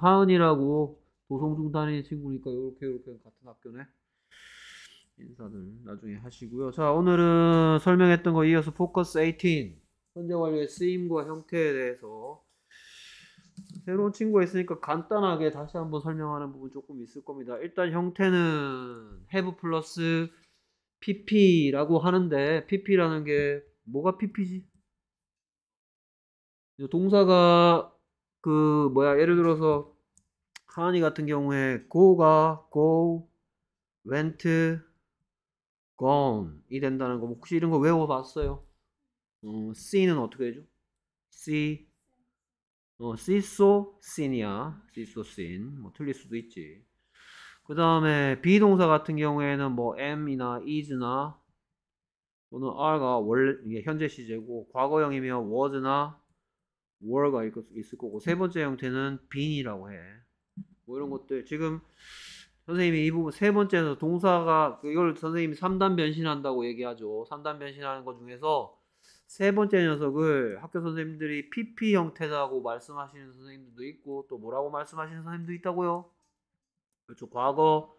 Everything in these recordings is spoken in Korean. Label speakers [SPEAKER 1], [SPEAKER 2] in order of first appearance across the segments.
[SPEAKER 1] 하은이라고 도성중 단니 친구니까 이렇게 이렇게 같은 학교네. 인사들 나중에 하시고요. 자 오늘은 설명했던 거 이어서 포커스 18 현재 완료의 쓰임과 형태에 대해서 새로운 친구가 있으니까 간단하게 다시 한번 설명하는 부분 조금 있을 겁니다. 일단 형태는 have 플러스 pp라고 하는데 pp라는 게 뭐가 pp지? 동사가 그 뭐야 예를 들어서 하은이 같은 경우에 go가 go, went, gone이 된다는 거 혹시 이런 거 외워봤어요? 어, see는 어떻게 해죠 see, 어, see so, seen이야. see so, seen. 뭐 틀릴 수도 있지. 그 다음에 비동사 같은 경우에는 뭐 am이나 is나 또는 are가 원래 현재 시제고 과거형이면 was나 were가 있을 거고 세 음. 번째 형태는 been이라고 해. 뭐 이런 것들 지금 선생님이 이 부분 세 번째에서 동사가 이걸 선생님이 3단 변신한다고 얘기하죠. 3단 변신하는 것 중에서 세 번째 녀석을 학교 선생님들이 PP 형태라고 말씀하시는 선생님들도 있고 또 뭐라고 말씀하시는 선생님도 있다고요. 그렇죠. 과거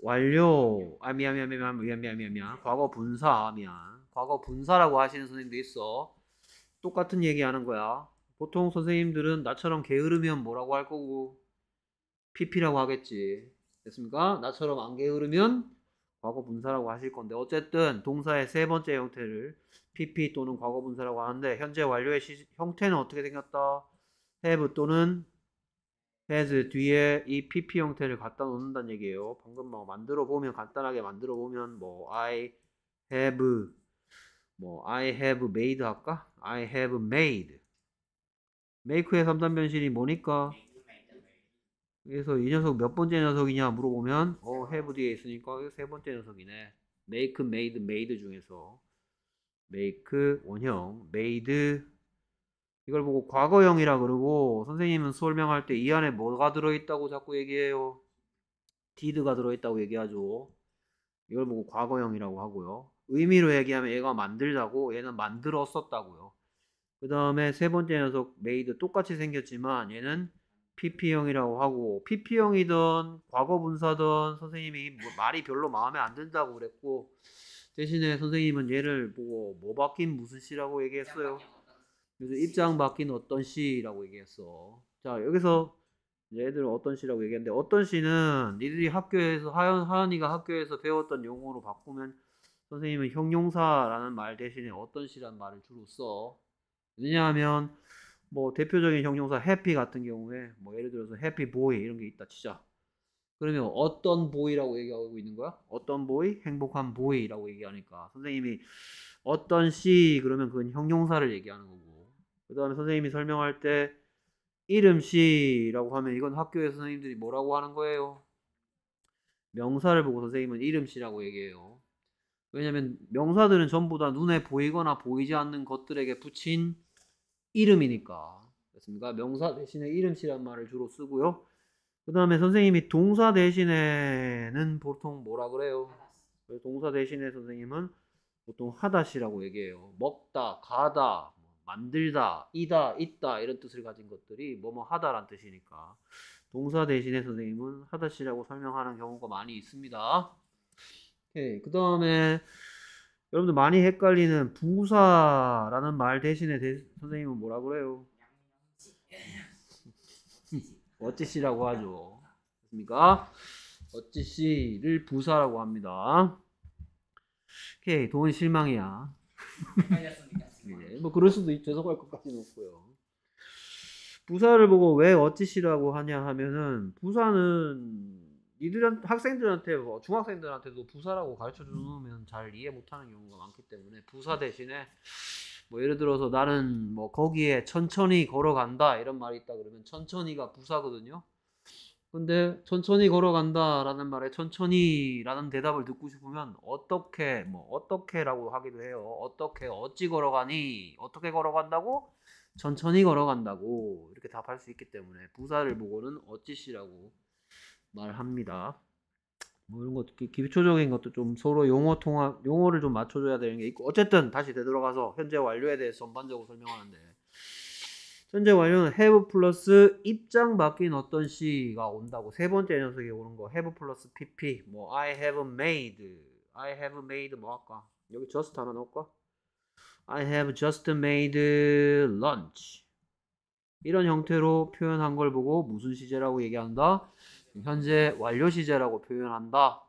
[SPEAKER 1] 완료 아 미안 미안 미안 미안 미안 미안 미안 과거 분사 미안 과거 분사라고 하시는 선생님도 있어. 똑같은 얘기하는 거야. 보통 선생님들은 나처럼 게으르면 뭐라고 할 거고 PP라고 하겠지. 됐습니까? 나처럼 안 게으르면 과거 분사라고 하실 건데 어쨌든 동사의 세 번째 형태를 PP 또는 과거 분사라고 하는데 현재 완료의 시, 형태는 어떻게 생겼다? have 또는 has 뒤에 이 PP 형태를 갖다 놓는다는 얘기예요. 방금 뭐 만들어 보면 간단하게 만들어 보면 뭐 I have 뭐 I have made 할까? I have made 메이크의 3단 변신이 뭐니까? 그래서 이 녀석 몇 번째 녀석이냐 물어보면 어 해브 뒤에 있으니까 세 번째 녀석이네. 메이크, 메이드, 메이드 중에서 메이크 원형, 메이드 이걸 보고 과거형이라 그러고 선생님은 설명할 때 이 안에 뭐가 들어있다고 자꾸 얘기해요. 디드가 들어있다고 얘기하죠. 이걸 보고 과거형이라고 하고요. 의미로 얘기하면 얘가 만들자고 얘는 만들었었다고요. 그 다음에 세 번째 녀석 메이드 똑같이 생겼지만 얘는 PP형이라고 하고 PP형이든 과거 분사든 선생님이 뭐 말이 별로 마음에 안 든다고 그랬고 대신에 선생님은 얘를 보고 뭐 바뀐 무슨 시라고 얘기했어요. 그래서 입장 바뀐 어떤 시라고 얘기했어. 자 여기서 얘들은 어떤 시라고 얘기했는데 어떤 시는 니들이 학교에서 하연 하연이가 학교에서 배웠던 용어로 바꾸면 선생님은 형용사라는 말 대신에 어떤 시라는 말을 주로 써. 왜냐하면 뭐 대표적인 형용사 happy 같은 경우에 뭐 예를 들어서 happy boy 이런 게 있다 치자. 그러면 어떤 boy라고 얘기하고 있는 거야? 어떤 boy? 행복한 boy라고 얘기하니까 선생님이 어떤 씨 그러면 그건 형용사를 얘기하는 거고. 그다음에 선생님이 설명할 때 이름 씨라고 하면 이건 학교에서 선생님들이 뭐라고 하는 거예요? 명사를 보고 선생님은 이름 씨라고 얘기해요. 왜냐면 명사들은 전부 다 눈에 보이거나 보이지 않는 것들에게 붙인 이름이니까. 그렇습니까? 명사 대신에 이름씨란 말을 주로 쓰고요. 그 다음에 선생님이 동사 대신에는 보통 뭐라 그래요? 동사 대신에 선생님은 보통 하다시라고 얘기해요. 먹다, 가다, 만들다, 이다, 있다 이런 뜻을 가진 것들이 뭐뭐 하다란 뜻이니까 동사 대신에 선생님은 하다시라고 설명하는 경우가 많이 있습니다. 그 다음에 여러분들 많이 헷갈리는 부사라는 말 대신에 대, 선생님은 뭐라 그래요? 어찌씨라고 하죠. 맞습니까? 어찌씨를 부사라고 합니다. 오케이, 돈 실망이야. 네, 뭐 그럴 수도 있죠. 해할 것까지는 없고요. 부사를 보고 왜 어찌씨라고 하냐 하면은 부사는 이들한 학생들한테 뭐 중학생들한테도 부사라고 가르쳐 주면 잘 이해 못하는 경우가 많기 때문에 부사 대신에 뭐 예를 들어서 나는 뭐 거기에 천천히 걸어간다 이런 말이 있다 그러면 천천히가 부사거든요. 근데 천천히 걸어간다라는 말에 천천히라는 대답을 듣고 싶으면 어떻게 뭐 어떻게라고 하기도 해요. 어떻게 어찌 걸어가니 어떻게 걸어간다고 천천히 걸어간다고 이렇게 답할 수 있기 때문에 부사를 보고는 어찌시라고 말합니다. 뭐 이런 것 기초적인 것도 좀 서로 용어 통합 용어를 좀 맞춰줘야 되는 게 있고 어쨌든 다시 되돌아가서 현재 완료에 대해서 전반적으로 설명하는데 현재 완료는 have 플러스 입장 바뀐 어떤 시가 온다고 세 번째 녀석이 오는 거 have 플러스 pp 뭐 I have made I have made 뭐 할까 여기 just 하나 넣을까 I have just made lunch 이런 형태로 표현한 걸 보고 무슨 시제라고 얘기한다 현재 완료 시제라고 표현한다.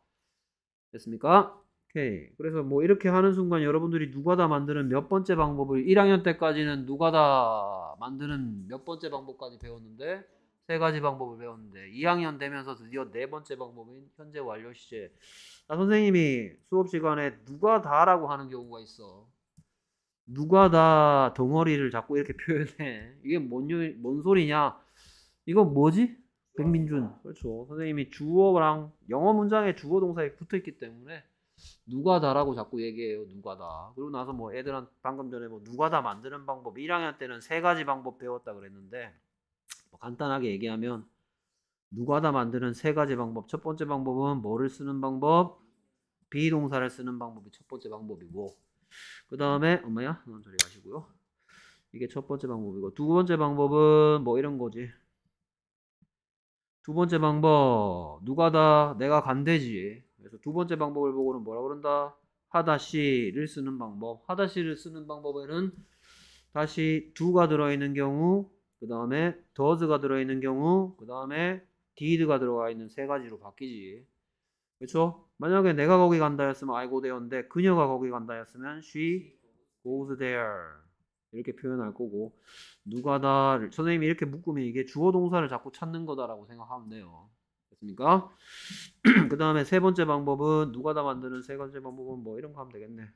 [SPEAKER 1] 됐습니까? 오케이. 그래서 뭐 이렇게 하는 순간 여러분들이 누가 다 만드는 몇 번째 방법을 1학년 때까지는 누가 다 만드는 몇 번째 방법까지 배웠는데 세 가지 방법을 배웠는데 2학년 되면서 드디어 네 번째 방법인 현재 완료 시제. 나 선생님이 수업 시간에 누가 다라고 하는 경우가 있어. 누가 다 덩어리를 자꾸 이렇게 표현해. 이게 뭔, 뭔 소리냐? 이건 뭐지? 백민준 아, 그렇죠. 선생님이 주어랑 영어 문장에 주어 동사에 붙어 있기 때문에 누가다라고 자꾸 얘기해요. 누가다. 그리고 나서 뭐 애들한 방금 전에 뭐 누가다 만드는 방법 1학년 때는 세 가지 방법 배웠다 그랬는데 뭐 간단하게 얘기하면 누가다 만드는 세 가지 방법. 첫 번째 방법은 뭐를 쓰는 방법? 비동사를 쓰는 방법이 첫 번째 방법이고 그 다음에 엄마야, 넌 저리 가시고요. 이게 첫 번째 방법이고 두 번째 방법은 뭐 이런 거지. 두 번째 방법 누가다 내가 간대지 그래서 두 번째 방법을 보고는 뭐라 그런다 하다시를 쓰는 방법 하다시를 쓰는 방법에는 다시 두가 들어있는 경우 그 다음에 더즈가 들어있는 경우 그 다음에 디드가 들어가 있는 세 가지로 바뀌지 그렇죠 만약에 내가 거기 간다 했으면 I go there인데 그녀가 거기 간다 했으면 she goes there 이렇게 표현할 거고 누가다를 선생님이 이렇게 묶으면 이게 주어 동사를 자꾸 찾는 거다라고 생각하면 돼요. 됐습니까? 그 다음에 세 번째 방법은 누가다 만드는 세 번째 방법은 뭐 이런 거 하면 되겠네.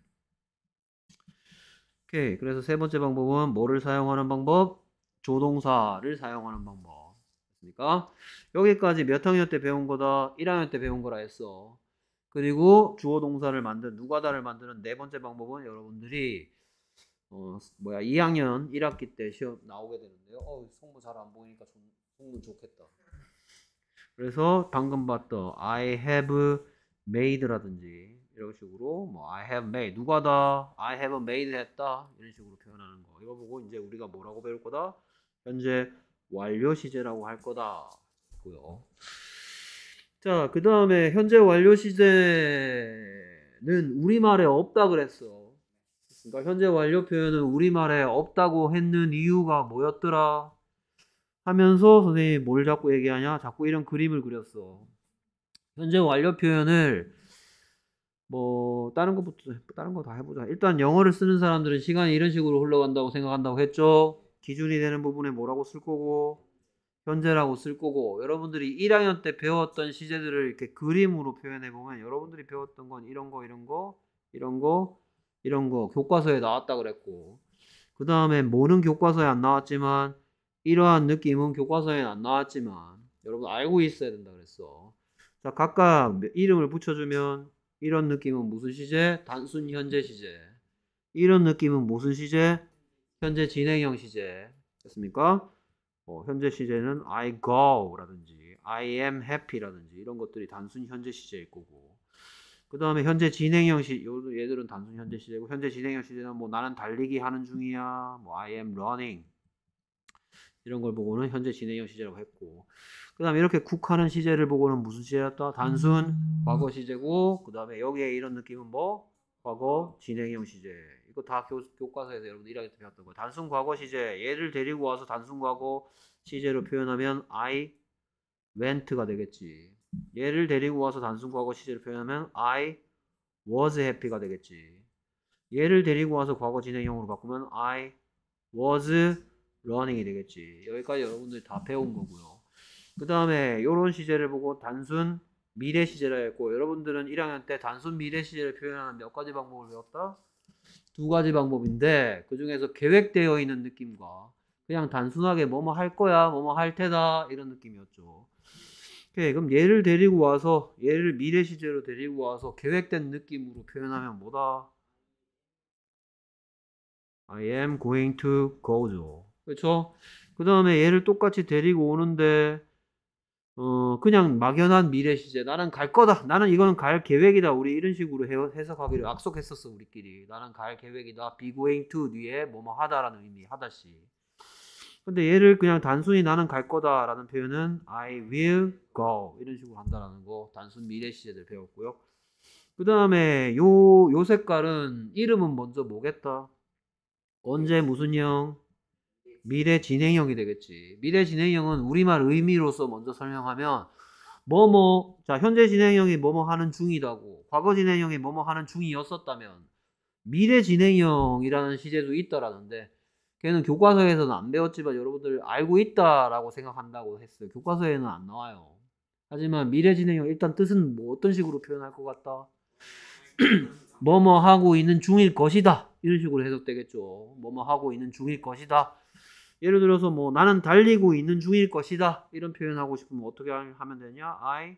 [SPEAKER 1] 오케이. 그래서 세 번째 방법은 뭐를 사용하는 방법? 조동사를 사용하는 방법. 됐습니까? 여기까지 몇 학년 때 배운 거다? 1학년 때 배운 거라 했어. 그리고 주어 동사를 만든 누가다를 만드는 네 번째 방법은 여러분들이 어 뭐야 2학년 1학기 때 시험 나오게 되는데요. 어 성문 잘안 보이니까 좀, 성문 좋겠다. 그래서 방금 봤던 I have made라든지 이런 식으로 뭐 I have made 누가 다 I have made 했다 이런 식으로 표현하는 거. 이거 보고 이제 우리가 뭐라고 배울 거다? 현재 완료 시제라고 할 거다고요. 자, 그 다음에 현재 완료 시제는 우리말에 없다 그랬어. 그러니까 현재 완료 표현은 우리말에 없다고 했는 이유가 뭐였더라? 하면서 선생님뭘 자꾸 얘기하냐? 자꾸 이런 그림을 그렸어. 현재 완료 표현을 뭐 다른 것부터 다른 거 다 해보자. 일단 영어를 쓰는 사람들은 시간이 이런 식으로 흘러간다고 생각한다고 했죠. 기준이 되는 부분에 뭐라고 쓸 거고 현재라고 쓸 거고 여러분들이 1학년 때 배웠던 시제들을 이렇게 그림으로 표현해 보면 여러분들이 배웠던 건 이런 거 이런 거 이런 거 이런 거 교과서에 나왔다 그랬고 그 다음에 모는 교과서에 안 나왔지만 이러한 느낌은 교과서에안 나왔지만 여러분 알고 있어야 된다 그랬어 자 각각 이름을 붙여주면 이런 느낌은 무슨 시제? 단순 현재 시제 이런 느낌은 무슨 시제? 현재 진행형 시제 됐습니까? 어, 현재 시제는 I go 라든지 I am happy 라든지 이런 것들이 단순 현재 시제일 거고 그 다음에 현재 진행형 시, 제 얘들은 단순 현재 시제고 현재 진행형 시제는 뭐 나는 달리기 하는 중이야, 뭐 I am running 이런 걸 보고는 현재 진행형 시제라고 했고, 그 다음에 이렇게 국하는 시제를 보고는 무슨 시제였다? 단순 과거 시제고, 그 다음에 여기에 이런 느낌은 뭐 과거 진행형 시제. 이거 다 교, 교과서에서 여러분들 1학년 때 배웠던 거예요. 단순 과거 시제. 얘를 데리고 와서 단순 과거 시제로 표현하면 I went가 되겠지. 얘를 데리고 와서 단순 과거 시제를 표현하면 I was happy가 되겠지. 얘를 데리고 와서 과거 진행형으로 바꾸면 I was running이 되겠지. 여기까지 여러분들이 다 배운 거고요. 그 다음에 이런 시제를 보고 단순 미래 시제라 했고 여러분들은 1학년 때 단순 미래 시제를 표현하는 몇 가지 방법을 배웠다? 두 가지 방법인데 그 중에서 계획되어 있는 느낌과 그냥 단순하게 뭐뭐 할 거야, 뭐뭐 할 테다 이런 느낌이었죠. 예, 그럼 얘를 데리고 와서 얘를 미래 시제로 데리고 와서 계획된 느낌으로 표현하면 뭐다? I am going to go죠. 그렇죠? 그 다음에 얘를 똑같이 데리고 오는데 어 그냥 막연한 미래 시제 나는 갈 거다 나는 이거는 갈 계획이다 우리 이런 식으로 해석하기로 약속했었어 우리끼리 나는 갈 계획이다 be going to 뒤에 뭐 뭐 하다라는 의미 하다시 근데 얘를 그냥 단순히 나는 갈 거다라는 표현은 I will go 이런 식으로 한다라는 거 단순 미래 시제들 배웠고요. 그 다음에 요, 요 색깔은 이름은 먼저 뭐겠다? 언제 무슨 형? 미래 진행형이 되겠지. 미래 진행형은 우리말 의미로서 먼저 설명하면 뭐뭐 자 현재 진행형이 뭐뭐 하는 중이라고 과거 진행형이 뭐뭐 하는 중이었었다면 미래 진행형이라는 시제도 있더라는데 걔는 교과서에서는 안 배웠지만 여러분들 알고 있다라고 생각한다고 했어요. 교과서에는 안 나와요. 하지만 미래 진행형 일단 뜻은 뭐 어떤 식으로 표현할 것 같다? 뭐 뭐 하고 있는 중일 것이다. 이런 식으로 해석되겠죠. 뭐 뭐 하고 있는 중일 것이다. 예를 들어서 뭐 나는 달리고 있는 중일 것이다. 이런 표현하고 싶으면 어떻게 하면 되냐? I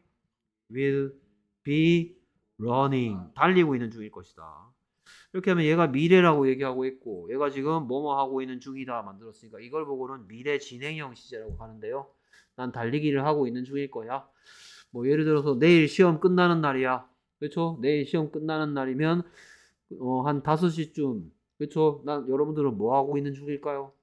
[SPEAKER 1] will be running. 달리고 있는 중일 것이다. 이렇게 하면 얘가 미래라고 얘기하고 있고 얘가 지금 뭐뭐 하고 있는 중이다 만들었으니까 이걸 보고는 미래 진행형 시제라고 하는데요. 난 달리기를 하고 있는 중일 거야. 뭐 예를 들어서 내일 시험 끝나는 날이야. 그렇죠? 내일 시험 끝나는 날이면 어, 한 5시쯤 그렇죠? 난 여러분들은 뭐 하고 있는 중일까요?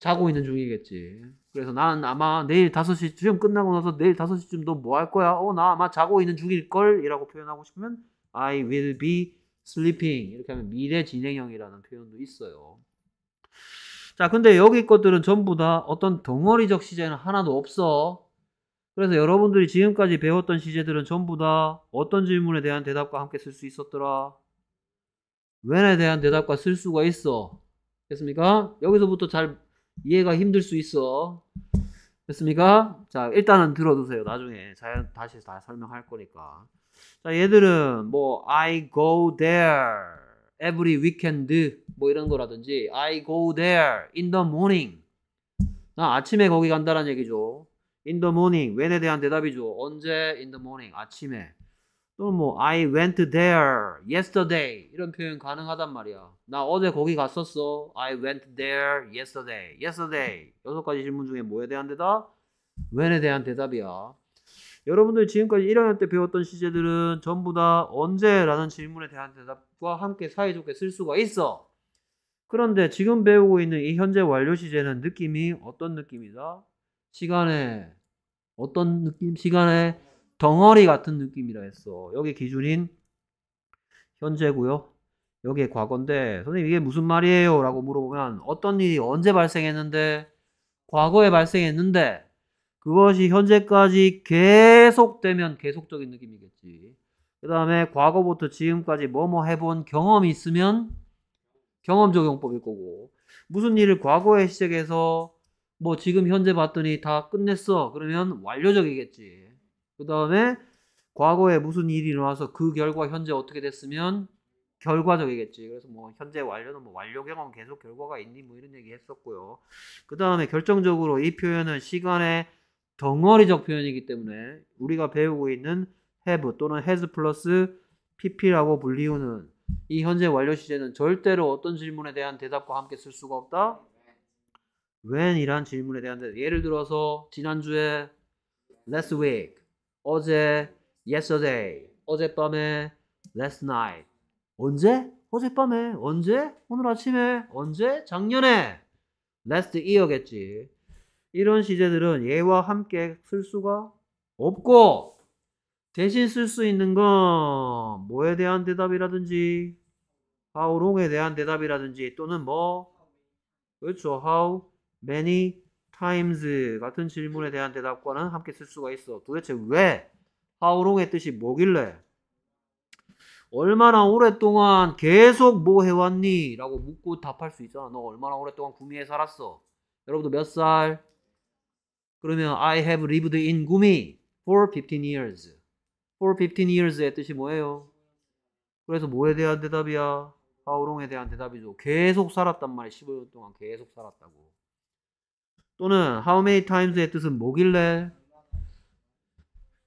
[SPEAKER 1] 자고 있는 중이겠지. 그래서 나는 아마 내일 5시 시험 끝나고 나서 내일 5시쯤 너 뭐 할 거야? 어, 나 아마 자고 있는 중일걸? 이라고 표현하고 싶으면 I will be sleeping 이렇게 하면 미래 진행형이라는 표현도 있어요. 자, 근데 여기 것들은 전부 다 어떤 덩어리적 시제는 하나도 없어. 그래서 여러분들이 지금까지 배웠던 시제들은 전부 다 어떤 질문에 대한 대답과 함께 쓸 수 있었더라. when에 대한 대답과 쓸 수가 있어. 됐습니까? 여기서부터 잘 이해가 힘들 수 있어. 됐습니까? 자, 일단은 들어두세요. 나중에 자연 다시 다 설명할 거니까. 자, 얘들은 뭐 I go there every weekend 뭐 이런 거라든지 I go there in the morning 나 아침에 거기 간다라는 얘기죠. in the morning when에 대한 대답이죠. 언제 in the morning 아침에 또는 뭐 I went there yesterday 이런 표현 가능하단 말이야. 나 어제 거기 갔었어. I went there yesterday. yesterday 여섯 가지 질문 중에 뭐에 대한 대답? when에 대한 대답이야. 여러분들 지금까지 1학년 때 배웠던 시제들은 전부 다 언제라는 질문에 대한 대답과 함께 사이좋게 쓸 수가 있어. 그런데 지금 배우고 있는 이 현재 완료 시제는 느낌이 어떤 느낌이다? 시간에 어떤 느낌? 시간에 덩어리 같은 느낌이라 했어. 여기 기준인 현재고요. 여기에 과거인데 선생님 이게 무슨 말이에요? 라고 물어보면 어떤 일이 언제 발생했는데 과거에 발생했는데 그것이 현재까지 계속되면 계속적인 느낌이겠지. 그 다음에 과거부터 지금까지 뭐 뭐 해본 경험이 있으면 경험 적용법일 거고 무슨 일을 과거에 시작해서 뭐 지금 현재 봤더니 다 끝냈어 그러면 완료적이겠지 그 다음에 과거에 무슨 일이 일어나서 그 결과 현재 어떻게 됐으면 결과적이겠지 그래서 뭐 현재 완료는 뭐 완료 경험 계속 결과가 있니 뭐 이런 얘기 했었고요 그 다음에 결정적으로 이 표현은 시간에 덩어리적 표현이기 때문에 우리가 배우고 있는 have 또는 has 플러스 pp라고 불리우는 이 현재 완료 시제는 절대로 어떤 질문에 대한 대답과 함께 쓸 수가 없다. when 이란 질문에 대한 대답. 예를 들어서 지난주에 last week 어제 yesterday 어젯밤에 last night 언제? 어젯밤에 언제? 오늘 아침에 언제? 작년에 last year겠지. 이런 시제들은 얘와 함께 쓸 수가 없고 대신 쓸 수 있는 건 뭐에 대한 대답이라든지 how long에 대한 대답이라든지 또는 뭐 그렇죠 how many times 같은 질문에 대한 대답과는 함께 쓸 수가 있어 도대체 왜 how long의 뜻이 뭐길래 얼마나 오랫동안 계속 뭐 해왔니? 라고 묻고 답할 수 있잖아. 너 얼마나 오랫동안 구미에 살았어? 여러분도 몇 살? 그러면 I have lived in 구미 for 15 years. for 15 years의 뜻이 뭐예요? 그래서 뭐에 대한 대답이야? 하우롱에 대한 대답이죠. 계속 살았단 말이에요. 15년 동안 계속 살았다고. 또는 how many times의 뜻은 뭐길래?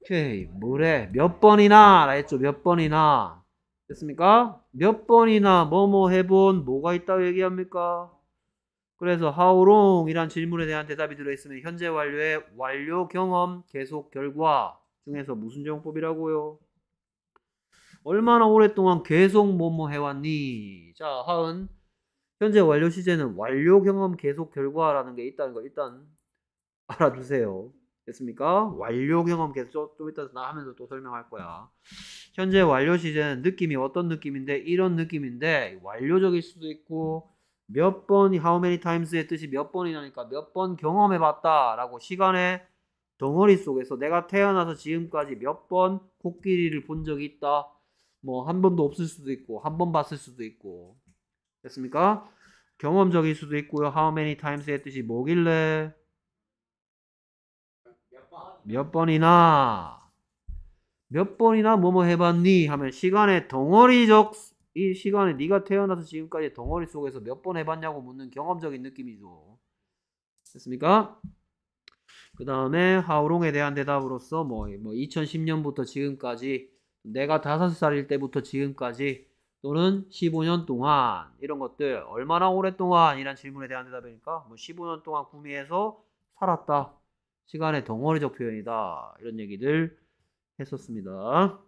[SPEAKER 1] 오케이, 뭐래? 몇 번이나 라 했죠. 몇 번이나. 됐습니까? 몇 번이나 뭐뭐 뭐 해본 뭐가 있다고 얘기합니까? 그래서 how long이란 질문에 대한 대답이 들어있으면 현재 완료의 완료 경험 계속 결과 중에서 무슨 정법이라고요? 얼마나 오랫동안 계속 뭐뭐 해왔니? 자, 하은 현재 완료 시제는 완료 경험 계속 결과라는 게 있다는 거 일단 알아두세요. 됐습니까? 완료 경험 계속 좀 이따 나 하면서 또 설명할 거야. 현재 완료 시제는 느낌이 어떤 느낌인데 이런 느낌인데 완료적일 수도 있고 몇 번, how many times의 뜻이 몇번이라니까몇 번 경험해봤다 라고 시간의 덩어리 속에서 내가 태어나서 지금까지 몇 번 코끼리를 본 적이 있다. 뭐 한 번도 없을 수도 있고 한 번 봤을 수도 있고 됐습니까? 경험적일 수도 있고요. How many times의 뜻이 뭐길래? 몇, 번. 몇 번이나 몇 번이나 뭐 뭐 해봤니? 하면 시간의 덩어리적 이 시간에 네가 태어나서 지금까지 덩어리 속에서 몇 번 해봤냐고 묻는 경험적인 느낌이죠. 됐습니까? 그 다음에 하우롱에 대한 대답으로서 뭐, 뭐 2010년부터 지금까지 내가 다섯 살일 때부터 지금까지 또는 15년 동안 이런 것들 얼마나 오랫동안 이란 질문에 대한 대답이니까 뭐 15년 동안 구미에서 살았다 시간의 덩어리적 표현이다 이런 얘기들 했었습니다.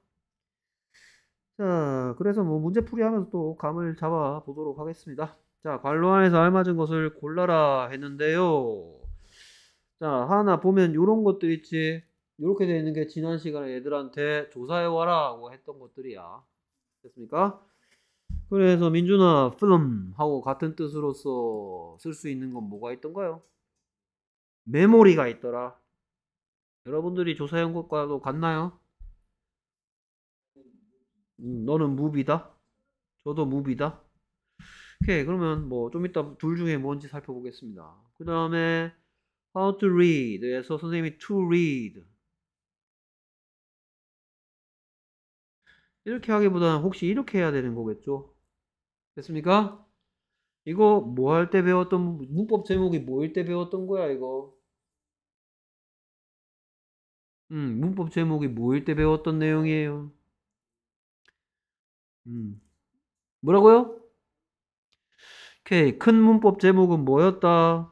[SPEAKER 1] 자, 그래서 뭐 문제풀이 하면서 또 감을 잡아 보도록 하겠습니다. 자, 관로 안에서 알맞은 것을 골라라 했는데요. 자, 하나 보면 이런 것들 있지. 이렇게 되어 있는 게 지난 시간에 애들한테 조사해와라고 했던 것들이야. 됐습니까? 그래서 민준아, 플럼 하고 같은 뜻으로서 쓸 수 있는 건 뭐가 있던가요? 메모리가 있더라. 여러분들이 조사한 것과도 같나요? 너는 무비다? 저도 무비다? 오케이 그러면 뭐 좀 이따 둘 중에 뭔지 살펴보겠습니다. 그 다음에 how to read에서 선생님이 to read 이렇게 하기보다는 혹시 이렇게 해야 되는 거겠죠? 됐습니까? 이거 뭐 할 때 배웠던 문법 제목이 뭐일 때 배웠던 거야 이거? 음 문법 제목이 뭐일 때 배웠던 내용이에요? 음. 뭐라고요? 오케이. 큰 문법 제목은 뭐였다?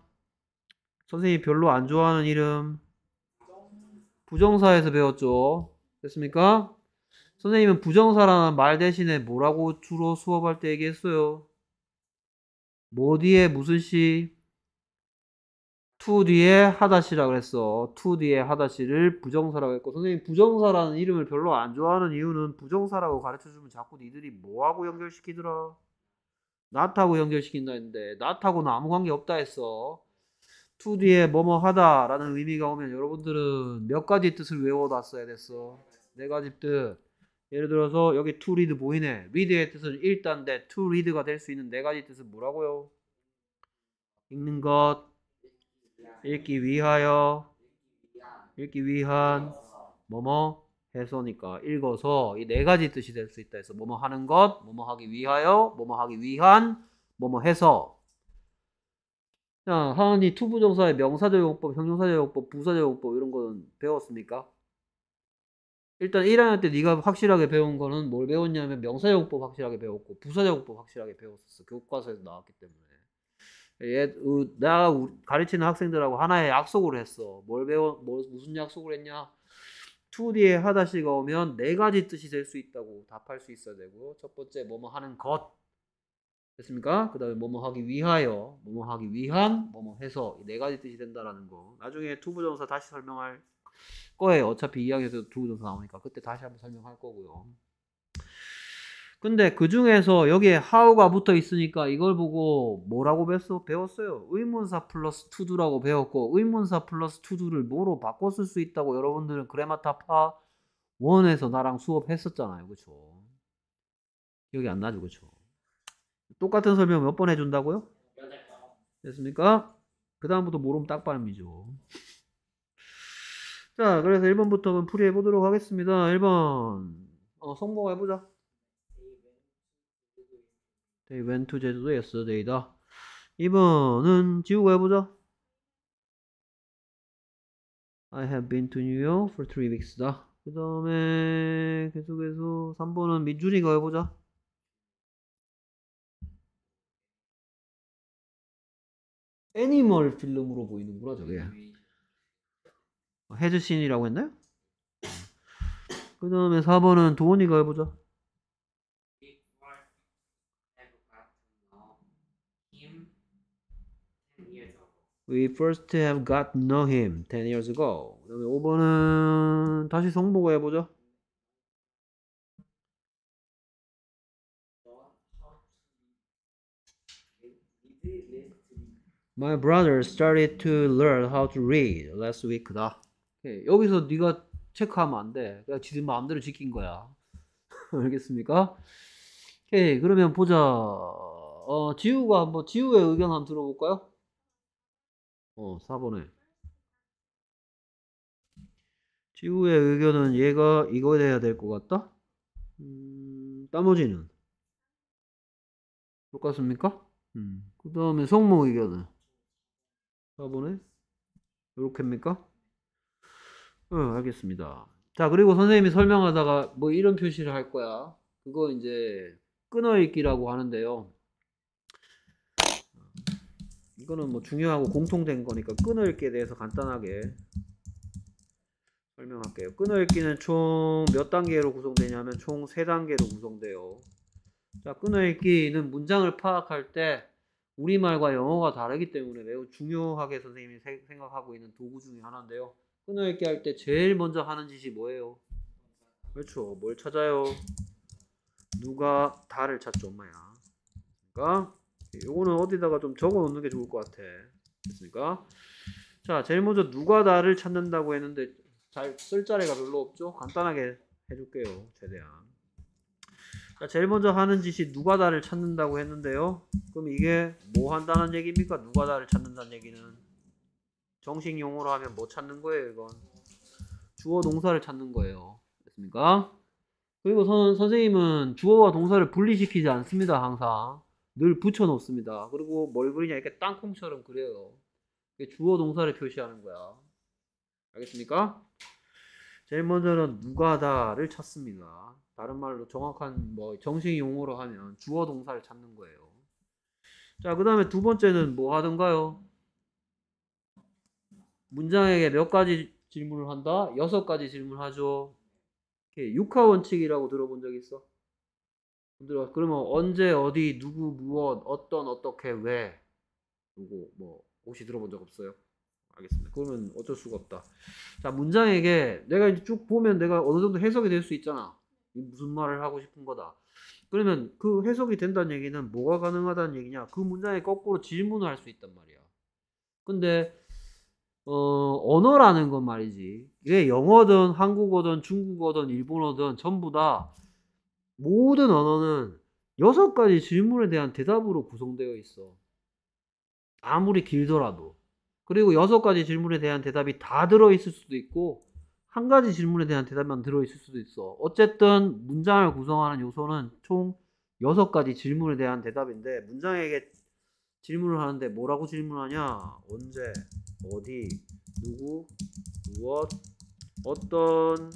[SPEAKER 1] 선생님이 별로 안 좋아하는 이름. 부정사에서 배웠죠. 됐습니까? 선생님은 부정사라는 말 대신에 뭐라고 주로 수업할 때 얘기했어요? 뭐 뒤에 무슨 시? to 뒤에 하다시라 그랬어. to 뒤에 하다시를 부정사라고 했고 선생님 부정사라는 이름을 별로 안 좋아하는 이유는 부정사라고 가르쳐주면 자꾸 니들이 뭐하고 연결시키더라. 나하고 연결시킨다 했는데 나하고는 아무 관계 없다 했어. to 뒤에 뭐뭐 하다라는 의미가 오면 여러분들은 몇 가지 뜻을 외워놨어야 됐어. 네 가지 뜻. 예를 들어서 여기 to read 보이네. read의 뜻은 일단데 to read가 될 수 있는 네 가지 뜻은 뭐라고요? 읽는 것, 읽기 위하여 읽기 위한 뭐뭐 해서니까 읽어서 이 네 가지 뜻이 될 수 있다 해서 뭐뭐 하는 것, 뭐뭐 하기 위하여, 뭐뭐 하기 위한, 뭐뭐 해서 자, 하은이 투부정사의 명사적 용법, 형용사적 용법, 부사적 용법 이런 거는 배웠습니까? 일단 1학년 때 네가 확실하게 배운 거는 뭘 배웠냐면 명사적 용법 확실하게 배웠고 부사적 용법 확실하게 배웠었어. 교과서에서 나왔기 때문에. 내가 가르치는 학생들하고 하나의 약속을 했어. 뭘 배워, 뭐, 무슨 약속을 했냐? 2 d 에 하다시가 오면 네 가지 뜻이 될 수 있다고 답할 수 있어야 되고, 첫 번째, 뭐뭐 하는 것. 됐습니까? 그 다음에 뭐뭐 하기 위하여, 뭐뭐 하기 위한, 뭐뭐 해서 네 가지 뜻이 된다라는 거. 나중에 투부정사 다시 설명할 거예요. 어차피 이학에서 투부정사 나오니까 그때 다시 한번 설명할 거고요. 근데 그 중에서 여기에 how가 붙어 있으니까 이걸 보고 뭐라고 배웠어요? 의문사 플러스 to do라고 배웠고 의문사 플러스 to do를 뭐로 바꿔 쓸수 있다고 여러분들은 그래마타파 1에서 나랑 수업했었잖아요. 그쵸? 기억이 안 나죠? 그쵸? 똑같은 설명 몇 번 해준다고요? 됐습니까? 그 다음부터 모름 딱밤이죠. 자, 그래서 1번부터 풀이해보도록 하겠습니다. 1번 어, 성공해보자. They went to 제주도 yesterday다. 번은 지우고 해보자. I have been to New York for three weeks다. 그 다음에 계속해서 3번은 민주리가 해보자. 애니멀 필름으로 보이는구나 저게 헤즈신이라고 어, 했나요? 어. 그 다음에 4번은 도원이가 해보자 We first have got know him 10 years ago. 그 다음에 5번은 다시 성보고 해보죠. My brother started to learn how to read last week다. 여기서 네가 체크하면 안 돼. 그냥 지들 마음대로 지킨 거야. 알겠습니까? 오케이, 그러면 보자. 어, 지우가 한번 지우의 의견 한번 들어볼까요? 어, 4번에. 지우의 의견은 얘가 이거 해야될 것 같다? 음, 나머지는? 똑같습니까? 음. 그 다음에 성모 의견은? 4번에? 요렇게입니까? 응, 어, 알겠습니다. 자, 그리고 선생님이 설명하다가 뭐 이런 표시를 할 거야. 그거 이제 끊어읽기라고 하는데요. 이거는 뭐 중요하고 공통된 거니까 끈을기에 대해서 간단하게 설명할게요. 끈을기는 총 몇 단계로 구성되냐면 총 3단계로 구성돼요. 자, 끈을기는 문장을 파악할 때 우리말과 영어가 다르기 때문에 매우 중요하게 선생님이 생각하고 있는 도구 중에 하나인데요. 끊어읽기 할 때 제일 먼저 하는 짓이 뭐예요? 그렇죠. 뭘 찾아요? 누가 다를 찾죠, 엄마야. 그러니까 요거는 어디다가 좀 적어 놓는 게 좋을 것 같아. 됐습니까? 자, 제일 먼저 누가 나를 찾는다고 했는데 잘 쓸 자리가 별로 없죠? 간단하게 해줄게요. 최대한. 자, 제일 먼저 하는 짓이 누가 나를 찾는다고 했는데요. 그럼 이게 뭐 한다는 얘기입니까? 누가 나를 찾는다는 얘기는 정식 용어로 하면 뭐 찾는 거예요, 이건? 주어 동사를 찾는 거예요. 됐습니까? 그리고 선, 선생님은 주어와 동사를 분리시키지 않습니다, 항상. 늘 붙여 놓습니다. 그리고 뭘 그리냐 이렇게 땅콩처럼 그래요. 주어 동사를 표시하는 거야. 알겠습니까? 제일 먼저는 누가다를 찾습니다. 다른 말로 정확한 뭐 정식 용어로 하면 주어 동사를 찾는 거예요. 자, 그다음에 두 번째는 뭐 하던가요? 문장에게 몇 가지 질문을 한다? 여섯 가지 질문하죠. 을 이렇게 육하 원칙이라고 들어본 적 있어? 분들 그러면 언제 어디 누구 무엇 어떤 어떻게 왜 누구 뭐 혹시 들어본 적 없어요? 알겠습니다. 그러면 어쩔 수가 없다. 자 문장에게 내가 이제 쭉 보면 내가 어느 정도 해석이 될 수 있잖아. 무슨 말을 하고 싶은 거다. 그러면 그 해석이 된다는 얘기는 뭐가 가능하다는 얘기냐? 그 문장에 거꾸로 질문을 할 수 있단 말이야. 근데 어, 언어라는 건 말이지. 이게 영어든 한국어든 중국어든 일본어든 전부 다 모든 언어는 여섯 가지 질문에 대한 대답으로 구성되어 있어. 아무리 길더라도. 그리고 여섯 가지 질문에 대한 대답이 다 들어있을 수도 있고, 한 가지 질문에 대한 대답만 들어있을 수도 있어. 어쨌든 문장을 구성하는 요소는 총 여섯 가지 질문에 대한 대답인데, 문장에게 질문을 하는데 뭐라고 질문하냐? 언제? 어디? 누구? 무엇? 어떤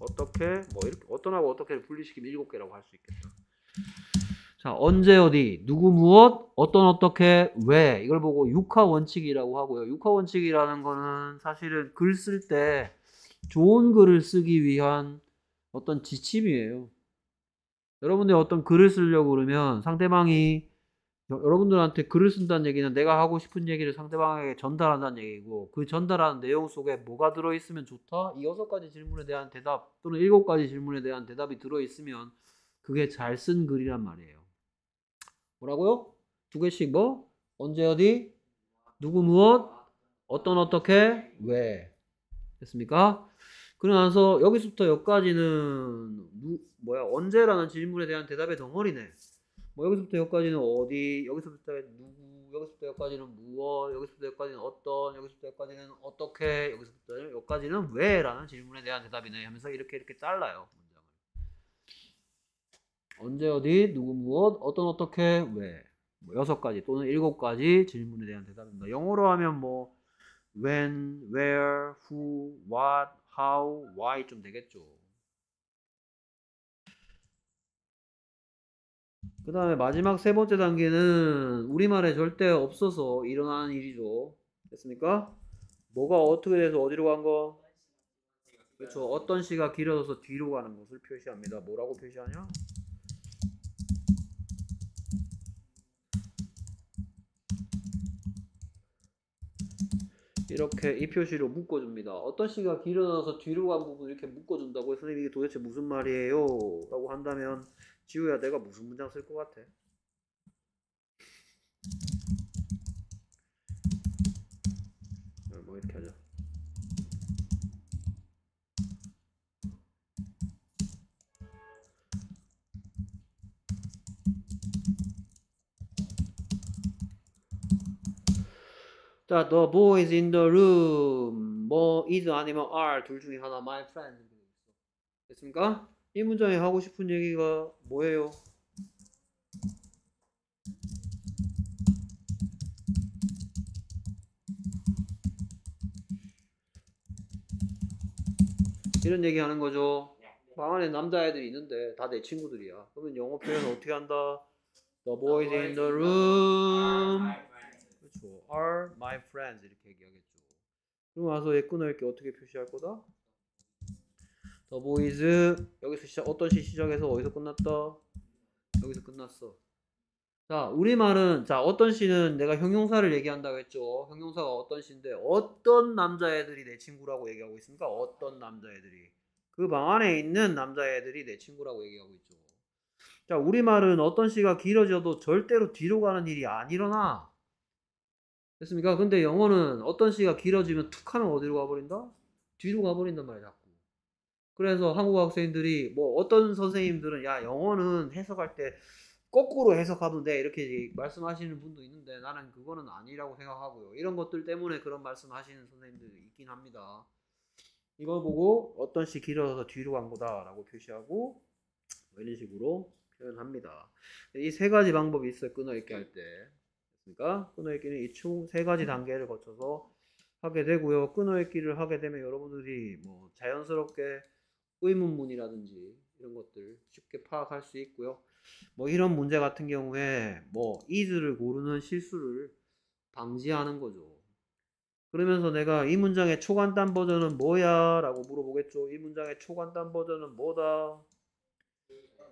[SPEAKER 1] 어떻게 뭐 이렇게 어떤하고 어떻게를 분리시키면 일곱 개라고 할 수 있겠다. 자 언제 어디 누구 무엇 어떤 어떻게 왜 이걸 보고 육하 원칙이라고 하고요. 육하 원칙이라는 거는 사실은 글 쓸 때 좋은 글을 쓰기 위한 어떤 지침이에요. 여러분들이 어떤 글을 쓰려고 그러면 상대방이 여러분들한테 글을 쓴다는 얘기는 내가 하고 싶은 얘기를 상대방에게 전달한다는 얘기고 그 전달하는 내용 속에 뭐가 들어있으면 좋다? 이 여섯 가지 질문에 대한 대답 또는 일곱 가지 질문에 대한 대답이 들어있으면 그게 잘 쓴 글이란 말이에요. 뭐라고요? 두 개씩 뭐? 언제 어디? 누구 무엇? 어떤 어떻게? 왜? 됐습니까? 그러면서 여기서부터 여기까지는 누, 뭐야 언제라는 질문에 대한 대답의 덩어리네. 뭐 여기서부터 여기까지는 어디, 여기서부터 누구, 여기서부터 여기까지는 무엇, 여기서부터 여기까지는 어떤, 여기서부터 여기까지는 어떻게, 여기서부터 여기까지는 왜? 라는 질문에 대한 대답이네 하면서 이렇게 이렇게 잘라요. 문장을. 언제 어디, 누구 무엇, 어떤 어떻게, 왜? 뭐 여섯 가지 또는 일곱 가지 질문에 대한 대답입니다. 영어로 하면 뭐 when, where, who, what, how, why 좀 되겠죠. 그 다음에 마지막 세 번째 단계는 우리말에 절대 없어서 일어나는 일이죠. 됐습니까? 뭐가 어떻게 돼서 어디로 간 거? 그렇죠. 어떤 시가 길어져서 뒤로 가는 것을 표시합니다. 뭐라고 표시하냐? 이렇게 이 표시로 묶어줍니다. 어떤 시가 길어져서 뒤로 간 부분 이렇게 묶어준다고 선생님 이게 도대체 무슨 말이에요? 라고 한다면 지우야 내가 무슨 문장 쓸것 같아? 어, 뭐 이렇게 하자 자, the boy is in the room. 뭐 is 아니면 are 둘 중에 하나 my friend 됐습니까? 이 문장에 하고 싶은 얘기가 뭐예요? 이런 얘기 하는 거죠. 방 안에 남자애들이 있는데 다 내 친구들이야. 그러면 영어 표현 어떻게 한다? The boys in the room. 그렇죠. Are my friends 이렇게 얘기하겠죠. 그럼 와서 얘 끊을 게 어떻게 표시할 거다? 더 보이즈 여기서 시작 어떤 시 시작해서 어디서 끝났다? 여기서 끝났어. 자, 우리말은 자, 어떤 시는 내가 형용사를 얘기한다고 했죠. 형용사가 어떤 시인데 어떤 남자애들이 내 친구라고 얘기하고 있습니까? 어떤 남자애들이. 그 방 안에 있는 남자애들이 내 친구라고 얘기하고 있죠. 자, 우리말은 어떤 시가 길어져도 절대로 뒤로 가는 일이 안 일어나. 됐습니까? 근데 영어는 어떤 시가 길어지면 툭 하면 어디로 가버린다? 뒤로 가버린단 말이야. 그래서 한국 학생들이 뭐 어떤 선생님들은 야 영어는 해석할 때 거꾸로 해석하면 돼 이렇게 말씀하시는 분도 있는데 나는 그거는 아니라고 생각하고요. 이런 것들 때문에 그런 말씀하시는 선생님들이 있긴 합니다. 이걸 보고 어떤 시 길어서 뒤로 간 거다라고 표시하고 이런 식으로 표현합니다. 이 세 가지 방법이 있어요. 끊어읽기 할 때. 그러니까 끊어읽기는 이 총 세 가지 단계를 거쳐서 하게 되고요. 끊어읽기를 하게 되면 여러분들이 뭐 자연스럽게 의문문이라든지 이런 것들 쉽게 파악할 수 있고요. 뭐 이런 문제 같은 경우에 뭐이즈를 고르는 실수를 방지하는 거죠. 그러면서 내가 이 문장의 초간단 버전은 뭐야? 라고 물어보겠죠. 이 문장의 초간단 버전은 뭐다?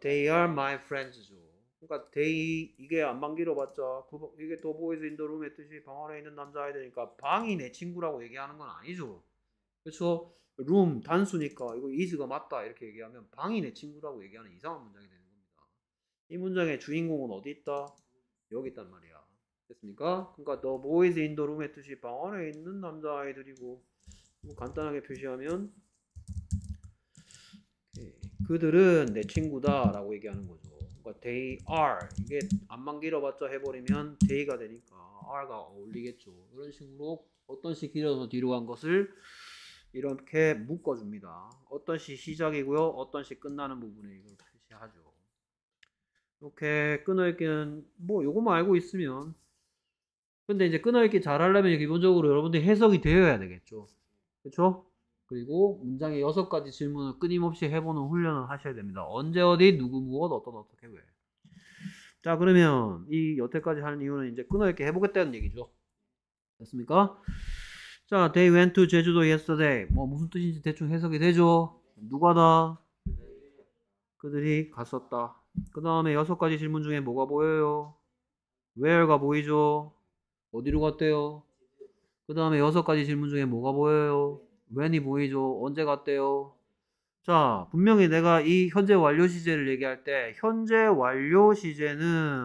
[SPEAKER 1] They are my friends죠. 그러니까 they 이게 안방기로 봤자 이게 도보이즈 인더룸의 뜻이 방 안에 있는 남자아이들니까 방이 내 친구라고 얘기하는 건 아니죠. 그렇죠? 룸 단수니까 이거 이즈가 맞다 이렇게 얘기하면 방인의 친구라고 얘기하는 이상한 문장이 되는 겁니다. 이 문장의 주인공은 어디 있다? 여기 있단 말이야. 됐습니까? 그러니까 너 boys in the room의 뜻이 방 안에 있는 남자 아이들이고 뭐 간단하게 표시하면 그들은 내 친구다라고 얘기하는 거죠. 그러니까 they are 이게 안만 길어봤자 해버리면 they가 되니까 are가 어울리겠죠. 이런 식으로 어떤 식 길어서 뒤로 간 것을 이렇게 묶어줍니다. 어떤 시 시작이고요. 어떤 시 끝나는 부분에 이걸 표시하죠. 이렇게 끊어읽기는 뭐 요것만 알고 있으면 근데 이제 끊어읽기 잘하려면 기본적으로 여러분들이 해석이 되어야 되겠죠. 그렇죠? 그리고 문장의 여섯 가지 질문을 끊임없이 해보는 훈련을 하셔야 됩니다. 언제 어디 누구 무엇 어떤 어떻게 왜. 자 그러면 이 여태까지 하는 이유는 이제 끊어읽기 해보겠다는 얘기죠. 됐습니까? 자, they went to 제주도 yesterday. 뭐 무슨 뜻인지 대충 해석이 되죠. 누가다? 그들이 갔었다. 그 다음에 여섯 가지 질문 중에 뭐가 보여요? where가 보이죠? 어디로 갔대요? 그 다음에 여섯 가지 질문 중에 뭐가 보여요? when이 보이죠? 언제 갔대요? 자, 분명히 내가 이 현재 완료 시제를 얘기할 때 현재 완료 시제는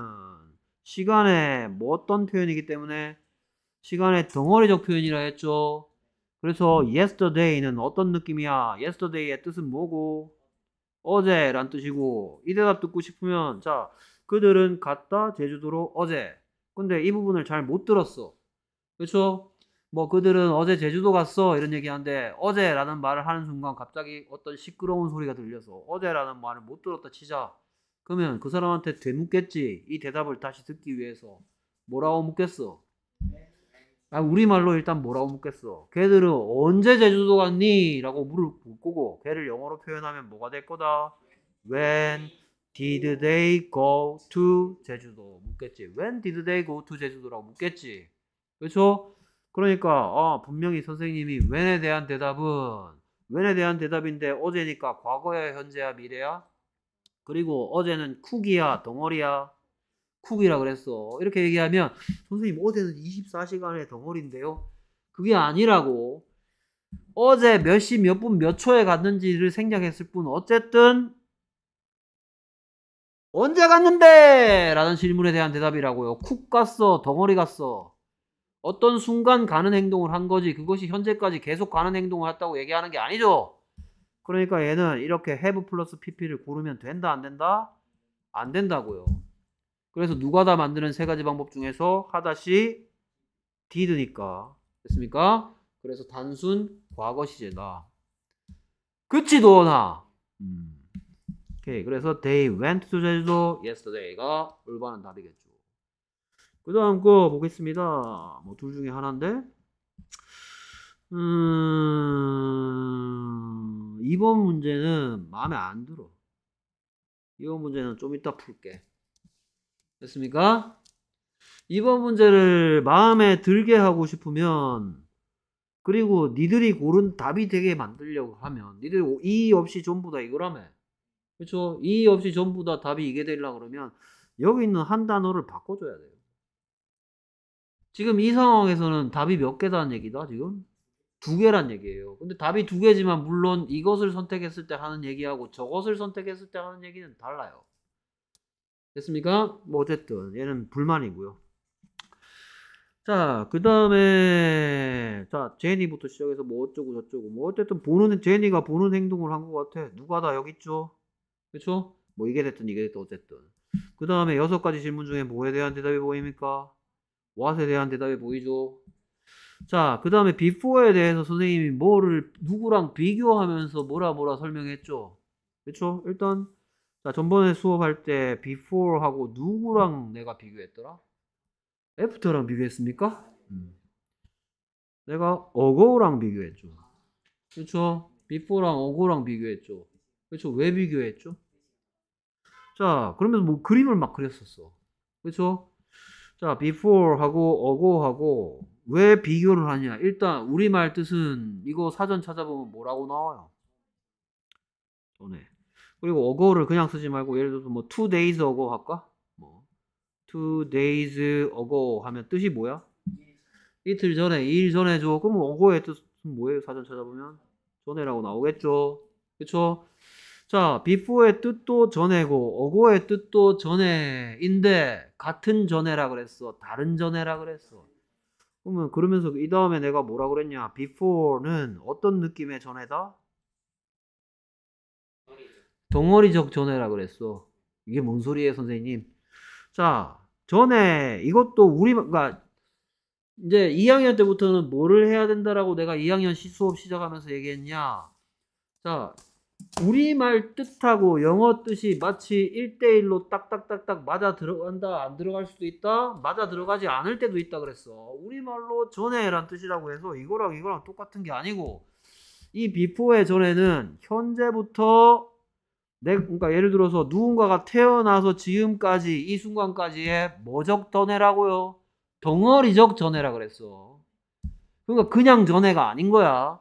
[SPEAKER 1] 시간에 뭐 어떤 표현이기 때문에 시간의 덩어리적 표현이라 했죠. 그래서 음. yesterday는 어떤 느낌이야? yesterday의 뜻은 뭐고? 어제란 뜻이고 이 대답 듣고 싶으면 자 그들은 갔다 제주도로 어제 근데 이 부분을 잘 못 들었어 그렇죠? 뭐 그들은 어제 제주도 갔어 이런 얘기하는데 어제라는 말을 하는 순간 갑자기 어떤 시끄러운 소리가 들려서 어제라는 말을 못 들었다 치자 그러면 그 사람한테 되묻겠지 이 대답을 다시 듣기 위해서 뭐라고 묻겠어? 네. 아, 우리말로 일단 뭐라고 묻겠어? 걔들은 언제 제주도 갔니? 라고 물을 묻고 걔를 영어로 표현하면 뭐가 될 거다? When did they go to 제주도? 묻겠지. When did they go to 제주도라고 묻겠지. 그렇죠? 그러니까 어, 분명히 선생님이 when에 대한 대답은 when에 대한 대답인데 어제니까 과거야, 현재야, 미래야? 그리고 어제는 쿡이야, 덩어리야? 쿡이라 그랬어. 이렇게 얘기하면 선생님 어제는 24시간의 덩어리인데요. 그게 아니라고. 어제 몇 시 몇 분 몇 초에 갔는지를 생략했을 뿐 어쨌든 언제 갔는데? 라는 질문에 대한 대답이라고요. 쿡 갔어. 덩어리 갔어. 어떤 순간 가는 행동을 한 거지 그것이 현재까지 계속 가는 행동을 했다고 얘기하는 게 아니죠. 그러니까 얘는 이렇게 have 플러스 pp를 고르면 된다 안 된다? 안 된다고요. 그래서 누가 다 만드는 세 가지 방법 중에서 하다시 디드니까 됐습니까? 그래서 단순 과거 시제다. 그치 도나. 음. 오케이. 그래서 they went to 제주도 yesterday가 올바른 답이겠죠. 그 다음 거 보겠습니다. 뭐 둘 중에 하나인데. 음, 이번 문제는 마음에 안 들어. 이번 문제는 좀 이따 풀게. 됐습니까? 이번 문제를 마음에 들게 하고 싶으면 그리고 니들이 고른 답이 되게 만들려고 하면 니들 이 없이 전부 다 이거라며 그렇죠? 이 없이 전부 다 답이 이게 되려 그러면 여기 있는 한 단어를 바꿔줘야 돼요. 지금 이 상황에서는 답이 몇 개다는 얘기다 지금? 두 개란 얘기예요. 근데 답이 두 개지만 물론 이것을 선택했을 때 하는 얘기하고 저것을 선택했을 때 하는 얘기는 달라요. 됐습니까? 뭐 어쨌든 얘는 불만이고요. 자, 그 다음에 자 제니부터 시작해서 뭐 어쩌고 저쩌고 뭐 어쨌든 보는 제니가 보는 행동을 한 것 같아. 누가 다 여기 있죠? 그렇죠? 뭐 이게 됐든 이게 됐든 어쨌든 그 다음에 여섯 가지 질문 중에 뭐에 대한 대답이 보입니까? what에 대한 대답이 보이죠? 자, 그 다음에 before에 대해서 선생님이 뭐를 누구랑 비교하면서 뭐라 뭐라 설명했죠? 그렇죠? 일단 자, 전번에 수업할 때 before하고 누구랑 내가 비교했더라? after랑 비교했습니까? 음. 내가 ago랑 비교했죠. 그렇죠? before랑 ago랑 비교했죠. 그렇죠? 왜 비교했죠? 자, 그러면서 뭐 그림을 막 그렸었어. 그렇죠? 자, before하고 ago하고 왜 비교를 하냐? 일단 우리말 뜻은 이거 사전 찾아보면 뭐라고 나와요? 전에 그리고 어거를 그냥 쓰지 말고 예를 들어서 뭐 two days ago 할까? 뭐 two days ago 하면 뜻이 뭐야? 이틀 전에, 이일 전에 줘. 그럼 어거의 뜻은 뭐예요? 사전 찾아보면 전에라고 나오겠죠. 그렇죠? 자, before의 뜻도 전에고 어고의 뜻도 전에인데 같은 전에라 그랬어. 다른 전에라 그랬어. 그러면 그러면서 이 다음에 내가 뭐라 그랬냐? before는 어떤 느낌의 전에다? 덩어리적 전해라 그랬어. 이게 뭔 소리예요, 선생님? 자, 전해 이것도 우리 그러니까 이제 2학년 때부터는 뭐를 해야 된다라고 내가 2학년 시 수업 시작하면서 얘기했냐? 자, 우리말 뜻하고 영어 뜻이 마치 1대1로 딱딱딱딱 맞아 들어간다, 안 들어갈 수도 있다, 맞아 들어가지 않을 때도 있다 그랬어. 우리말로 전해란 뜻이라고 해서 이거랑 이거랑 똑같은 게 아니고, 이 before의 전에는 현재부터 내, 그러니까 예를 들어서 누군가가 태어나서 지금까지 이 순간까지의 뭐적 전해라고요? 덩어리적 전해라 그랬어. 그러니까 그냥 전해가 아닌 거야.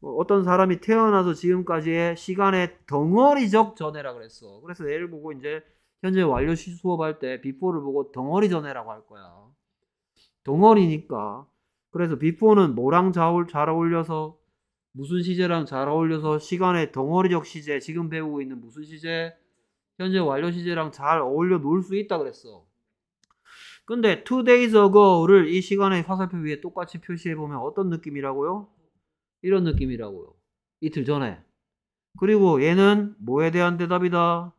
[SPEAKER 1] 어떤 사람이 태어나서 지금까지의 시간의 덩어리적 전해라 그랬어. 그래서 예를 보고 이제 현재 완료 시 수업할 때 비포를 보고 덩어리 전해라고 할 거야. 덩어리니까. 그래서 비포는 뭐랑 잘 어울려서 무슨 시제랑 잘 어울려서 시간의 덩어리적 시제 지금 배우고 있는 무슨 시제 현재 완료 시제랑 잘 어울려 놓을 수 있다 그랬어. 근데 two days ago를 이 시간의 화살표 위에 똑같이 표시해 보면 어떤 느낌이라고요? 이런 느낌이라고요. 이틀 전에. 그리고 얘는 뭐에 대한 대답이다?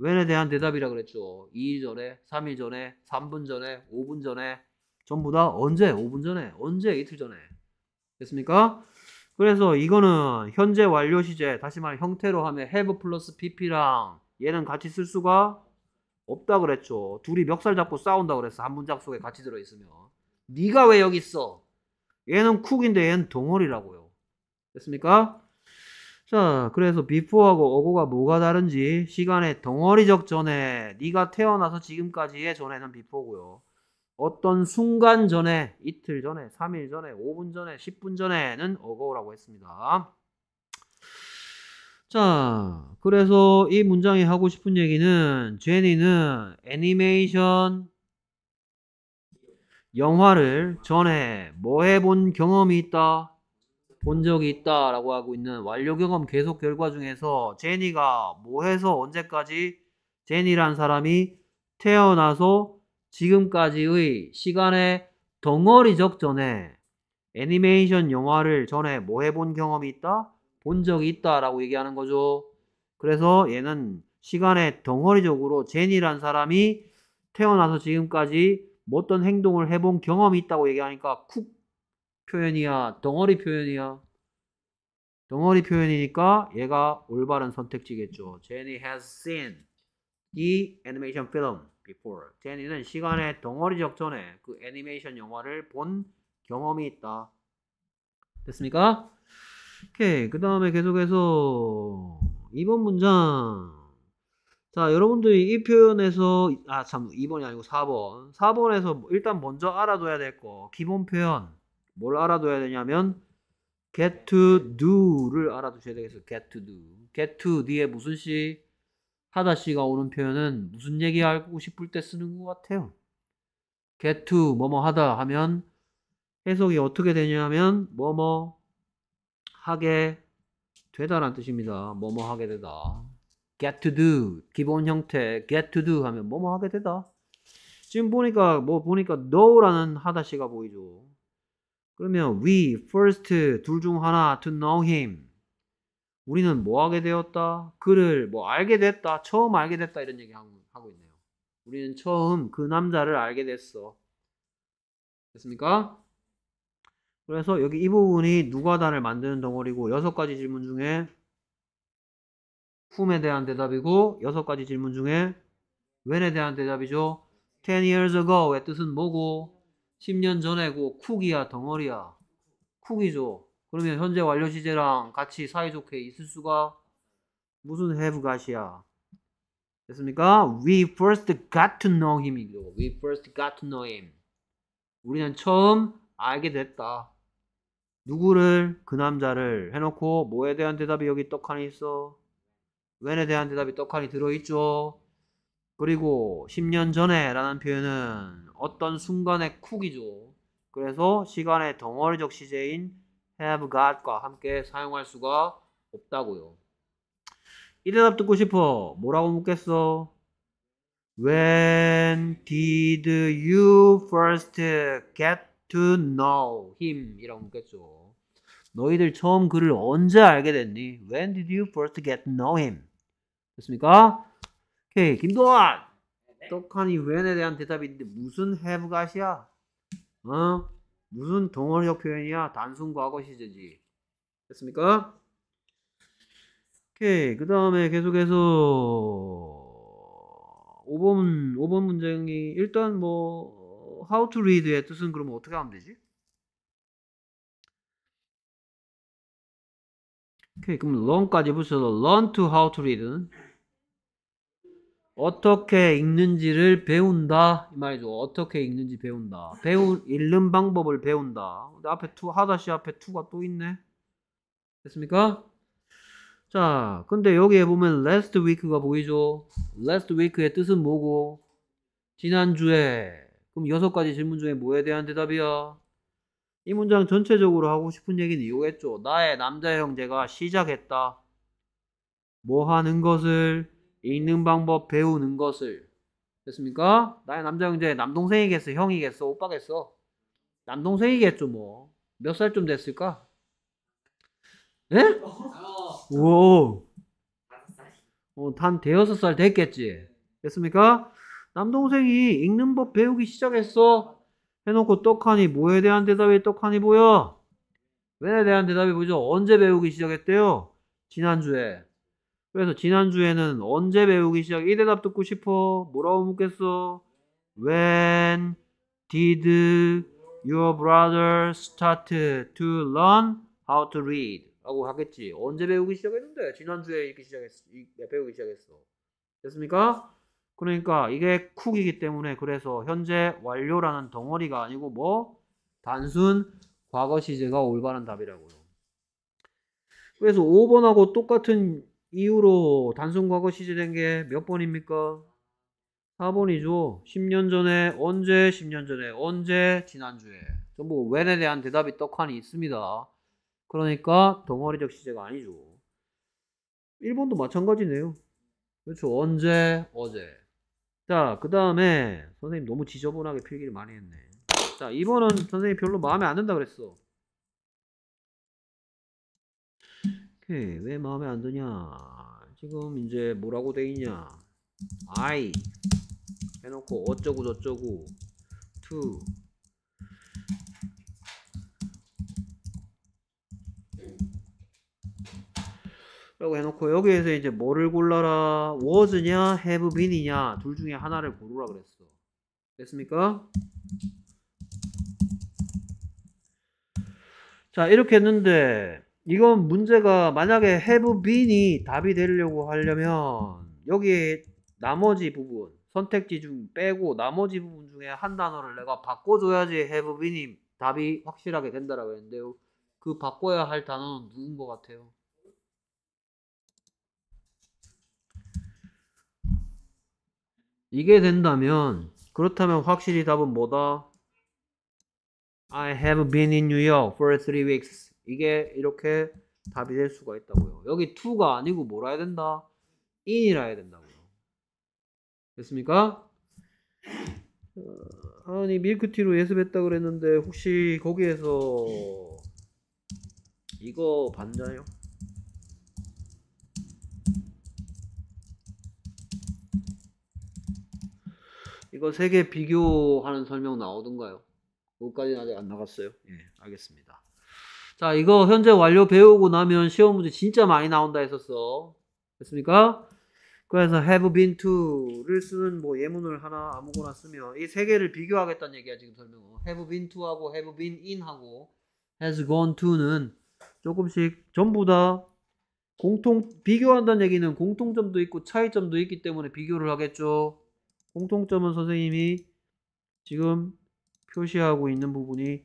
[SPEAKER 1] when에 대한 대답이라 그랬죠. 2일 전에, 3일 전에, 3분 전에, 5분 전에 전부 다 언제? 5분 전에, 언제? 이틀 전에. 됐습니까? 그래서 이거는 현재 완료 시제 다시 말해 형태로 하면 have 플러스 pp랑 얘는 같이 쓸 수가 없다 그랬죠. 둘이 멱살 잡고 싸운다 그랬어. 한 문장 속에 같이 들어 있으면. 네가 왜 여기 있어? 얘는 쿡인데 얘는 덩어리라고요. 됐습니까? 자, 그래서 비포하고 어고가 뭐가 다른지 시간의 덩어리적 전에 네가 태어나서 지금까지의 전에는 비포고요. 어떤 순간 전에, 이틀 전에, 3일 전에, 5분 전에, 10분 전에는 어거우라고 했습니다. 자, 그래서 이 문장이 하고 싶은 얘기는 제니는 애니메이션 영화를 전에 뭐 해본 경험이 있다? 본 적이 있다 라고 하고 있는 완료 경험 계속 결과 중에서 제니가 뭐 해서 언제까지 제니란 사람이 태어나서 지금까지의 시간의 덩어리적 전에 애니메이션 영화를 전에 뭐 해본 경험이 있다? 본 적이 있다 라고 얘기하는 거죠. 그래서 얘는 시간의 덩어리적으로 제니란 사람이 태어나서 지금까지 뭐 어떤 행동을 해본 경험이 있다고 얘기하니까 쿡 표현이야 덩어리 표현이야 덩어리 표현이니까 얘가 올바른 선택지겠죠. 제니 has seen the animation film before. 제니는 시간의 덩어리적 전에 그 애니메이션 영화를 본 경험이 있다. 됐습니까? 오케이. 그 다음에 계속해서 2번 문장. 자, 여러분들이 이 표현에서, 아, 참, 2번이 아니고 4번. 4번에서 일단 먼저 알아둬야 될 거. 기본 표현. 뭘 알아둬야 되냐면, get to do를 알아두셔야 되겠어 get to do. get to 뒤에 무슨 시? 하다시가 오는 표현은 무슨 얘기하고 싶을 때 쓰는 것 같아요. get to 뭐뭐 하다 하면 해석이 어떻게 되냐면 뭐뭐 하게 되다란 뜻입니다. 뭐뭐 하게 되다. get to do 기본 형태 get to do 하면 뭐뭐 하게 되다. 지금 보니까 뭐 보니까 너라는 하다시가 보이죠. 그러면 we first 둘 중 하나 to know him 우리는 뭐 하게 되었다? 그를 뭐 알게 됐다. 처음 알게 됐다. 이런 얘기 하고 있네요. 우리는 처음 그 남자를 알게 됐어. 됐습니까? 그래서 여기 이 부분이 누가 다를 만드는 덩어리고 여섯 가지 질문 중에 품에 대한 대답이고 여섯 가지 질문 중에 when에 대한 대답이죠. 10 years ago의 뜻은 뭐고 10년 전에고 쿡이야 덩어리야 쿡이죠. 그러면 현재 완료 시제랑 같이 사이좋게 있을 수가 무슨 have got이야. 됐습니까? We first got to know him. We first got to know him. 우리는 처음 알게 됐다. 누구를 그 남자를 해놓고 뭐에 대한 대답이 여기 떡하니 있어? when에 대한 대답이 떡하니 들어있죠. 그리고 10년 전에 라는 표현은 어떤 순간의 쿡이죠. 그래서 시간의 덩어리적 시제인 have got과 함께 사용할 수가 없다고요. 이 대답 듣고 싶어. 뭐라고 묻겠어? When did you first get to know him? 이라고 묻겠죠. 너희들 처음 그를 언제 알게 됐니? When did you first get to know him? 됐습니까? 오케이, 김도환! 떡하니 when에 대한 대답인데 무슨 have got이야? 어? 무슨 동원형 표현이야? 단순 과거 시제지. 됐습니까? 오케이. 그 다음에 계속해서 5번, 5번 문장이 일단 뭐 how to read의 뜻은 그러면 어떻게 하면 되지? 오케이. 그럼 learn까지 붙여서 learn to how to read는 어떻게 읽는지를 배운다 이 말이죠. 어떻게 읽는지 배운다. 배우 읽는 방법을 배운다. 근데 앞에 투 하다시 앞에 투가 또 있네. 됐습니까? 자, 근데 여기에 보면 last week가 보이죠. last week의 뜻은 뭐고? 지난주에. 그럼 여섯 가지 질문 중에 뭐에 대한 대답이야? 이 문장 전체적으로 하고 싶은 얘기는 이거겠죠. 나의 남자 형제가 시작했다. 뭐 하는 것을 있는 방법 배우는 것을 됐습니까? 나의 남자 형제 남동생이겠어 형이겠어 오빠겠어 남동생이겠죠 뭐 몇살쯤 됐을까? 예? 네? 우와 어, 단 대여섯 살 됐겠지 됐습니까? 남동생이 읽는 법 배우기 시작했어 해놓고 떡하니 뭐에 대한 대답이 떡하니 뭐야? 왜에 대한 대답이 뭐죠? 언제 배우기 시작했대요? 지난주에 그래서 지난주에는 언제 배우기 시작? 이 대답 듣고 싶어? 뭐라고 묻겠어? When did your brother start to learn how to read? 라고 하겠지. 언제 배우기 시작했는데? 지난주에 읽기 시작했어. 네, 배우기 시작했어. 됐습니까? 그러니까 이게 쿡이기 때문에 그래서 현재 완료라는 덩어리가 아니고 뭐? 단순 과거 시제가 올바른 답이라고요. 그래서 5번하고 똑같은 이후로 단순 과거 시제된 게 몇 번입니까? 4번이죠. 10년 전에, 언제, 10년 전에, 언제, 지난주에. 전부 when에 대한 대답이 떡하니 있습니다. 그러니까 덩어리적 시제가 아니죠. 1번도 마찬가지네요. 그렇죠. 언제, 어제. 자, 그 다음에 선생님 너무 지저분하게 필기를 많이 했네. 자, 2번은 선생님 별로 마음에 안 든다 그랬어. 오케이. 그, 왜 마음에 안 드냐? 지금 이제 뭐라고 돼 있냐? I 해놓고 어쩌고 저쩌고 to 라고 해놓고 여기에서 이제 뭐를 골라라 was냐 have been이냐 둘 중에 하나를 고르라 그랬어 됐습니까? 자 이렇게 했는데 이건 문제가 만약에 have been이 답이 되려고 하려면 여기 나머지 부분 선택지 중 빼고 나머지 부분 중에 한 단어를 내가 바꿔줘야지 have been이 답이 확실하게 된다라고 했는데요. 그 바꿔야 할 단어는 누군 것 같아요? 이게 된다면 그렇다면 확실히 답은 뭐다? I have been in New York for three weeks. 이게 이렇게 답이 될 수가 있다고요. 여기 2가 아니고 뭐라 해야 된다? i 이라 해야 된다고요. 됐습니까? 어, 아니 밀크티로 예습했다 그랬는데 혹시 거기에서 이거 봤나요? 이거 세 개 비교하는 설명 나오던가요? 그것까지는 아직 안 나갔어요. 예, 알겠습니다. 자, 이거 현재 완료 배우고 나면 시험 문제 진짜 많이 나온다 했었어. 됐습니까? 그래서 have been to를 쓰는 뭐 예문을 하나 아무거나 쓰면 이 세 개를 비교하겠다는 얘기야 지금 설명은 have been to하고 have been in하고 has gone to는 조금씩 전부 다 공통 비교한다는 얘기는 공통점도 있고 차이점도 있기 때문에 비교를 하겠죠. 공통점은 선생님이 지금 표시하고 있는 부분이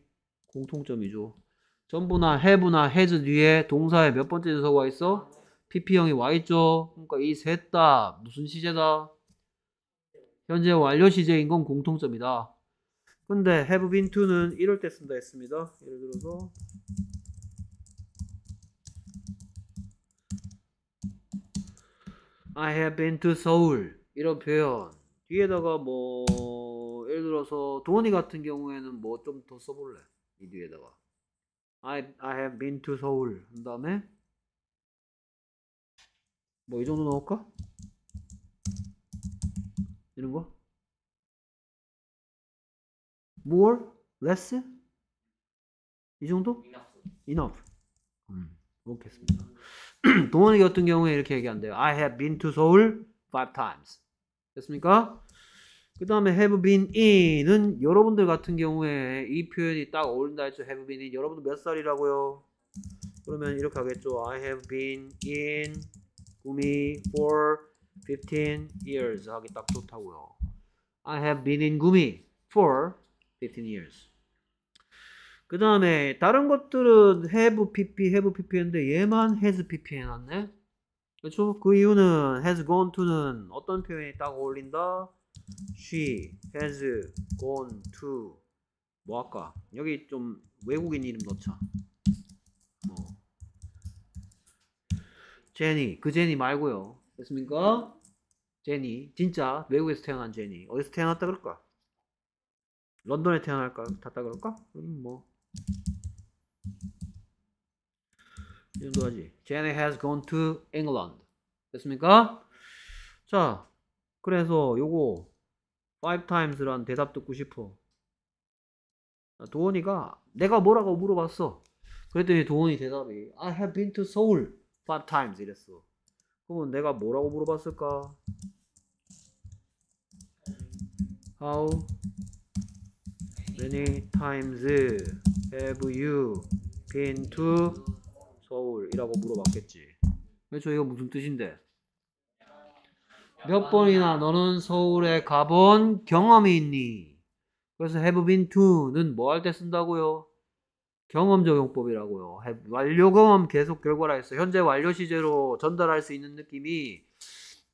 [SPEAKER 1] 공통점이죠. 전부나 have나 has 뒤에 동사에 몇 번째 주소가 있어? pp형이 와 있죠. 그러니까 이 셋다 무슨 시제다? 현재 완료 시제인 건 공통점이다. 근데 have been to는 이럴 때 쓴다 했습니다. 예를 들어서 I have been to Seoul 이런 표현 뒤에다가 뭐 예를 들어서 동원이 같은 경우에는 뭐 좀 더 써볼래 이 뒤에다가 I, I have been to 서울 그 다음에
[SPEAKER 2] 뭐 이 정도 넣을까? 이런 거 more,
[SPEAKER 1] less 이 정도? enough Enough. 음, 먹겠습니다 동원이 같은 경우에 이렇게 얘기한대요 I have been to 서울 five times 됐습니까? 그 다음에 have been in은 여러분들 같은 경우에 이 표현이 딱 어울린다 했죠. have been in. 여러분들 몇 살이라고요? 그러면 이렇게 하겠죠. I have been in 구미 for 15 years 하기 딱 좋다고요. I have been in 구미 for 15 years. 그 다음에 다른 것들은 have pp, have pp인데 얘만 has pp 해놨네. 그렇죠? 그 이유는 has gone to는 어떤 표현이 딱 어울린다? She has gone to 뭐 할까? 여기 좀 외국인 이름 넣자. 뭐. 제니, 그 제니 말고요. 됐습니까? 제니, 진짜 외국에서 태어난 제니. 어디서 태어났다 그럴까? 런던에 태어날까? 탔다 그럴까? 음, 뭐. 이 정도 하지. Jenny has gone to England. 됐습니까? 자, 그래서 요거 5 times란 대답 듣고 싶어. 아, 도원이가 내가 뭐라고 물어봤어. 그랬더니 도원이 대답이 I have been to Seoul f i times 이랬어. 그러면 내가 뭐라고 물어봤을까? How many times have you been to Seoul? 이라고 물어봤겠지. 그렇죠? 이거 무슨 뜻인데? 몇 번이나 너는 서울에 가본 경험이 있니? 그래서 have been to는 뭐 할 때 쓴다고요? 경험 적용법이라고요. 완료 경험 계속 결과라 했어. 현재 완료 시제로 전달할 수 있는 느낌이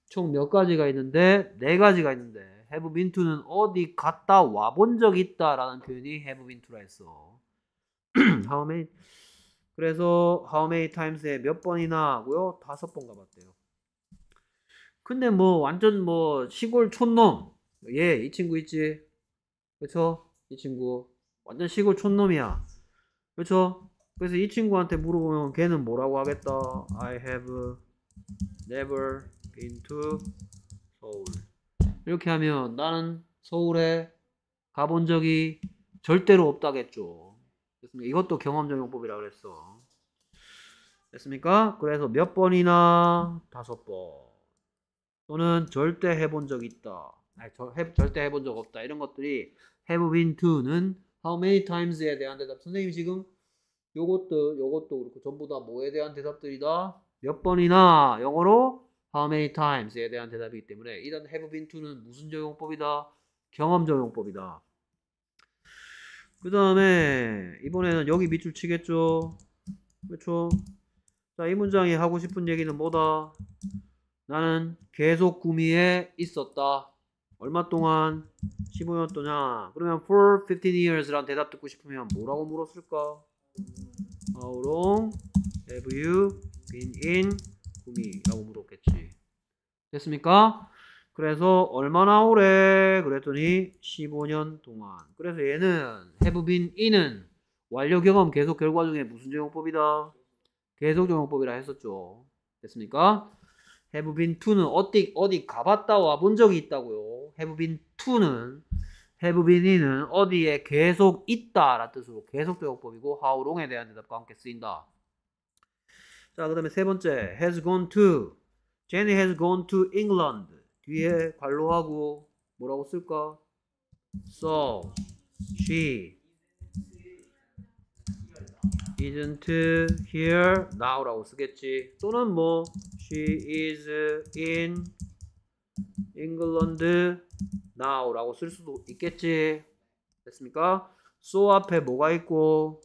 [SPEAKER 1] 총 몇 가지가 있는데 네 가지가 있는데 have been to는 어디 갔다 와 본 적 있다라는 표현이 have been to라 했어. how many 그래서 how many times에 몇 번이나 하고요? 다섯 번 가봤대요. 근데 뭐 완전 뭐 시골 촌놈 예이 친구 있지 그쵸 이 친구 완전 시골 촌놈이야 그쵸 그래서 이 친구한테 물어보면 걔는 뭐라고 하겠다 I have never been to 서울 이렇게 하면 나는 서울에 가본 적이 절대로 없다겠죠 됐습니까? 이것도 경험적용법이라고 그랬어 됐습니까? 그래서 몇 번이나 다섯 번 또는 절대 해본 적 있다. 아니, 저, 해, 절대 해본 적 없다. 이런 것들이 have been to는 how many times에 대한 대답. 선생님 지금 요것도 요것도 그렇고 전부 다 뭐에 대한 대답들이다. 몇 번이나 영어로 how many times에 대한 대답이기 때문에 이런 have been to는 무슨 적용법이다? 경험 적용법이다. 그 다음에 이번에는 여기 밑줄 치겠죠. 그렇죠. 자, 이 문장이 하고 싶은 얘기는 뭐다? 나는 계속 구미에 있었다. 얼마 동안? 15년 동안. 그러면 for 15 years란 대답 듣고 싶으면 뭐라고 물었을까? How long have you been in 구미? 라고 물었겠지. 됐습니까? 그래서 얼마나 오래? 그랬더니 15년 동안. 그래서 얘는 have been in은 완료 경험 계속 결과 중에 무슨 적용법이다? 계속 적용법이라 했었죠. 됐습니까? have been to는 어디 어디 가봤다 와 본 적이 있다고요. have been to는 have been이는 어디에 계속 있다라는 뜻으로 계속 대역법이고 how long에 대한 대답과 함께 쓰인다. 자, 그다음에 세 번째 has gone to Jenny has gone to England. 뒤에 관로하고 뭐라고 쓸까? So she isn't here now라고 쓰겠지. 또는 뭐 she is in England now라고 쓸 수도 있겠지. 됐습니까? so 앞에 뭐가 있고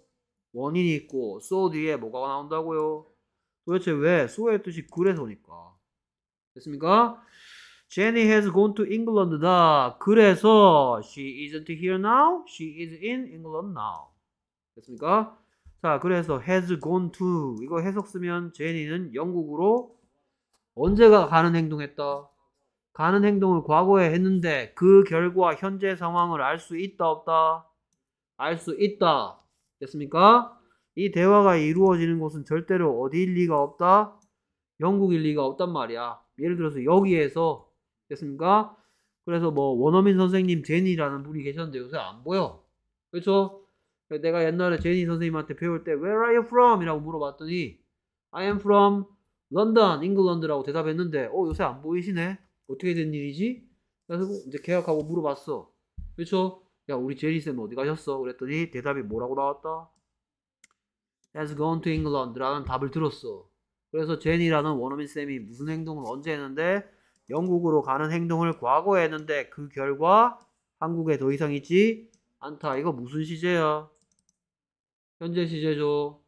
[SPEAKER 1] 원인이 있고 so 뒤에 뭐가 나온다고요? 도대체 왜 so의 뜻이 그래서니까. 됐습니까? Jenny has gone to England 다. 그래서 she isn't here now. She is in England now. 됐습니까? 자, 그래서 has gone to 이거 해석 쓰면 제니는 영국으로 언제가 가는 행동했다. 가는 행동을 과거에 했는데 그 결과 현재 상황을 알 수 있다 없다. 알 수 있다. 됐습니까? 이 대화가 이루어지는 곳은 절대로 어디일 리가 없다. 영국일 리가 없단 말이야. 예를 들어서 여기에서 됐습니까? 그래서 뭐 원어민 선생님 제니라는 분이 계셨는데 요새 안 보여. 그렇죠? 내가 옛날에 제니 선생님한테 배울 때 Where are you from? 이라고 물어봤더니 I am from London, England라고 대답했는데 어 요새 안 보이시네? 어떻게 된 일이지? 그래서 이제 계약하고 물어봤어 그쵸? 야 우리 제니쌤 어디 가셨어? 그랬더니 대답이 뭐라고 나왔다? Has gone to England 라는 답을 들었어 그래서 제니라는 원어민 쌤이 무슨 행동을 언제 했는데 영국으로 가는 행동을 과거에 했는데 그 결과 한국에 더 이상 있지 않다 이거 무슨 시제야 현재 시제죠.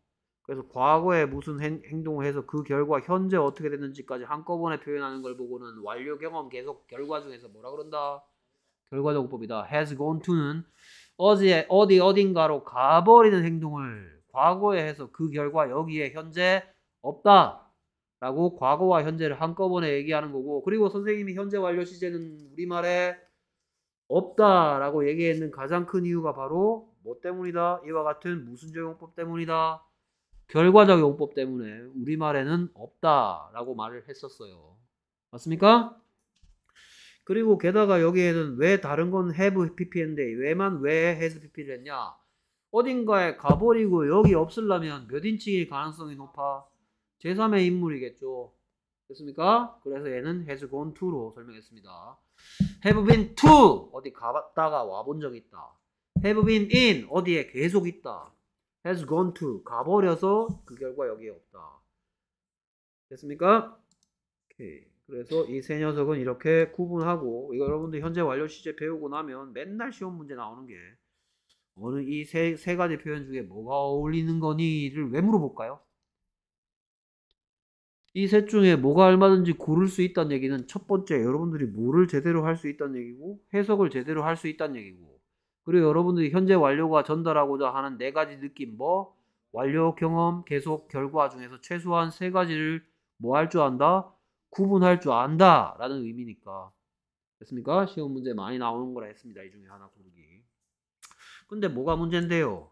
[SPEAKER 1] 그래서 과거에 무슨 행동을 해서 그 결과 현재 어떻게 됐는지까지 한꺼번에 표현하는 걸 보고는 완료 경험 계속 결과 중에서 뭐라 그런다? 결과적법이다. has gone to는 어제 어디 어딘가로 가버리는 행동을 과거에 해서 그 결과 여기에 현재 없다. 라고 과거와 현재를 한꺼번에 얘기하는 거고 그리고 선생님이 현재 완료 시제는 우리말에 없다라고 얘기했는 가장 큰 이유가 바로 뭐 때문이다? 이와 같은 무슨적 용법 때문이다. 결과적 용법 때문에 우리말에는 없다라고 말을 했었어요. 맞습니까? 그리고 게다가 여기에는 왜 다른 건 have pp인데 왜만 왜 has pp를 했냐? 어딘가에 가버리고 여기 없으려면 몇 인칭일 가능성이 높아? 제3의 인물이겠죠. 됐습니까? 그래서 얘는 has gone to로 설명했습니다. have been to 어디 가봤다가 와본 적 있다. have been in 어디에 계속 있다. has gone to 가버려서 그 결과 여기에 없다. 됐습니까? 오케이. 그래서 이 세 녀석은 이렇게 구분하고 이거 여러분들 현재 완료 시제 배우고 나면 맨날 시험 문제 나오는 게 어느 이 세 세 가지 표현 중에 뭐가 어울리는 거니를 왜 물어볼까요? 이 셋 중에 뭐가 얼마든지 고를 수 있다는 얘기는 첫 번째 여러분들이 뭐를 제대로 할 수 있다는 얘기고 해석을 제대로 할 수 있다는 얘기고 그리고 여러분들이 현재 완료가 전달하고자 하는 네 가지 느낌 뭐 완료 경험 계속 결과 중에서 최소한 세 가지를 뭐 할 줄 안다 구분할 줄 안다 라는 의미니까 됐습니까? 시험 문제 많이 나오는 거라 했습니다 이 중에 하나 고르기 근데 뭐가 문제인데요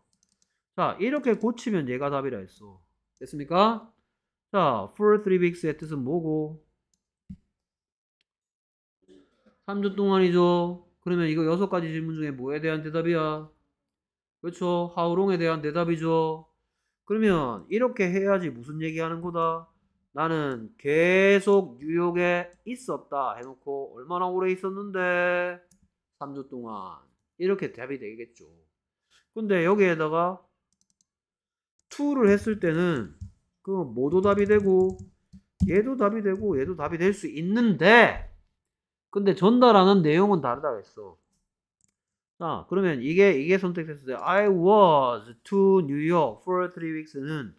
[SPEAKER 1] 자 이렇게 고치면 얘가 답이라 했어 됐습니까? 자 for three weeks의 뜻은 뭐고 3주 동안이죠 그러면 이거 여섯 가지 질문 중에 뭐에 대한 대답이야? 그렇죠. 하우롱에 대한 대답이죠. 그러면 이렇게 해야지 무슨 얘기하는 거다? 나는 계속 뉴욕에 있었다 해놓고 얼마나 오래 있었는데 3주 동안 이렇게 대답이 되겠죠. 근데 여기에다가 t 를 했을 때는 그모두 답이 되고 얘도 답이 되고 얘도 답이 될 수 있는데 근데 전달하는 내용은 다르다고 했어. 자, 그러면 이게 이게 선택했을 때 I was to New York for three weeks는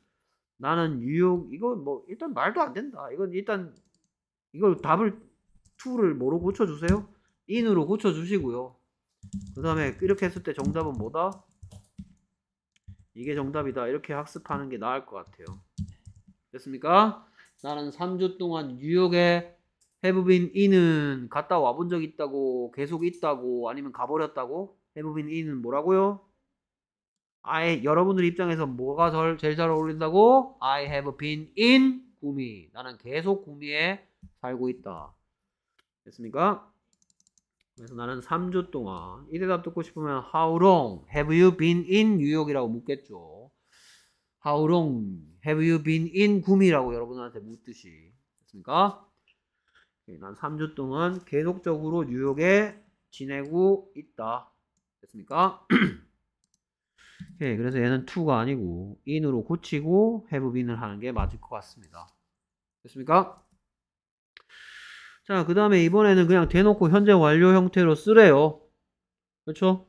[SPEAKER 1] 나는 뉴욕 이건 뭐 일단 말도 안 된다. 이건 일단 이걸 답을 to를 뭐로 고쳐 주세요? in으로 고쳐 주시고요. 그다음에 이렇게 했을 때 정답은 뭐다? 이게 정답이다. 이렇게 학습하는 게 나을 것 같아요. 됐습니까? 나는 3주 동안 뉴욕에 Have been in은 갔다 와 본 적 있다고 계속 있다고 아니면 가버렸다고 Have been in은 뭐라고요? 아예 여러분들 입장에서 뭐가 절, 제일 잘 어울린다고? I have been in 구미 나는 계속 구미에 살고 있다 됐습니까? 그래서 나는 3주 동안 이 대답 듣고 싶으면 How long have you been in 뉴욕이라고 묻겠죠 How long have you been in 구미라고 여러분한테 묻듯이 됐습니까? 예, 난 3주 동안 계속적으로 뉴욕에 지내고 있다. 됐습니까? 예, 그래서 얘는 2가 아니고 in으로 고치고 have been을 하는 게 맞을 것 같습니다. 됐습니까? 자, 그 다음에 이번에는 그냥 대놓고 현재 완료 형태로 쓰래요. 그렇죠?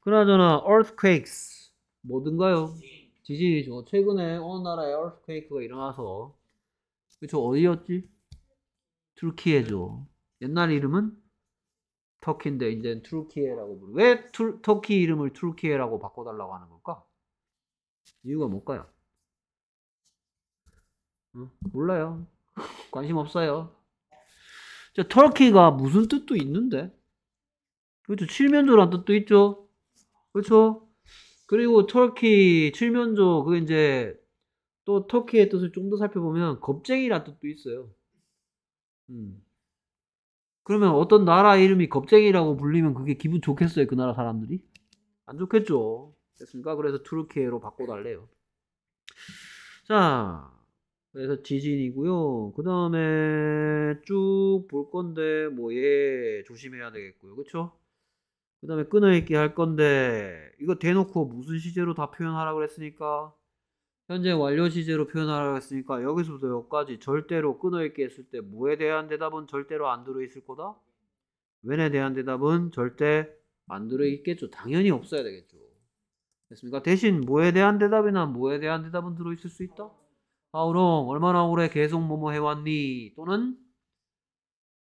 [SPEAKER 1] 그나저나 earthquakes 뭐든가요? 지진이죠. 최근에 어느 나라에 earthquake가 일어나서 그렇죠? 어디였지? 트루키에죠 옛날 이름은 터키인데 이제 트루키에라고 부르고 왜 툴, 터키 이름을 트루키에라고 바꿔달라고 하는 걸까? 이유가 뭘까요? 응? 어, 몰라요. 관심 없어요. 자, 터키가 무슨 뜻도 있는데? 그렇죠. 칠면조란 뜻도 있죠. 그렇죠. 그리고 터키 칠면조 그게 이제 또 터키의 뜻을 좀 더 살펴보면 겁쟁이란 뜻도 있어요. 음. 그러면 어떤 나라 이름이 겁쟁이라고 불리면 그게 기분 좋겠어요 그 나라 사람들이? 안 좋겠죠. 됐습니까? 그래서 트루키에로 바꿔달래요. 자, 그래서 지진이고요. 그 다음에 쭉 볼 건데 뭐예 조심해야 되겠고요. 그쵸? 그 다음에 끊어있기 할 건데 이거 대놓고 무슨 시제로 다 표현하라 그랬으니까 현재 완료 시제로 표현하라고 했으니까 여기서부터 여기까지 절대로 끊어있게 했을 때 뭐에 대한 대답은 절대로 안 들어있을 거다? 왜 h e n 에 대한 대답은 절대 안 들어있겠죠. 당연히 없어야 되겠죠. 됐습니까? 대신 뭐에 대한 대답이나 뭐에 대한 대답은 들어있을 수 있다? 아우롱 얼마나 오래 계속 뭐뭐 해왔니? 또는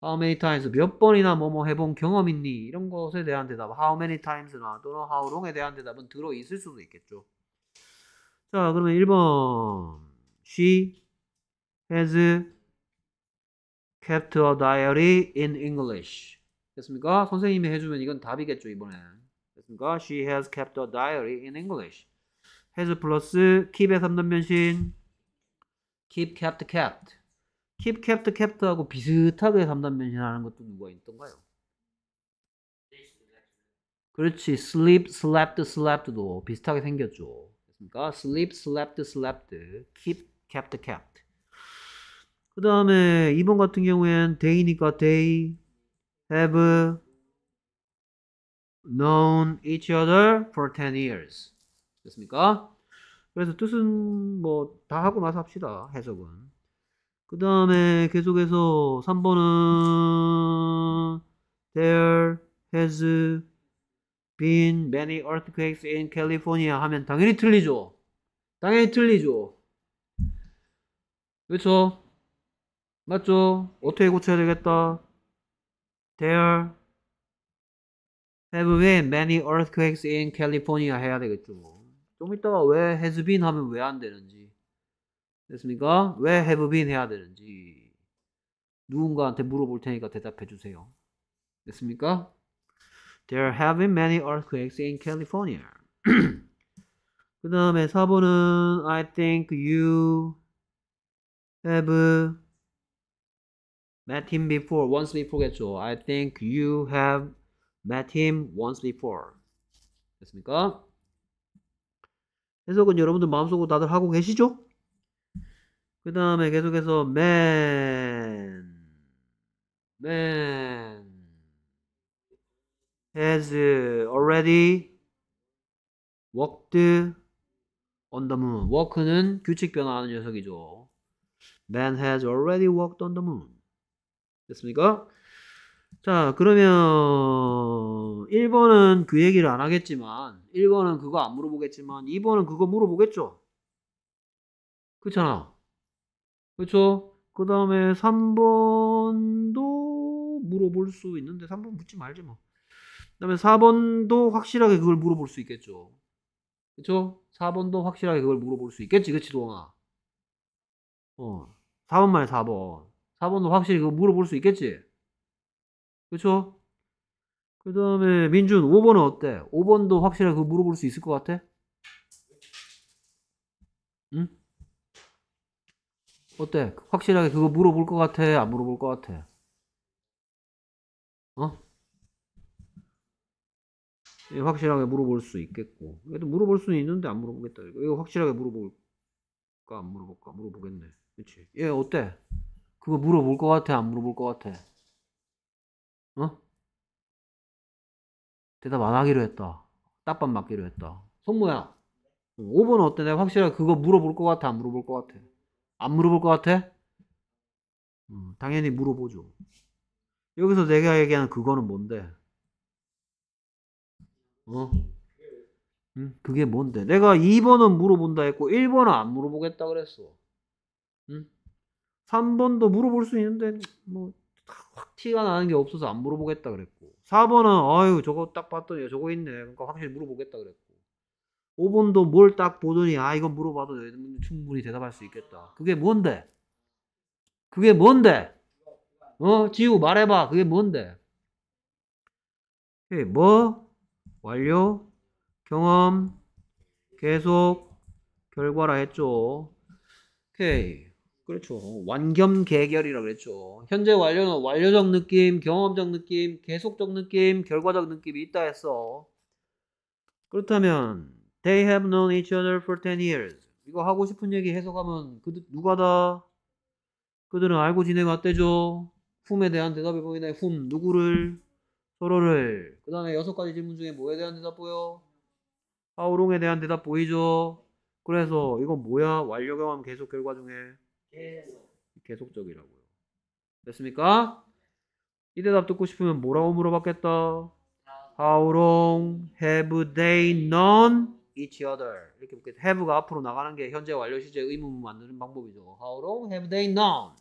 [SPEAKER 1] how many times 몇 번이나 뭐뭐 해본 경험 있니? 이런 것에 대한 대답 how many times나 또는 how long에 대한 대답은 들어있을 수도 있겠죠. 자, 그러면 1번. She has kept a diary in English. 됐습니까? 선생님이 해주면 이건 답이겠죠, 이번엔. 됐습니까? She has kept a diary in English. has 플러스 keep의 3단 변신. keep, kept, kept. keep, kept, kept하고 비슷하게 3단 변신하는 것도 누가 있던가요? 그렇지. sleep, slept, slept도 비슷하게 생겼죠. 그러니까 sleep, slept, slept, keep, kept, kept. 그 다음에 2번 같은 경우엔 day니까 day, have known each other for 10 years. 됐습니까? 그래서 뜻은 뭐 다 하고 나서 합시다. 해석은. 그 다음에 계속해서 3번은 there has been many earthquakes in California 하면 당연히 틀리죠. 당연히 틀리죠. 그렇죠? 맞죠? 어떻게 고쳐야 되겠다? There have been many earthquakes in California 해야 되겠죠. 뭐. 좀 이따가 왜 has been 하면 왜 안 되는지 됐습니까? 왜 have been 해야 되는지 누군가한테 물어볼 테니까 대답해 주세요. 됐습니까? There have been many earthquakes in California. 그 다음에 4번은 I think you have met him before. once before겠죠. I think you have met him once before. 됐습니까? 해석은 여러분들 마음속으로 다들 하고 계시죠? 그 다음에 계속해서 man, man. has uh, already walked on the moon. walk는 규칙 변화하는 녀석이죠. Man has already walked on the moon. 됐습니까? 자, 그러면 1번은 그 얘기를 안 하겠지만 1번은 그거 안 물어보겠지만 2번은 그거 물어보겠죠. 그렇잖아. 그렇죠? 그다음에 3번도 물어볼 수 있는데 3번 묻지 말지 뭐. 그다음에 4번도 확실하게 그걸 물어볼 수 있겠죠. 그쵸 4번도 확실하게 그걸 물어볼 수 있겠지. 그치지 동아. 어. 4번 말에 4번. 4번도 확실히 그거 물어볼 수 있겠지. 그쵸 그다음에 민준 5번은 어때? 5번도 확실하게 그거 물어볼 수 있을 것 같아? 응? 어때? 확실하게 그거 물어볼 것 같아? 안 물어볼 것 같아? 어? 예, 확실하게 물어볼 수 있겠고 그래도 물어볼 수는 있는데 안 물어보겠다 이거 확실하게 물어볼까 안 물어볼까 물어보겠네 그치 얘 예, 어때 그거 물어볼 것 같아 안 물어볼 것 같아 어 대답 안 하기로 했다 딱밥 맞기로 했다 성모야 5번 어때 내가 확실하게 그거 물어볼 것 같아 안 물어볼 것 같아 안 물어볼 것 같아 음, 당연히 물어보죠 여기서 내가 얘기하는 그거는 뭔데 어? 응? 그게 뭔데? 내가 2번은 물어본다 했고 1번은 안 물어보겠다 그랬어. 응? 3번도 물어볼 수 있는데 뭐 확 티가 나는 게 없어서 안 물어보겠다 그랬고 4번은 아유 저거 딱 봤더니 저거 있네 그러니까 확실히 물어보겠다 그랬고 5번도 뭘 딱 보더니 아 이건 물어봐도 충분히 대답할 수 있겠다 그게 뭔데? 그게 뭔데? 어 지우 말해봐 그게 뭔데? 뭐? 완료, 경험, 계속, 결과라 했죠. 오케이. 그렇죠. 완겸계결이라고 그랬죠. 현재 완료는 완료적 느낌, 경험적 느낌, 계속적 느낌, 결과적 느낌이 있다 했어. 그렇다면 They have known each other for 10 years. 이거 하고 싶은 얘기 해석하면 그들 누가 다 그들은 알고 지내왔대죠. 훔에 대한 대답이 보이네. 훔 누구를 서로를 그 다음에 여섯 가지 질문 중에 뭐에 대한 대답 보여? 하오롱에 대한 대답 보이죠? 그래서 이건 뭐야? 완료 경험 계속 결과 중에 계속. 계속적이라고요. 됐습니까? 이 대답 듣고 싶으면 뭐라고 물어봤겠다. How long have they known each other? 이렇게 볼게. have가 앞으로 나가는 게 현재 완료 시제 의문문 만드는 방법이죠. How long have they known?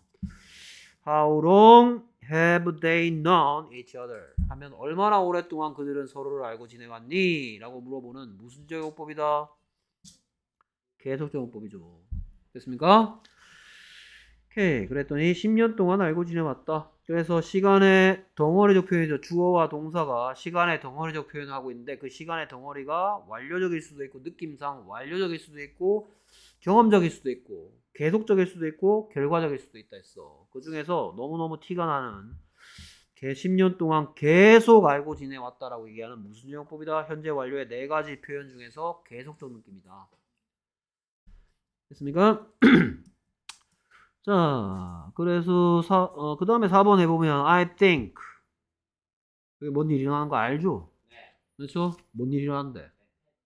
[SPEAKER 1] How long Have they known each other? 하면 얼마나 오랫동안 그들은 서로를 알고 지내왔니? 라고 물어보는 무순적 용법이다. 계속적 용법이죠. 됐습니까? 오케이. 그랬더니 10년 동안 알고 지내왔다. 그래서 시간의 덩어리적 표현이죠. 주어와 동사가 시간의 덩어리적 표현을 하고 있는데 그 시간의 덩어리가 완료적일 수도 있고 느낌상 완료적일 수도 있고 경험적일 수도 있고 계속적일 수도 있고 결과적일 수도 있다 했어. 그 중에서 너무너무 티가 나는 개 10년 동안 계속 알고 지내왔다라고 얘기하는 무슨 유법이다 현재 완료의 네 가지 표현 중에서 계속적 느낌이다. 됐습니까? 자, 그래서 사, 어, 그 다음에 4번 해보면 I think 그게 뭔 일이 일어나는 거 알죠? 네. 그렇죠? 뭔 일이 일어나는데?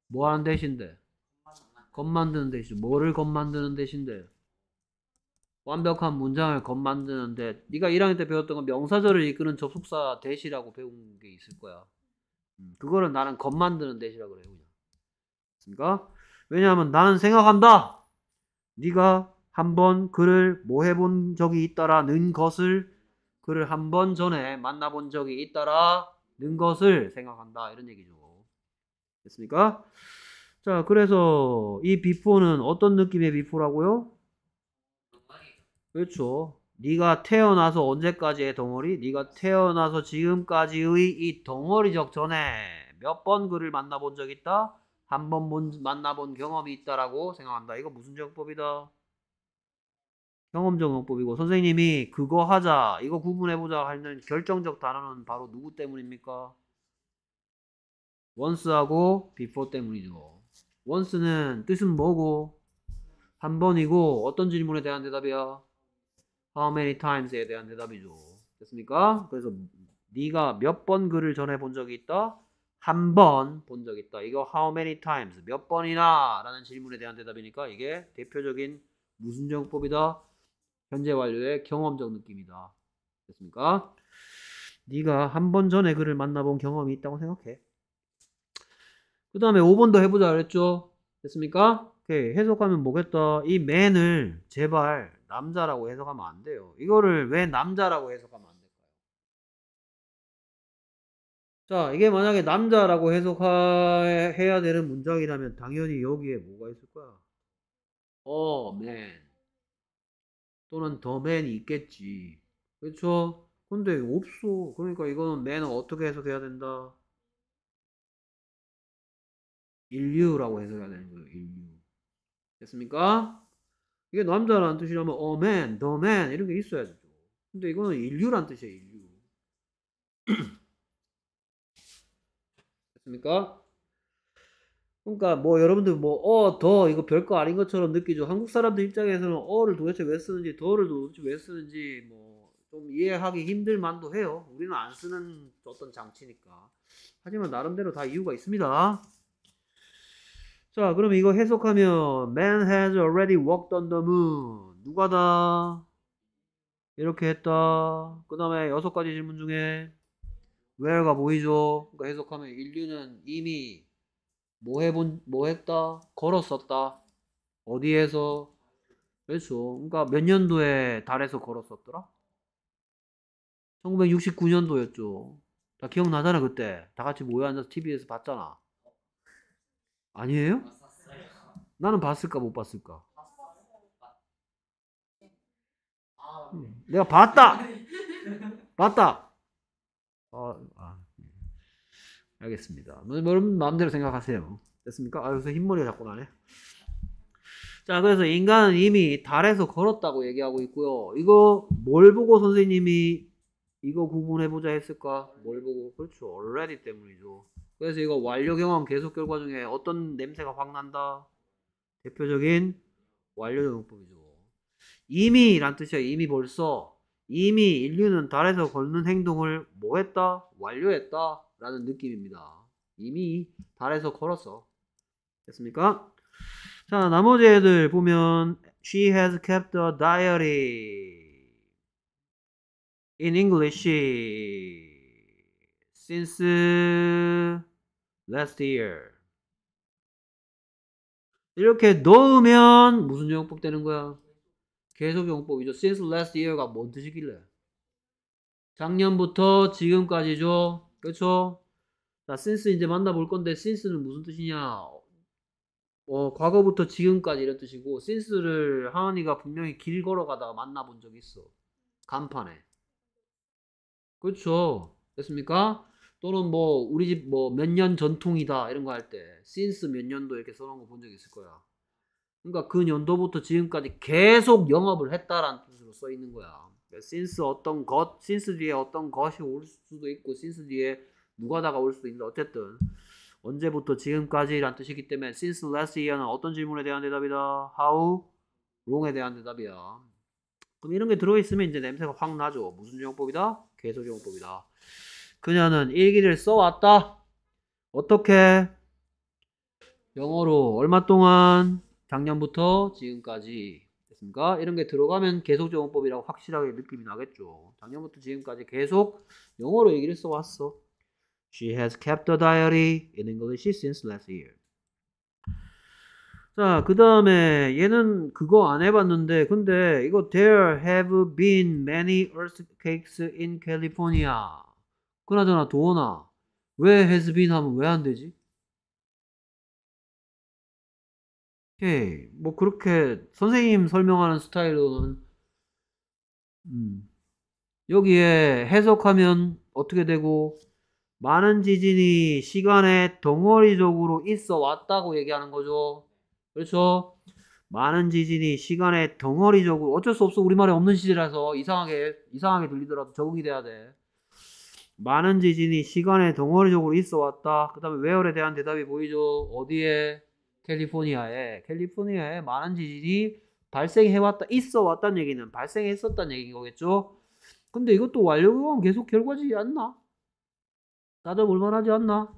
[SPEAKER 1] 뭐 하는 대신데? 겁 만드는 대신 뭐를 겁 만드는 대신데? 완벽한 문장을 겁 만드는데 네가 1학년 때 배웠던 건 명사절을 이끄는 접속사 대시라고 배운 게 있을 거야. 음, 그거는 나는 겁 만드는 대시라고 그래 요 그러니까 왜냐하면 나는 생각한다. 네가 한번 그를 뭐 해본 적이 있다라는 것을 그를 한 번 전에 만나본 적이 있다라는 것을 생각한다 이런 얘기죠. 됐습니까? 자 그래서 이 비포는 어떤 느낌의 비포라고요? 그렇죠. 네가 태어나서 언제까지의 덩어리? 네가 태어나서 지금까지의 이 덩어리적 전에 몇 번 그를 만나본 적 있다? 한 번 만나본 경험이 있다라고 생각한다. 이거 무슨 정법이다 경험적 정법이고 선생님이 그거 하자 이거 구분해보자 하는 결정적 단어는 바로 누구 때문입니까? once하고 before 때문이죠. once는 뜻은 뭐고 한 번이고 어떤 질문에 대한 대답이야? how many times에 대한 대답이죠. 됐습니까? 그래서 네가 몇 번 글을 전해 본 적이 있다? 한 번 본 적 있다. 이거 how many times 몇 번이나 라는 질문에 대한 대답이니까 이게 대표적인 무슨 정법이다? 현재 완료의 경험적 느낌이다. 됐습니까? 네가 한 번 전에 글을 만나본 경험이 있다고 생각해. 그 다음에 5번 더 해보자 그랬죠? 됐습니까? 오케이. 해석하면 뭐겠다. 이 man을 제발 남자라고 해석하면 안 돼요. 이거를 왜 남자라고 해석하면 안 될까요? 자, 이게 만약에 남자라고 해석해야 되는 문장이라면 당연히 여기에 뭐가 있을 거야? 어맨 또는 더맨이 있겠지. 그렇죠? 근데 없어. 그러니까 이거는 맨은 어떻게 해석해야 된다? 인류라고 해석해야 되는 거예요. 인류. 됐습니까? 이게 남자라는 뜻이라면 a man, the man 이런 게 있어야 되죠. 근데 이거는 인류란 뜻이에요. 인류. 됐습니까? 그러니까 뭐 여러분들 뭐 어, 더 이거 별거 아닌 것처럼 느끼죠. 한국 사람들 입장에서는 어를 도대체 왜 쓰는지 더를 도대체 왜 쓰는지 뭐 좀 이해하기 힘들 만도 해요. 우리는 안 쓰는 어떤 장치니까. 하지만 나름대로 다 이유가 있습니다. 자, 그럼 이거 해석하면 man has already walked on the moon. 누가 다 이렇게 했다. 그다음에 여섯 가지 질문 중에 where가 보이죠? 그러니까 해석하면 인류는 이미 뭐 해본 뭐 했다. 걸었었다. 어디에서 그렇죠. 그러니까 몇 년도에 달에서 걸었었더라? 1969년도였죠. 다 기억나잖아 그때. 다 같이 모여 앉아서 TV에서 봤잖아. 아니에요? 나는 봤을까 못 봤을까?
[SPEAKER 2] 내가 봤다. 봤다. 어, 아, 예.
[SPEAKER 1] 알겠습니다. 여러분 뭐, 뭐, 마음대로 생각하세요. 됐습니까? 아, 요새 흰머리가 자꾸 나네. 자, 그래서 인간은 이미 달에서 걸었다고 얘기하고 있고요. 이거 뭘 보고 선생님이 이거 구분해보자 했을까? 뭘 보고? 그렇죠. already 때문이죠. 그래서 이거 완료 경험 계속 결과 중에 어떤 냄새가 확 난다. 대표적인 완료 적용법이죠. 이미란 뜻이야. 이미 벌써 이미 인류는 달에서 걷는 행동을 뭐했다? 완료했다라는 느낌입니다. 이미 달에서 걸었어. 됐습니까? 자, 나머지 애들 보면 She has kept a diary. In English. since uh, last year. 이렇게 넣으면 무슨 용법 되는 거야? 계속 용법이죠. since last year가 뭔 뜻이길래? 작년부터 지금까지죠. 그렇죠? 자, since 이제 만나볼 건데 since는 무슨 뜻이냐? 어, 과거부터 지금까지 이런 뜻이고 since를 하은이가 분명히 길 걸어가다가 만나본 적 있어. 간판에. 그렇죠? 됐습니까? 또는 뭐 우리 집 뭐 몇 년 전통이다 이런 거 할 때 since 몇 년도 이렇게 써놓은 거 본 적 있을 거야. 그러니까 그 년도부터 지금까지 계속 영업을 했다라는 뜻으로 써 있는 거야. 그러니까 since 어떤 것, since 뒤에 어떤 것이 올 수도 있고 since 뒤에 누가다가 올 수도 있는데 어쨌든 언제부터 지금까지란 뜻이기 때문에 since last year는 어떤 질문에 대한 대답이다. how w o n g 에 대한 대답이야. 그럼 이런 게 들어있으면 이제 냄새가 확 나죠. 무슨 용법이다? 계속 용법이다. 그녀는 일기를 써왔다. 어떻게? 영어로 얼마 동안? 작년부터 지금까지 됐습니까? 이런 게 들어가면 계속 적용법이라고 확실하게 느낌이 나겠죠. 작년부터 지금까지 계속 영어로 얘기를 써왔어. She has kept a diary in English since last year. 자, 그 다음에 얘는 그거 안 해봤는데, 근데 이거 there have been many earthquakes in California. 그나저나 도원아 왜 has been 하면 왜 안 되지? 오케이 뭐 그렇게 선생님 설명하는 스타일로는 음. 여기에 해석하면 어떻게 되고 많은 지진이 시간에 덩어리적으로 있어 왔다고 얘기하는 거죠. 그렇죠? 많은 지진이 시간에 덩어리적으로 어쩔 수 없어 우리말에 없는 시대라서 이상하게 이상하게 들리더라도 적응이 돼야 돼. 많은 지진이 시간에 동원적으로 있어 왔다. 그 다음에 웨어에 대한 대답이 보이죠. 어디에? 캘리포니아에. 캘리포니아에 많은 지진이 발생해 왔다. 있어 왔다는 얘기는 발생했었다는 얘기인 거겠죠. 근데 이것도 완료가 계속 결과지 않나? 나져볼 만하지 않나?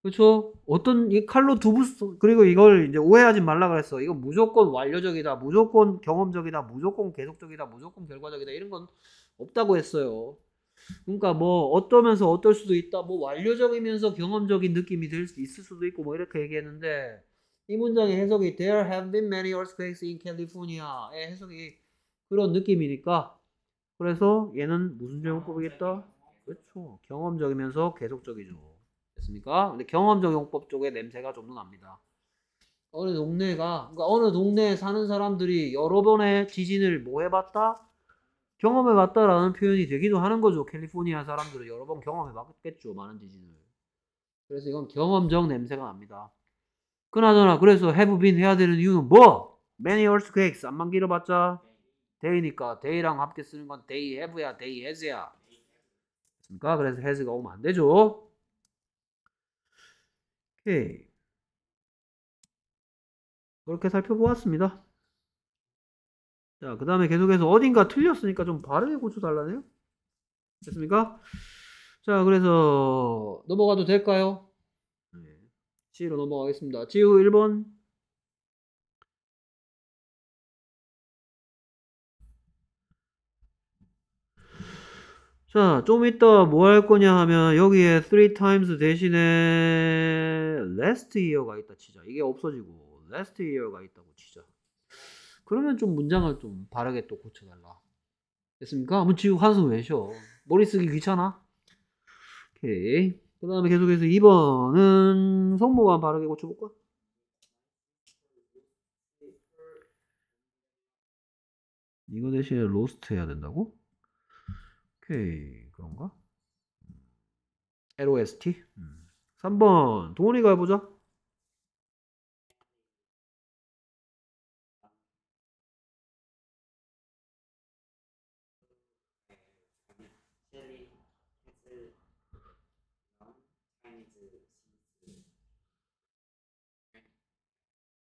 [SPEAKER 1] 그렇죠? 어떤 이 칼로 두부 그리고 이걸 이제 오해하지 말라 그랬어. 이거 무조건 완료적이다, 무조건 경험적이다, 무조건 계속적이다, 무조건 결과적이다 이런 건 없다고 했어요. 그러니까 뭐 어떠면서 어떨 수도 있다. 뭐 완료적이면서 경험적인 느낌이 들 수 있을 수도 있고 뭐 이렇게 얘기했는데 이 문장의 해석이 There have been many earthquakes in California의 해석이 그런 느낌이니까 그래서 얘는 무슨 제공법이겠다? 그렇죠. 경험적이면서 계속적이죠. 됐습니까? 근데 경험적 용법 쪽에 냄새가 좀더 납니다. 어느 동네가 그러니까 어느 동네에 사는 사람들이 여러 번의 지진을 뭐 해봤다? 경험해 봤다라는 표현이 되기도 하는 거죠. 캘리포니아 사람들은 여러 번 경험해 봤겠죠. 많은 지진을. 그래서 이건 경험적 냄새가 납니다. 그나저나 그래서 해부빈 해야 되는 이유는 뭐? Many earthquakes 안만 길어봤자 day니까 day랑 함께 쓰는 건 day have야 day has야. 그러니까 그래서 has가 오면 안 되죠. 오케이. 그렇게 살펴보았습니다. 자, 그 다음에 계속해서 어딘가 틀렸으니까 좀 바르게 고쳐달라네요. 됐습니까? 자, 그래서 넘어가도 될까요? 네. C로 넘어가겠습니다. 지우 1번. 자, 좀 이따 뭐 할 거냐 하면 여기에 three times 대신에 last year가 있다 치자. 이게 없어지고 last year가 있다고 그러면 좀 문장을 좀 바르게 또 고쳐달라. 됐습니까? 아무 지금 한숨 왜 쉬어? 머리 쓰기 귀찮아? 오케이. 그 다음에 계속해서 2번은 성모만 바르게 고쳐볼까? 이거 대신에 로스트 해야 된다고? 오케이 그런가?
[SPEAKER 2] LOST 음. 3번 음. 동원이가 해보자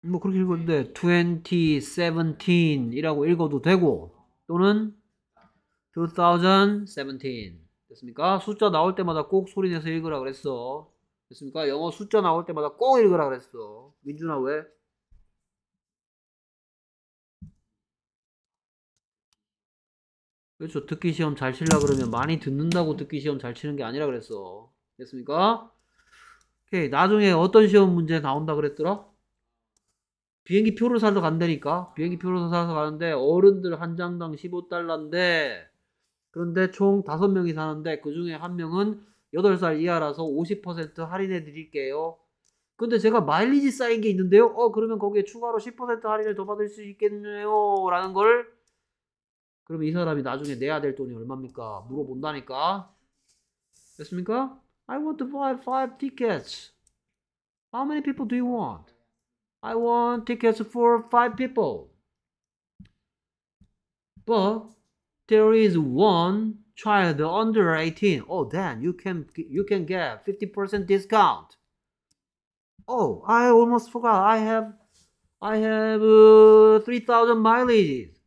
[SPEAKER 1] 뭐 그렇게 읽었는데 2017이라고 읽어도 되고 또는 2017 됐습니까? 숫자 나올 때마다 꼭 소리 내서 읽으라 그랬어 됐습니까? 영어 숫자 나올 때마다 꼭 읽으라 그랬어 민준아 왜? 그렇죠 듣기 시험 잘 치려 그러면 많이 듣는다고 듣기 시험 잘 치는 게 아니라 그랬어 됐습니까? 오케이 나중에 어떤 시험 문제 나온다 그랬더라? 비행기 표를 사서 간다니까. 비행기 표를 사서 가는데 어른들 한 장당 15달러인데 그런데 총 5명이 사는데 그 중에 한 명은 8살 이하라서 50% 할인해 드릴게요. 근데 제가 마일리지 쌓인 게 있는데요. 어, 그러면 거기에 추가로 10% 할인을 더 받을 수 있겠네요. 라는 걸그럼이 사람이 나중에 내야 될 돈이 얼마입니까? 물어본다니까. 됐습니까? I want to buy five tickets. How many people do you want? I want tickets for five people. But there is one child under 18. Oh, then you can you can get 50% discount. Oh, I almost forgot. I have I have uh, 3000 mileages.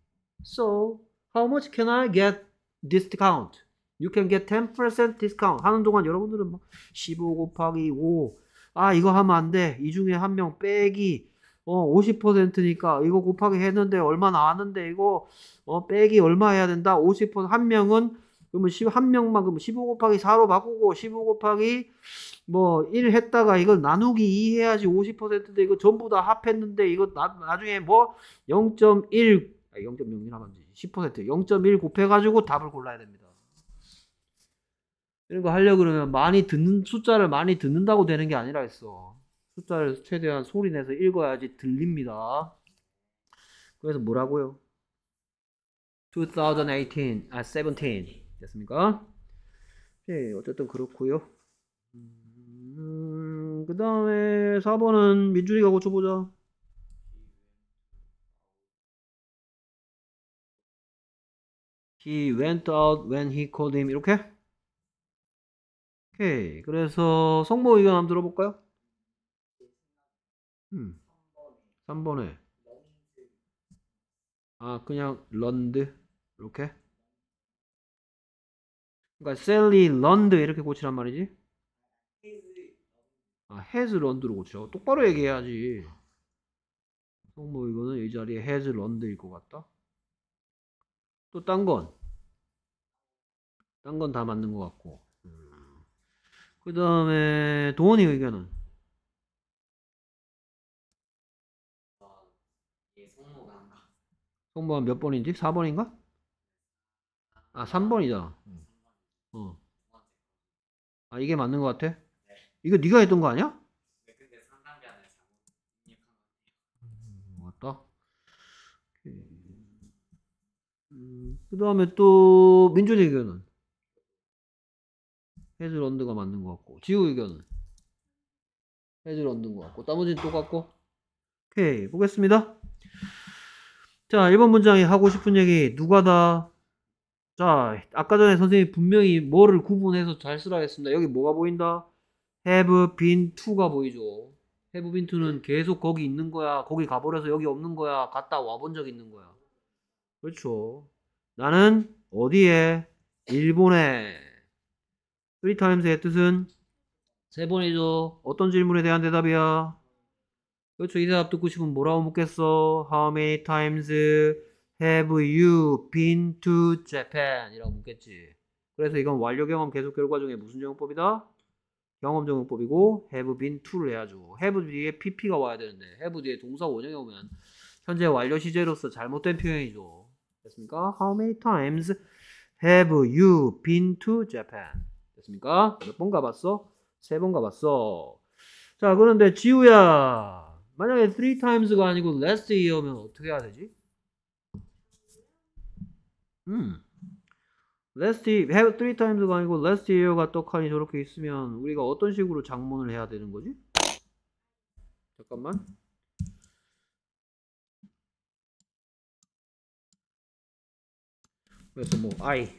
[SPEAKER 1] So, how much can I get discount? You can get 10% discount. 하는 동안 여러분들은 막15 곱하기 5. 아, 이거 하면 안 돼. 이 중에 한 명 빼기. 어, 50%니까 이거 곱하기 했는데 얼마 나왔는데 이거 어, 빼기 얼마 해야 된다. 50%한 명은 그러면 10, 한 명만 그러면 15 곱하기 4로 바꾸고 15 곱하기 뭐1 했다가 이걸 나누기 2 해야지 50%인데 이거 전부 다 합했는데 이거 나, 나중에 뭐 0.1 아, 0 0이라지10% 0.1 곱해가지고 답을 골라야 됩니다. 이런 거 하려고 그러면 많이 듣는 숫자를 많이 듣는다고 되는 게 아니라 했어. 숫자를 최대한 소리 내서 읽어야지 들립니다. 그래서 뭐라고요? 2018, 아, 17. 됐습니까? 예, 어쨌든 그렇고요 음, 그 다음에 4번은 민준이가 고쳐보자. He went out when he called him. 이렇게? 오케이. 그래서 성모 의견 한번 들어볼까요? 음. 3번에 아 그냥 런드 이렇게 그러니까 셀리 런드 이렇게 고치란 말이지 아 has 런드로 고쳐 똑바로 얘기해야지 뭐 이거는 이 자리에 has 런드일 것 같다 또 딴건딴 건 다 맞는 것 같고 음. 그 다음에 도원이 의견은 형뭐 몇번인지 4번인가? 아 3번이잖아 어. 아 이게 맞는 것 같아? 이거 네가 했던 거 아니야? 네, 음, 음, 그 다음에 또 민준 의견은? 헤줄런드가 맞는 것 같고 지우 의견은? 헤줄런드인것 같고 나머지는 똑같고 오케이 보겠습니다 자, 1번 문장이 하고 싶은 얘기 누가다? 자, 아까 전에 선생님이 분명히 뭐를 구분해서 잘 쓰라 했습니다. 여기 뭐가 보인다? have been to가 보이죠. have been to는 계속 거기 있는 거야. 거기 가버려서 여기 없는 거야. 갔다 와 본 적 있는 거야. 그렇죠. 나는 어디에? 일본에. three times의 뜻은 세 번이죠. 어떤 질문에 대한 대답이야? 그렇죠. 이 대답 듣고 싶으면 뭐라고 묻겠어? How many times have you been to Japan? 이라고 묻겠지. 그래서 이건 완료 경험 계속 결과 중에 무슨 적용법이다? 경험 적용법이고 have been to를 해야죠. have 뒤에 pp가 와야 되는데 have 뒤에 동사 원형이 오면 현재 완료 시제로서 잘못된 표현이죠. 됐습니까? How many times have you been to Japan? 됐습니까? 몇 번 가봤어? 세 번 가봤어. 자, 그런데 지우야. 만약에 three times가 아니고 last year면 어떻게 해야 되지? 음. last have three times가 아니고 last year가 떡하니 저렇게 있으면 우리가 어떤 식으로 작문을 해야 되는 거지? 잠깐만.
[SPEAKER 2] 그래서 뭐 I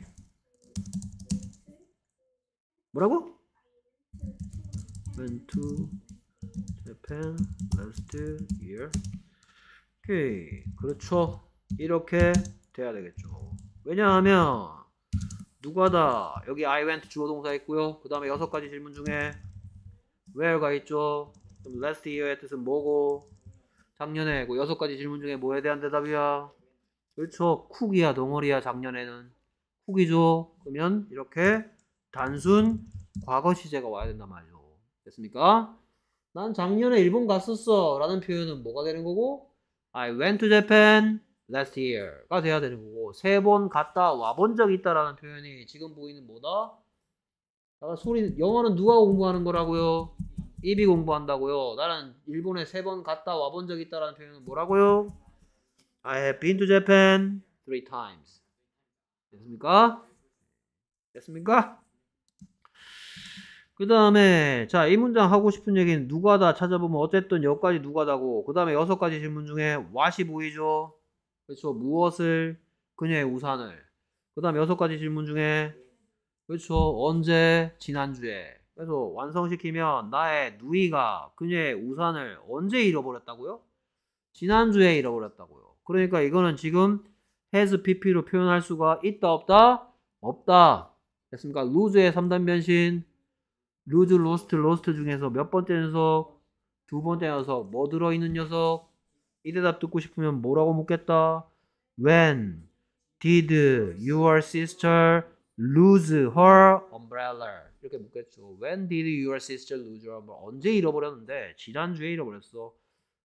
[SPEAKER 2] 뭐라고?
[SPEAKER 1] went to Japan last year. 오케이. 그렇죠. 이렇게 돼야 되겠죠. 왜냐하면 누가다 여기 I went 주어 동사 있고요. 그 다음에 여섯 가지 질문 중에 where가 있죠. 그럼 last year의 뜻은 뭐고 작년에고 그 여섯 가지 질문 중에 뭐에 대한 대답이야? 그렇죠. 쿡이야 덩어리야 작년에는 쿡이죠. 그러면 이렇게 단순 과거 시제가 와야 된단 말이죠. 됐습니까? 난 작년에 일본 갔었어 라는 표현은 뭐가 되는 거고 I went to Japan last year가 돼야 되는 거고 세 번 갔다 와 본 적 있다라는 표현이 지금 보이는 뭐다? 아, 소리 영어는 누가 공부하는 거라고요? 입이 공부한다고요. 나는 일본에 세 번 갔다 와 본 적 있다라는 표현은 뭐라고요? I have been to Japan three times. 됐습니까? 됐습니까? 그 다음에 자 이 문장 하고 싶은 얘기는 누가다 찾아보면 어쨌든 여기까지 누가다고 그 다음에 여섯 가지 질문 중에 what이 보이죠 그렇죠 무엇을 그녀의 우산을 그 다음에 여섯 가지 질문 중에 그렇죠 언제 지난주에 그래서 완성시키면 나의 누이가 그녀의 우산을 언제 잃어버렸다고요 지난주에 잃어버렸다고요 그러니까 이거는 지금 has pp로 표현할 수가 있다 없다 없다 됐습니까 lose의 3단 변신 루즈 로스트 로스트 중에서 몇 번째 녀석 두 번째 녀석 뭐 들어있는 녀석 이 대답 듣고 싶으면 뭐라고 묻겠다 When did your sister lose her umbrella? 이렇게 묻겠죠 When did your sister lose her umbrella? 언제 잃어버렸는데 지난주에 잃어버렸어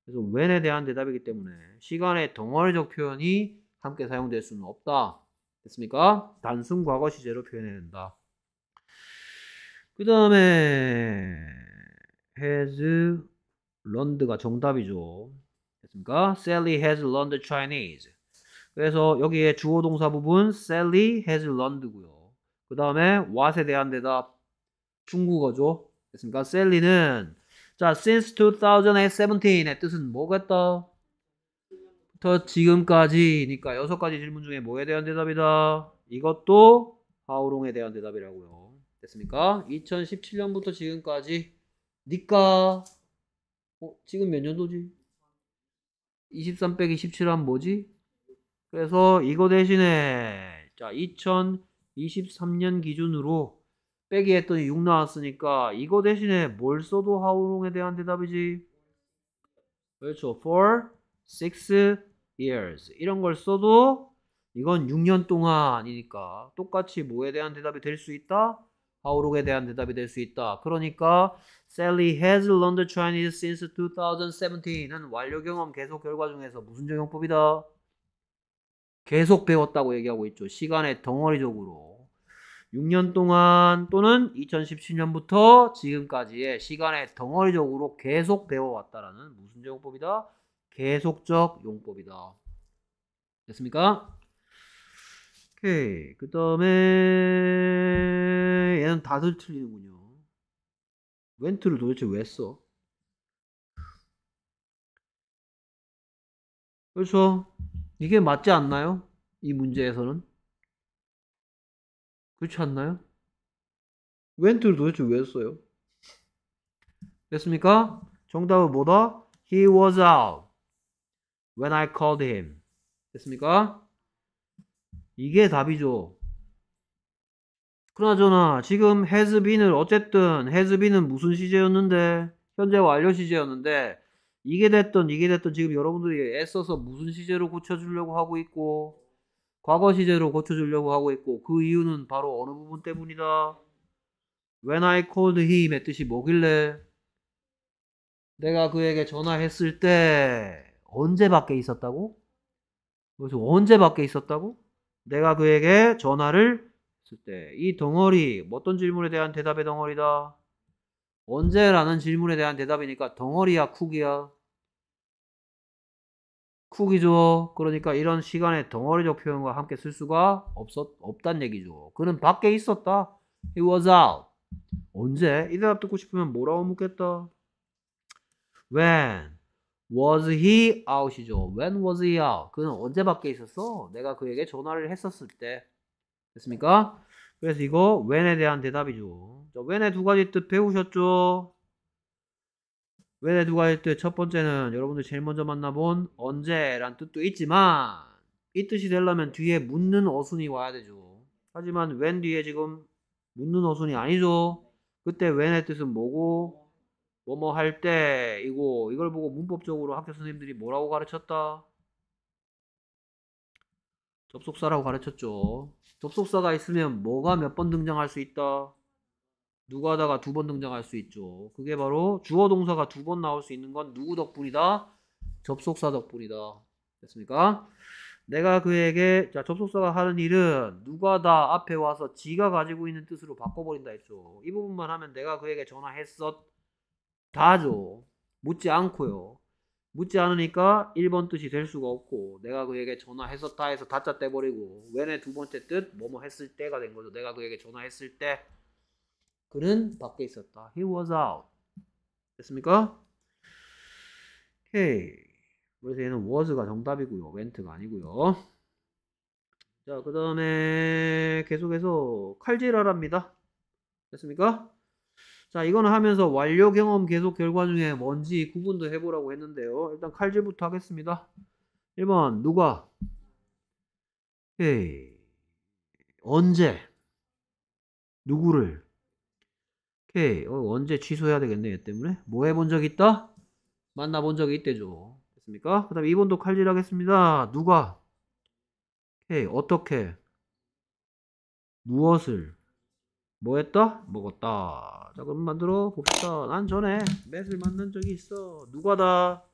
[SPEAKER 1] 그래서 when에 대한 대답이기 때문에 시간의 덩어리적 표현이 함께 사용될 수는 없다 됐습니까? 단순 과거 시제로 표현해야 된다 그 다음에 has learned가 정답이죠. 됐습니까? Sally has learned Chinese. 그래서 여기에 주어 동사 부분 Sally has learned고요. 그 다음에 what에 대한 대답 중국어죠. 됐습니까? Sally는 자 since 2017의 뜻은 뭐겠다? 부터 지금까지니까 여섯 가지 질문 중에 뭐에 대한 대답이다? 이것도 how long에 대한 대답이라고요. 됐습니까? 2017년부터 지금까지 니까 어, 지금 몇 년도지? 23 빼기 17한 뭐지? 그래서 이거 대신에 자 2023년 기준으로 빼기 했더니 6 나왔으니까 이거 대신에 뭘 써도 하우롱에 대한 대답이지 그렇죠 for six years 이런 걸 써도 이건 6년 동안이니까 똑같이 뭐에 대한 대답이 될 수 있다? 하우룩에 대한 대답이 될 수 있다. 그러니까 Sally has learned Chinese since 2017은 완료 경험 계속 결과 중에서 무슨 적용법이다? 계속 배웠다고 얘기하고 있죠. 시간의 덩어리적으로 6년 동안 또는 2017년부터 지금까지의 시간의 덩어리적으로 계속 배워왔다라는 무슨 적용법이다? 계속적 용법이다. 됐습니까? 오케이. 그 다음에 얘는 다들 틀리는군요. 웬트를 도대체 왜 써? 그렇죠. 이게 맞지 않나요? 이 문제에서는? 그렇지 않나요? 웬트를 도대체 왜 써요? 됐습니까? 정답은 뭐다? He was out when I called him. 됐습니까? 이게 답이죠. 그나저나 지금 헤즈빈을 어쨌든 헤즈빈은 무슨 시제였는데 현재 완료 시제였는데 이게 됐던 이게 됐던 지금 여러분들이 애써서 무슨 시제로 고쳐주려고 하고 있고 과거 시제로 고쳐주려고 하고 있고 그 이유는 바로 어느 부분 때문이다. When I called him의 뜻이 뭐길래 내가 그에게 전화했을 때 언제 밖에 있었다고? 언제 밖에 있었다고? 내가 그에게 전화를 했을 때 이 덩어리 어떤 질문에 대한 대답의 덩어리다. 언제라는 질문에 대한 대답이니까 덩어리야 쿡이야. 쿡이죠. 그러니까 이런 시간에 덩어리적 표현과 함께 쓸 수가 없었 없단 얘기죠. 그는 밖에 있었다. He was out. 언제? 이 대답 듣고 싶으면 뭐라고 묻겠다. When Was he out이죠. When was he out? 그는 언제 밖에 있었어? 내가 그에게 전화를 했었을 때. 됐습니까? 그래서 이거 when에 대한 대답이죠. 자, when의 두 가지 뜻 배우셨죠? when의 두 가지 뜻 첫 번째는 여러분들 제일 먼저 만나본 언제란 뜻도 있지만 이 뜻이 되려면 뒤에 묻는 어순이 와야 되죠. 하지만 when 뒤에 지금 묻는 어순이 아니죠. 그때 when의 뜻은 뭐고 뭐뭐 할 때 이거 이걸 보고 문법적으로 학교 선생님들이 뭐라고 가르쳤다? 접속사라고 가르쳤죠. 접속사가 있으면 뭐가 몇 번 등장할 수 있다? 누가다가 두 번 등장할 수 있죠. 그게 바로 주어 동사가 두 번 나올 수 있는 건 누구 덕분이다? 접속사 덕분이다. 됐습니까? 내가 그에게 자 접속사가 하는 일은 누가다 앞에 와서 지가 가지고 있는 뜻으로 바꿔버린다 했죠. 이 부분만 하면 내가 그에게 전화했었 다죠. 묻지 않고요. 묻지 않으니까 1번 뜻이 될 수가 없고 내가 그에게 전화했었다 해서 다짜 떼버리고 왜내두 번째 뜻 뭐뭐 했을 때가 된 거죠. 내가 그에게 전화했을 때 그는 밖에 있었다. He was out. 됐습니까? 오케이. 그래서 얘는 was가 정답이고요. went가 아니고요. 자, 그 다음에 계속해서 칼질하랍니다. 됐습니까? 자, 이거는 하면서 완료 경험 계속 결과 중에 뭔지 구분도 해보라고 했는데요. 일단 칼질부터 하겠습니다. 1번, 누가? 오케이. 언제? 누구를? 오케이. 어, 언제 취소해야 되겠네, 얘 때문에. 뭐 해본 적 있다? 만나본 적이 있대죠. 됐습니까? 그 다음 2번도 칼질하겠습니다. 누가? 오케이. 어떻게? 무엇을? 뭐 했다? 먹었다. 자, 그럼 만들어 봅시다. 난 전에 맷을 만든 적이 있어. 누가다?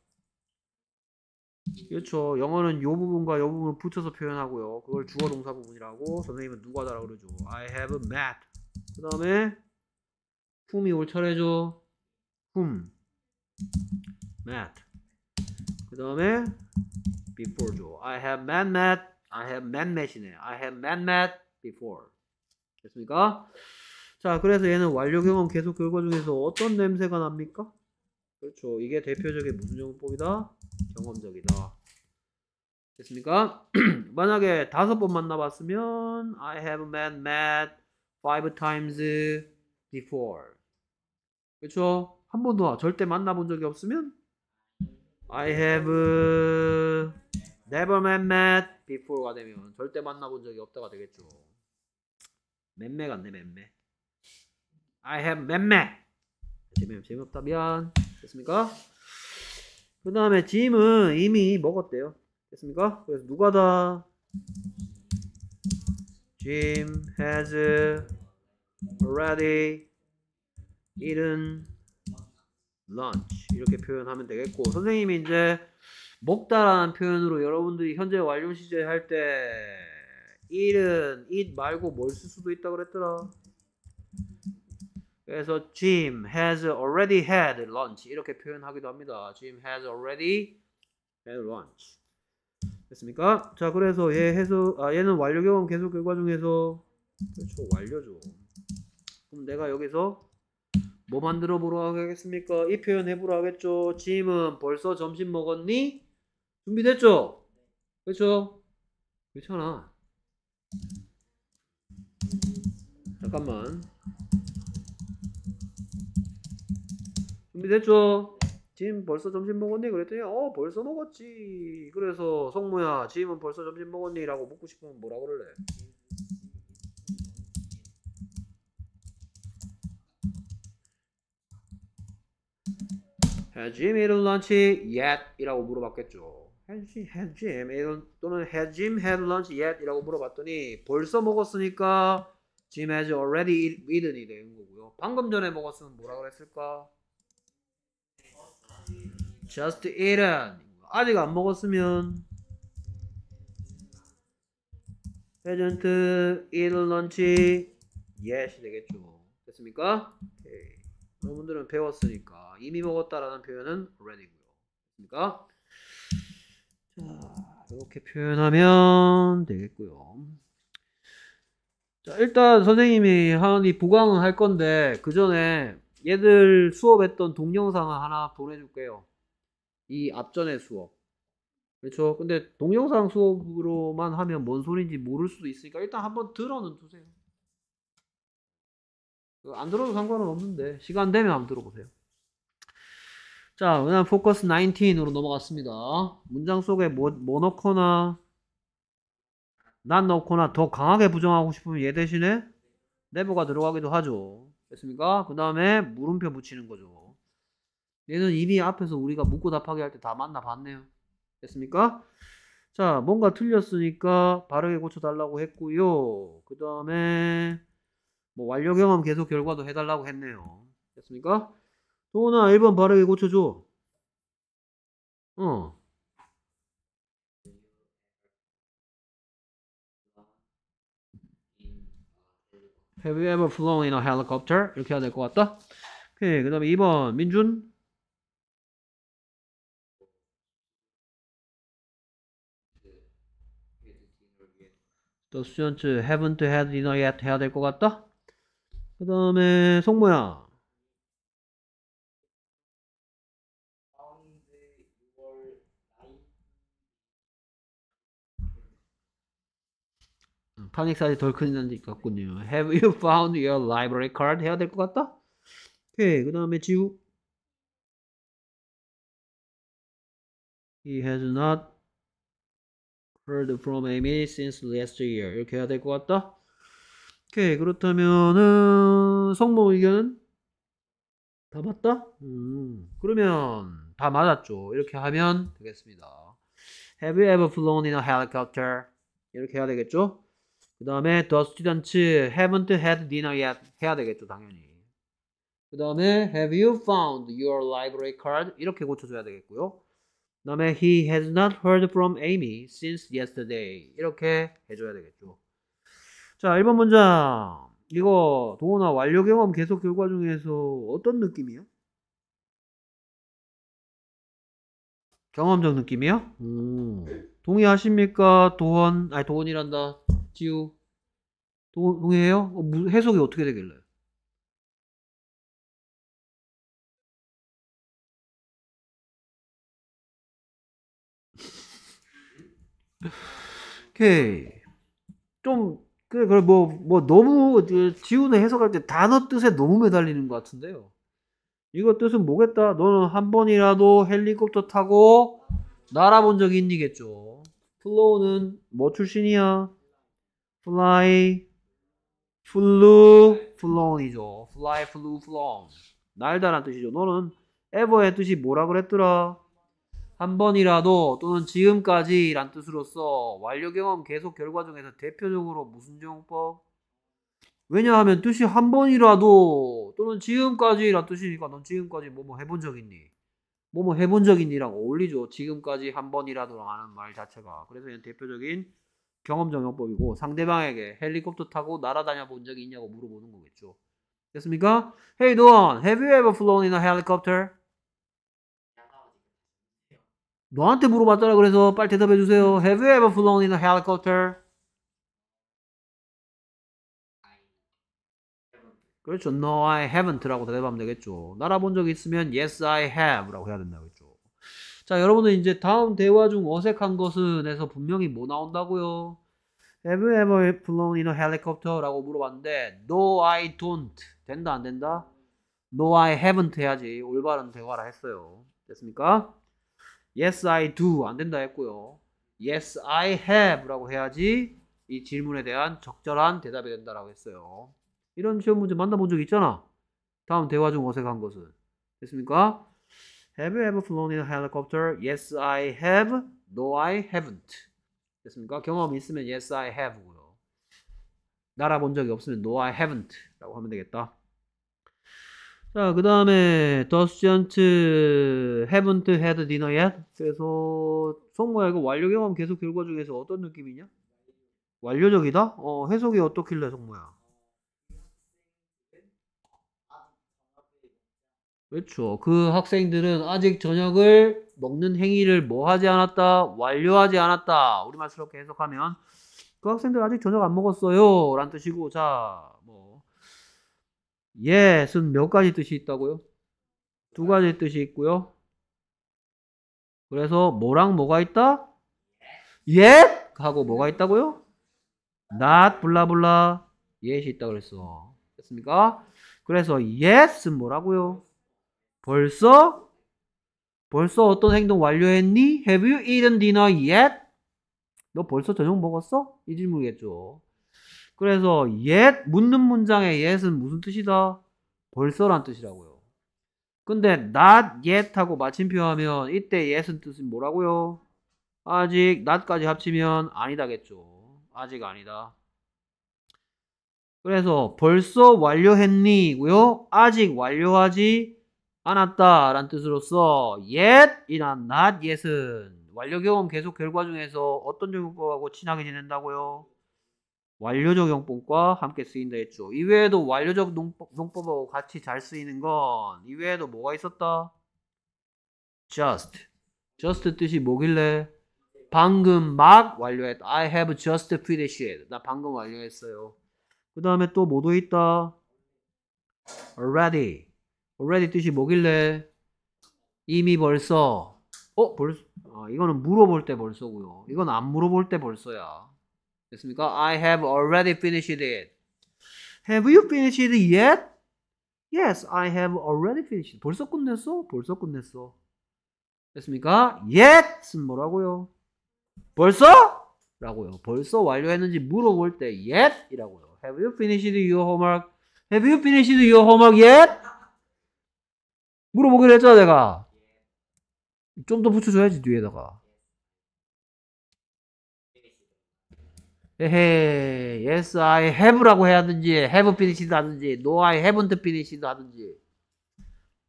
[SPEAKER 1] 그렇죠. 영어는 요 부분과 요 부분을 붙여서 표현하고요. 그걸 주어 동사 부분이라고 선생님은 누가다라고 그러죠. I have a m a t 그 다음에 품이올 차례죠. w h m a e t 그 다음에 before죠. I have met m a t I have met m a t 이네 I have met m a t before. 됐습니까? 자, 그래서 얘는 완료 경험 계속 결과 중에서 어떤 냄새가 납니까? 그렇죠. 이게 대표적인 무슨 정법이다? 경험적이다. 됐습니까? 만약에 다섯 번 만나봤으면 I have met Matt five times before. 그렇죠? 한 번도 절대 만나본 적이 없으면 I have never met Matt before가 되면 절대 만나본 적이 없다가 되겠죠. 맴매 같네 맴매. I have 맨맨. 재미없, 재미없다. 미안. 됐습니까? 그 다음에 짐은 이미 먹었대요. 됐습니까? 그래서 누가 다짐 i m has already eaten lunch 이렇게 표현하면 되겠고 선생님이 이제 먹다라는 표현으로 여러분들이 현재 완료 시제 할때 eat은 eat 말고 뭘 쓸 수도 있다 고 그랬더라 그래서 Jim has already had lunch 이렇게 표현하기도 합니다. Jim has already had lunch. 됐습니까? 자, 그래서 얘 해서 아, 얘는 완료 경험 계속 결과 중에서 그렇죠 완료죠. 그럼 내가 여기서 뭐 만들어 보러 가겠습니까이 표현 해보러 하겠죠. m 은 벌써 점심 먹었니? 준비됐죠? 그렇죠? 괜찮아. 잠깐만. 준비됐죠? 짐 벌써 점심 먹었니? 그랬더니 어 벌써 먹었지 그래서 성모야 짐은 벌써 점심 먹었니? 라고 묻고 싶으면 뭐라 그럴래? Has Jim eaten lunch yet? 이라고 물어봤겠죠. Has Jim, has Jim eaten, 또는 Has Jim had lunch yet? 이라고 물어봤더니 벌써 먹었으니까 Jim has already eaten이 되는 거고요. 방금 전에 먹었으면 뭐라 그랬을까? just eaten. 아직 안 먹었으면 hasn't e a t lunch yet 되겠죠. 됐습니까? 오케이. 여러분들은 배웠으니까 이미 먹었다라는 표현은 r e a d y 고요 됐습니까? 자, 이렇게 표현하면 되겠고요. 자, 일단 선생님이 하은이 보강을 할 건데 그 전에 얘들 수업했던 동영상을 하나 보내줄게요. 이 앞전의 수업. 그렇죠. 근데 동영상 수업으로만 하면 뭔 소리인지 모를 수도 있으니까 일단 한번 들어는 두세요. 그 안 들어도 상관은 없는데 시간 되면 한번 들어보세요. 자, 그다음 포커스 19으로 넘어갔습니다. 문장 속에 뭐, 뭐 넣거나 난 넣거나 더 강하게 부정하고 싶으면 얘 대신에 n e 가 들어가기도 하죠. 됐습니까? 그 다음에 물음표 붙이는 거죠. 얘는 이미 앞에서 우리가 묻고 답하게할 때 다 만나봤네요. 됐습니까? 자, 뭔가 틀렸으니까 바르게 고쳐달라고 했고요. 그 다음에 뭐 완료 경험 계속 결과도 해달라고 했네요. 됐습니까? 도훈아 1번 바르게 고쳐줘. 어. Have you ever flown in a helicopter? 이렇게 해야 될 것 같다. 오케이. 그 다음에 2번 민준. The student haven't had dinner yet 해야 될 것 같다. 그 다음에 송모야. 탄핵 사이 덜 큰다는 같군요. Have you found your library card? 해야 될 것 같다. 오케이. 그 다음에 지우. He has not heard from Amy since last year. 이렇게 해야 될 것 같다. 오케이 그렇다면은 성모 의견은 다 맞다? 음, 그러면 다 맞았죠. 이렇게 하면 되겠습니다. Have you ever flown in a helicopter? 이렇게 해야 되겠죠. 그 다음에 the students haven't had dinner yet 해야 되겠죠 당연히. 그 다음에 have you found your library card? 이렇게 고쳐줘야 되겠고요. 다음에 he has not heard from Amy since yesterday 이렇게 해줘야 되겠죠. 자 1번 문장 이거 도훈나 완료 경험 계속 결과 중에서 어떤 느낌이요? 경험적 느낌이요?
[SPEAKER 2] 오.
[SPEAKER 1] 동의하십니까? 도원 아니 도원이란다 지우
[SPEAKER 2] 동, 의해요 어, 해석이 어떻게 되길래? 케 좀,
[SPEAKER 1] 그래, 뭐, 뭐, 너무, 지우는 해석할 때 단어 뜻에 너무 매달리는 것 같은데요. 이거 뜻은 뭐겠다? 너는 한 번이라도 헬리콥터 타고 날아본 적이 있니겠죠. 플로우는 뭐 출신이야? fly, flew, flown이죠. fly, flew, flown. 날다란 뜻이죠. 너는 ever의 뜻이 뭐라 그랬더라? 한 번이라도 또는 지금까지란 뜻으로써 완료 경험 계속 결과 중에서 대표적으로 무슨 용법 왜냐하면 뜻이 한 번이라도 또는 지금까지란 뜻이니까 넌 지금까지 뭐 뭐 해본 적 있니? 뭐 뭐 해본 적 있니랑 어울리죠. 지금까지 한 번이라도라는 말 자체가. 그래서 얘는 대표적인 경험적용법이고 상대방에게 헬리콥터 타고 날아다녀 본 적이 있냐고 물어보는 거겠죠. 됐습니까? Hey, Don, have you ever flown in a helicopter? 너한테 물어봤잖아. 그래서 빨리 대답해 주세요. Have you ever flown in a helicopter? 그렇죠. No, I haven't라고 대답하면 되겠죠. 날아본 적 있으면 Yes, I have라고 해야 된다고했죠 자, 여러분은 이제 다음 대화 중 어색한 것은에서 분명히 뭐 나온다고요? Have you ever flown in a helicopter라고 물어봤는데 No, I don't. 된다 안 된다? No, I haven't 해야지 올바른 대화라 했어요. 됐습니까? yes I do 안 된다 했고요. yes I have라고 해야지 이 질문에 대한 적절한 대답이 된다라고 했어요. 이런 시험 문제 만나본 적 있잖아. 다음 대화 중 어색한 것은 됐습니까? Have you ever flown in a helicopter? Yes, I have. No, I haven't. 됐습니까? 경험이 있으면 yes, I have고요. 날아본 적이 없으면 no, I haven't라고 하면 되겠다. 자, 그 다음에 The student haven't had dinner yet. 그래서 속모야 이거 완료 경험 계속 결과 중에서 어떤 느낌이냐? 완료적이다? 어, 해석이 어떻길래 속모야? 그렇죠. 그 학생들은 아직 저녁을 먹는 행위를 뭐 하지 않았다? 완료하지 않았다. 우리말스럽게 해석하면 그 학생들 아직 저녁 안 먹었어요. 라는 뜻이고 자 yes은 몇 가지 뜻이 있다고요? 두 가지 뜻이 있고요. 그래서 뭐랑 뭐가 있다? yet 예? 하고 뭐가 있다고요? not 블라블라 yet이 있다 그랬어. 됐습니까? 그래서 yes는 뭐라고요? 벌써 벌써 어떤 행동 완료했니? Have you eaten dinner yet? 너 벌써 저녁 먹었어? 이 질문이겠죠. 그래서 옛 묻는 문장의 옛은 무슨 뜻이다? 벌써란 뜻이라고요. 근데 not yet 하고 마침표 하면 이때 yet은 뜻은 뭐라고요? 아직 not까지 합치면 아니다겠죠. 아직 아니다. 그래서 벌써 완료했니고요. 아직 완료하지 않았다란 뜻으로써 yet이나 not yet은 완료 경험 계속 결과 중에서 어떤 정보하고 친하게 지낸다고요? 완료적 용법과 함께 쓰인다 했죠. 이외에도 완료적 용법 하고 같이 잘 쓰이는 건 이외에도 뭐가 있었다? just. just 뜻이 뭐길래? 방금 막 완료했다. I have just finished. 나 방금 완료했어요. 그 다음에 또 뭐도 있다? already. already 뜻이 뭐길래? 이미 벌써. 어? 벌써? 아, 이거는 물어볼 때 벌써고요. 이건 안 물어볼 때 벌써야. 됐습니까? I have already finished it. Have you finished it yet? Yes, I have already finished. 벌써 끝냈어? 벌써 끝냈어. 됐습니까? Yet은 뭐라고요? 벌써? 라고요. 벌써 완료했는지 물어볼 때 yet이라고요. Have you finished your homework? Have you finished your homework yet? 물어보기로 했잖아, 내가. 좀 더 붙여줘야지, 뒤에다가. 에헤, yes I have라고 해야 하든지 have f i n i s h e d 하든지 no I haven't f i n i s h e d 하든지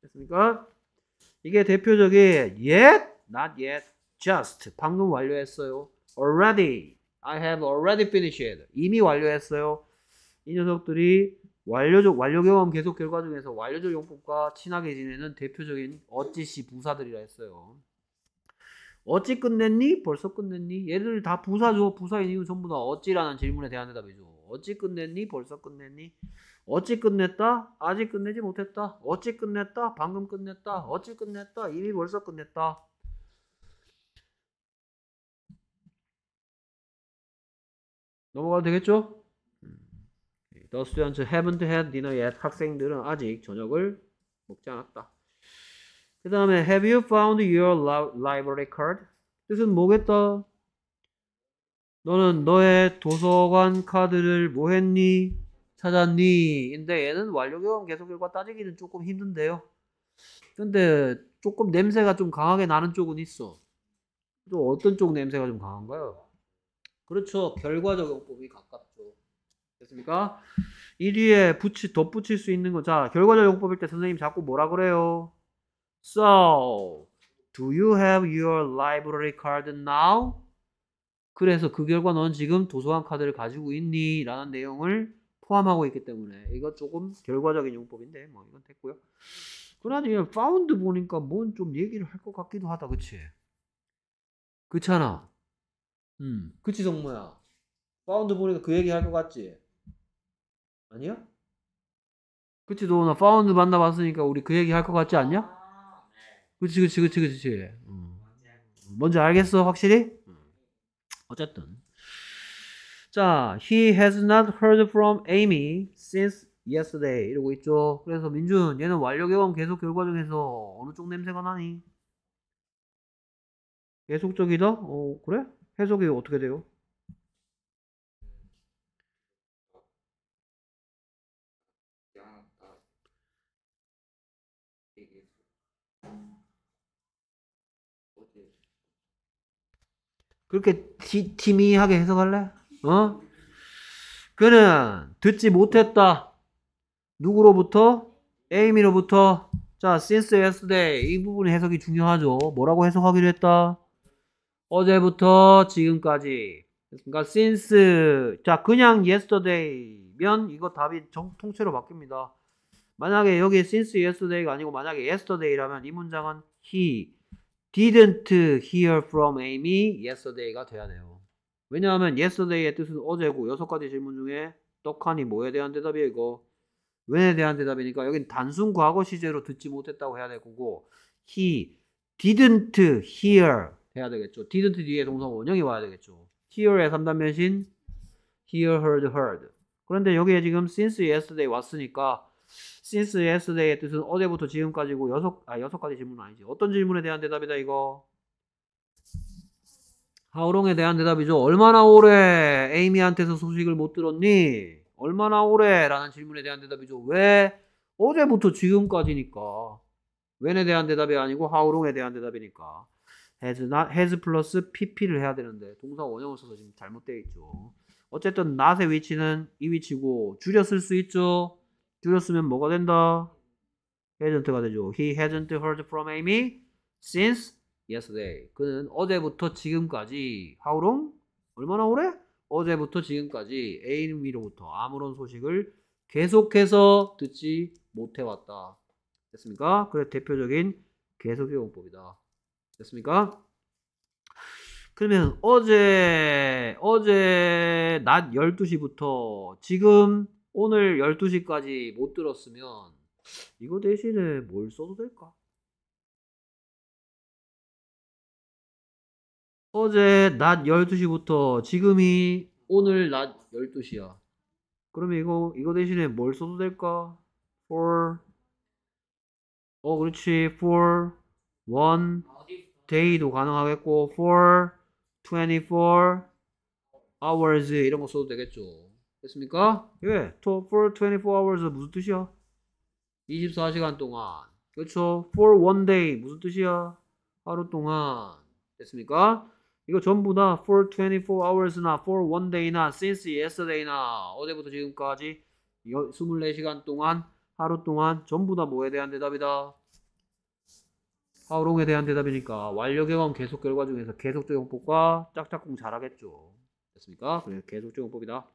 [SPEAKER 1] 됐습니까? 이게 대표적인 yet, not yet, just 방금 완료했어요. already, I have already finished 이미 완료했어요. 이 녀석들이 완료적 완료 경험 계속 결과 중에서 완료적 용법과 친하게 지내는 대표적인 어찌시 부사들이라 했어요. 어찌 끝냈니? 벌써 끝냈니? 얘들 다 부사죠. 부사인 이유 전부 다 어찌라는 질문에 대한 대답이죠. 어찌 끝냈니? 벌써 끝냈니? 어찌 끝냈다? 아직 끝내지 못했다. 어찌 끝냈다? 방금 끝냈다. 어찌 끝냈다? 이미 벌써 끝냈다. 넘어가도 되겠죠? The 음. students haven't had dinner yet. 학생들은 아직 저녁을 먹지 않았다. 그 다음에 Have you found your library card? 뜻은 뭐겠다? 너는 너의 도서관 카드를 뭐했니? 찾았니? 인데 얘는 완료경환 계속결과 따지기는 조금 힘든데요. 근데 조금 냄새가 좀 강하게 나는 쪽은 있어. 또 어떤 쪽 냄새가 좀 강한가요? 그렇죠. 결과 적용법이 가깝죠. 됐습니까? 1위에 붙이, 덧붙일 수 있는 거. 자, 결과 적용법일 때 선생님 자꾸 뭐라 그래요? So, do you have your library card now? 그래서 그 결과 넌 지금 도서관 카드를 가지고 있니? 라는 내용을 포함하고 있기 때문에 이거 조금 결과적인 용법인데 뭐 이건 됐고요. 그나저나 found 보니까 뭔 좀 얘기를 할 것 같기도 하다, 그치? 그렇잖아. 음, 그치 정모야. 파운드 보니까 그 얘기 할 것 같지? 아니야? 그치 도훈아 파운드 만나봤으니까 우리 그 얘기 할 것 같지 않냐? 그치그치그치그치지 음. 뭔지 알겠어, 확실히? 음. 어쨌든. 자, he has not heard from Amy since yesterday. 이러고 있죠. 그래서 민준, 얘는 완료 경원 계속 결과 중에서 어느 쪽 냄새가 나니? 계속적이다? 어, 그래? 해석이 어떻게 돼요? 그렇게 티, 티미하게 해석할래? 어? 그는 듣지 못했다. 누구로부터? 에이미로부터. 자, since yesterday 이 부분 의 해석이 중요하죠. 뭐라고 해석하기로 했다? 어제부터 지금까지. 그러니까 since 자 그냥 yesterday면 이거 답이 정, 통째로 바뀝니다. 만약에 여기 since yesterday가 아니고 만약에 yesterday라면 이 문장은 he didn't hear from Amy yesterday가 돼야 돼요. 왜냐하면 yesterday의 뜻은 어제고 여섯 가지 질문 중에 떡하니 뭐에 대한 대답이에요 이거 왜에 대한 대답이니까 여긴 단순 과거 시제로 듣지 못했다고 해야 될 거고 he didn't hear 해야 되겠죠. didn't 뒤에 동사 원형이 와야 되겠죠. hear의 3단 변신 hear, heard, heard. 그런데 여기에 지금 since yesterday 왔으니까 since yesterday의 뜻은 어제부터 지금까지고 여섯 아 여섯 가지 질문 아니지. 어떤 질문에 대한 대답이다 이거? 하우롱에 대한 대답이죠. 얼마나 오래 에이미한테서 소식을 못 들었니? 얼마나 오래? 라는 질문에 대한 대답이죠. 왜? 어제부터 지금까지니까. when에 대한 대답이 아니고 하우롱에 대한 대답이니까. has, not, has 플러스 pp를 해야 되는데 동사 원형을 써서 지금 잘못되어 있죠. 어쨌든 not의 위치는 이 위치고 줄여 쓸 수 있죠. 줄였으면 뭐가 된다? hasn't가 되죠. He hasn't heard from Amy since yesterday. 그는 어제부터 지금까지 how long? 얼마나 오래? 어제부터 지금까지 Amy로부터 아무런 소식을 계속해서 듣지 못해왔다. 됐습니까? 그래 대표적인 계속의 용법이다. 됐습니까? 그러면 어제 어제 낮 12시부터 지금 오늘 12시까지 못 들었으면 이거 대신에 뭘 써도 될까? 어제 낮 12시부터 지금이 오늘 낮 12시야. 그러면 이거 이거 대신에 뭘 써도 될까? for 어 그렇지 for one day도 가능하겠고 for 24 hours 이런 거 써도 되겠죠. 됐습니까? 예. t for 24 hours 무슨 뜻이야? 24시간 동안. 그렇죠. For one day 무슨 뜻이야? 하루 동안. 됐습니까? 이거 전부 다 for 24 hours나 for one day나 since yesterday나 어제부터 지금까지 24시간 동안 하루 동안 전부 다 뭐에 대한 대답이다? how long에 대한 대답이니까 완료 경험 계속 결과 중에서 계속적 용법과 짝짝꿍 잘하겠죠. 됐습니까? 그래 계속적 용법이다.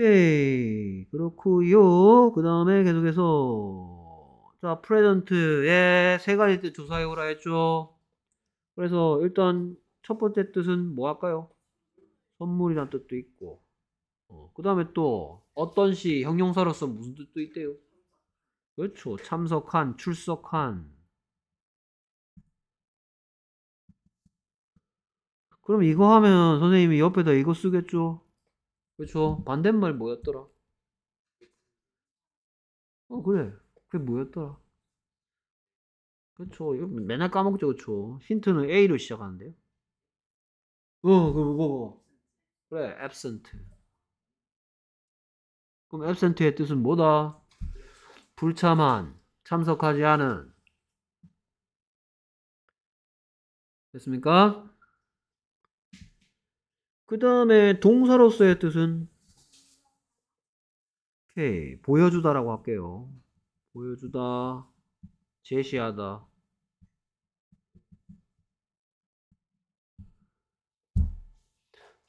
[SPEAKER 1] 오케이. 그렇고요. 그 다음에
[SPEAKER 2] 계속해서
[SPEAKER 1] 자 프레젠트의 세 가지 뜻 조사해오라 했죠. 그래서 일단 첫 번째 뜻은 뭐 할까요? 선물이란 뜻도 있고 어, 그 다음에 또 어떤 시 형용사로서 무슨 뜻도 있대요. 그렇죠. 참석한, 출석한. 그럼 이거 하면 선생님이 옆에다 이거 쓰겠죠? 그렇죠. 반대말 뭐였더라? 어 그래. 그게 뭐였더라? 그렇죠. 이거 맨날 까먹죠, 그렇죠. 힌트는 A로 시작하는데요. 어, 그거 뭐? 그래, absent. 그럼 absent의 뜻은 뭐다? 불참한, 참석하지 않은. 됐습니까? 그 다음에 동사로서의 뜻은 오케이 보여주다라고 할게요. 보여주다, 제시하다.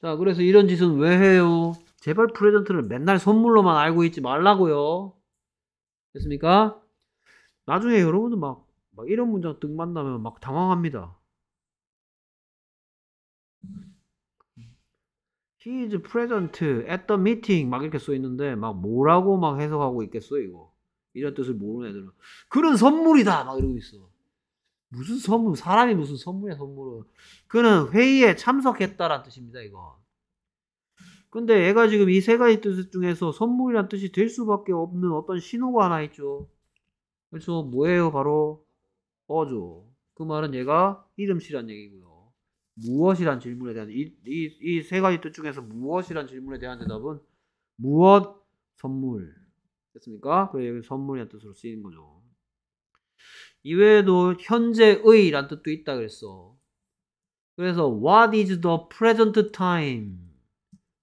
[SPEAKER 1] 자, 그래서 이런 짓은 왜 해요? 제발 프레젠트를 맨날 선물로만 알고 있지 말라고요. 됐습니까? 나중에 여러분들 막, 막 이런 문장 등 만나면 막 당황합니다. He is present at the meeting 막 이렇게 써 있는데 막 뭐라고 막 해석하고 있겠어 이거 이런 뜻을 모르는 애들은 그런 선물이다 막 이러고 있어 무슨 선물 사람이 무슨 선물이야 선물은 그는 회의에 참석했다라는 뜻입니다 이거 근데 얘가 지금 이 세 가지 뜻 중에서 선물이란 뜻이 될 수밖에 없는 어떤 신호가 하나 있죠 그래서 뭐예요 바로 어조그 말은 얘가 이름씨란 얘기고요 무엇이란 질문에 대한 이 세 가지 뜻 중에서 무엇이란 질문에 대한 대답은 무엇 선물 됐습니까? 그래 여 선물이란 뜻으로 쓰이는 거죠. 이외에도 현재의란 뜻도 있다 그랬어. 그래서 what is the present time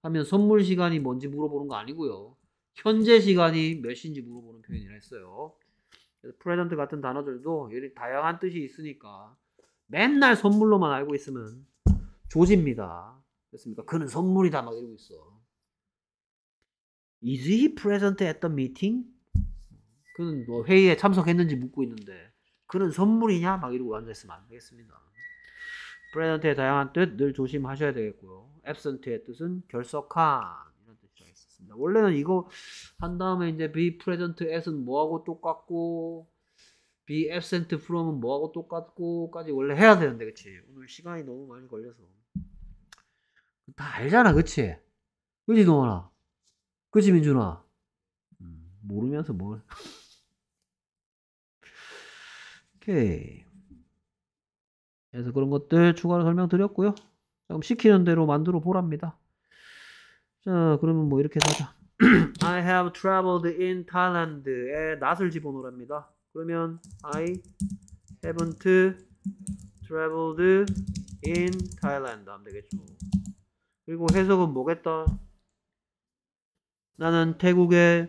[SPEAKER 1] 하면 선물 시간이 뭔지 물어보는 거 아니고요. 현재 시간이 몇 시인지 물어보는 표현이라 했어요. 그래서 present 같은 단어들도 여기 다양한 뜻이 있으니까 맨날 선물로만 알고 있으면 조지입니다. 됐습니까? 그는 선물이다 막 이러고 있어. Is he present at the meeting? 그는 뭐 회의에 참석했는지 묻고 있는데 그는 선물이냐? 막 이러고 앉아있으면 안 되겠습니다. present의 다양한 뜻 늘 조심하셔야 되겠고요. absent의 뜻은 결석한 이런 뜻이라 했었습니다. 원래는 이거 한 다음에 이제 be present at은 뭐하고 똑같고 be absent from은 뭐하고 똑같고까지 원래 해야 되는데 그치 오늘 시간이 너무 많이 걸려서 다 알잖아 그치 그치 동원아 그치 민준아 음, 모르면서 뭘 오케이 그래서 그런 것들 추가로 설명드렸고요 그럼 시키는 대로 만들어 보랍니다 자 그러면 뭐 이렇게 하자 I have traveled in Thailand에 낫을 집어넣으랍니다 그러면 I haven't traveled in Thailand 하면 되겠죠. 그리고 해석은 뭐겠다? 나는 태국에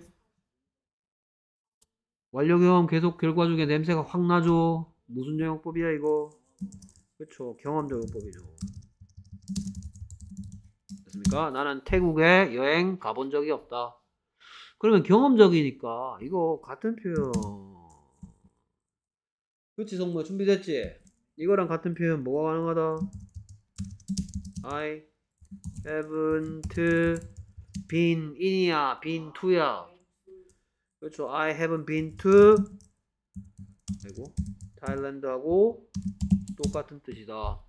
[SPEAKER 1] 완료 경험 계속 결과 중에 냄새가 확 나죠. 무슨 영역법이야 이거? 그쵸 경험 영역법이죠. 됐습니까? 나는 태국에 여행 가본 적이 없다. 그러면 경험적이니까 이거 같은 표현 그치 성모 준비됐지? 이거랑 같은 표현 뭐가 가능하다? I haven't been in이야 been to야 그렇죠 I haven't been to 아이고 타일랜드하고 똑같은 뜻이다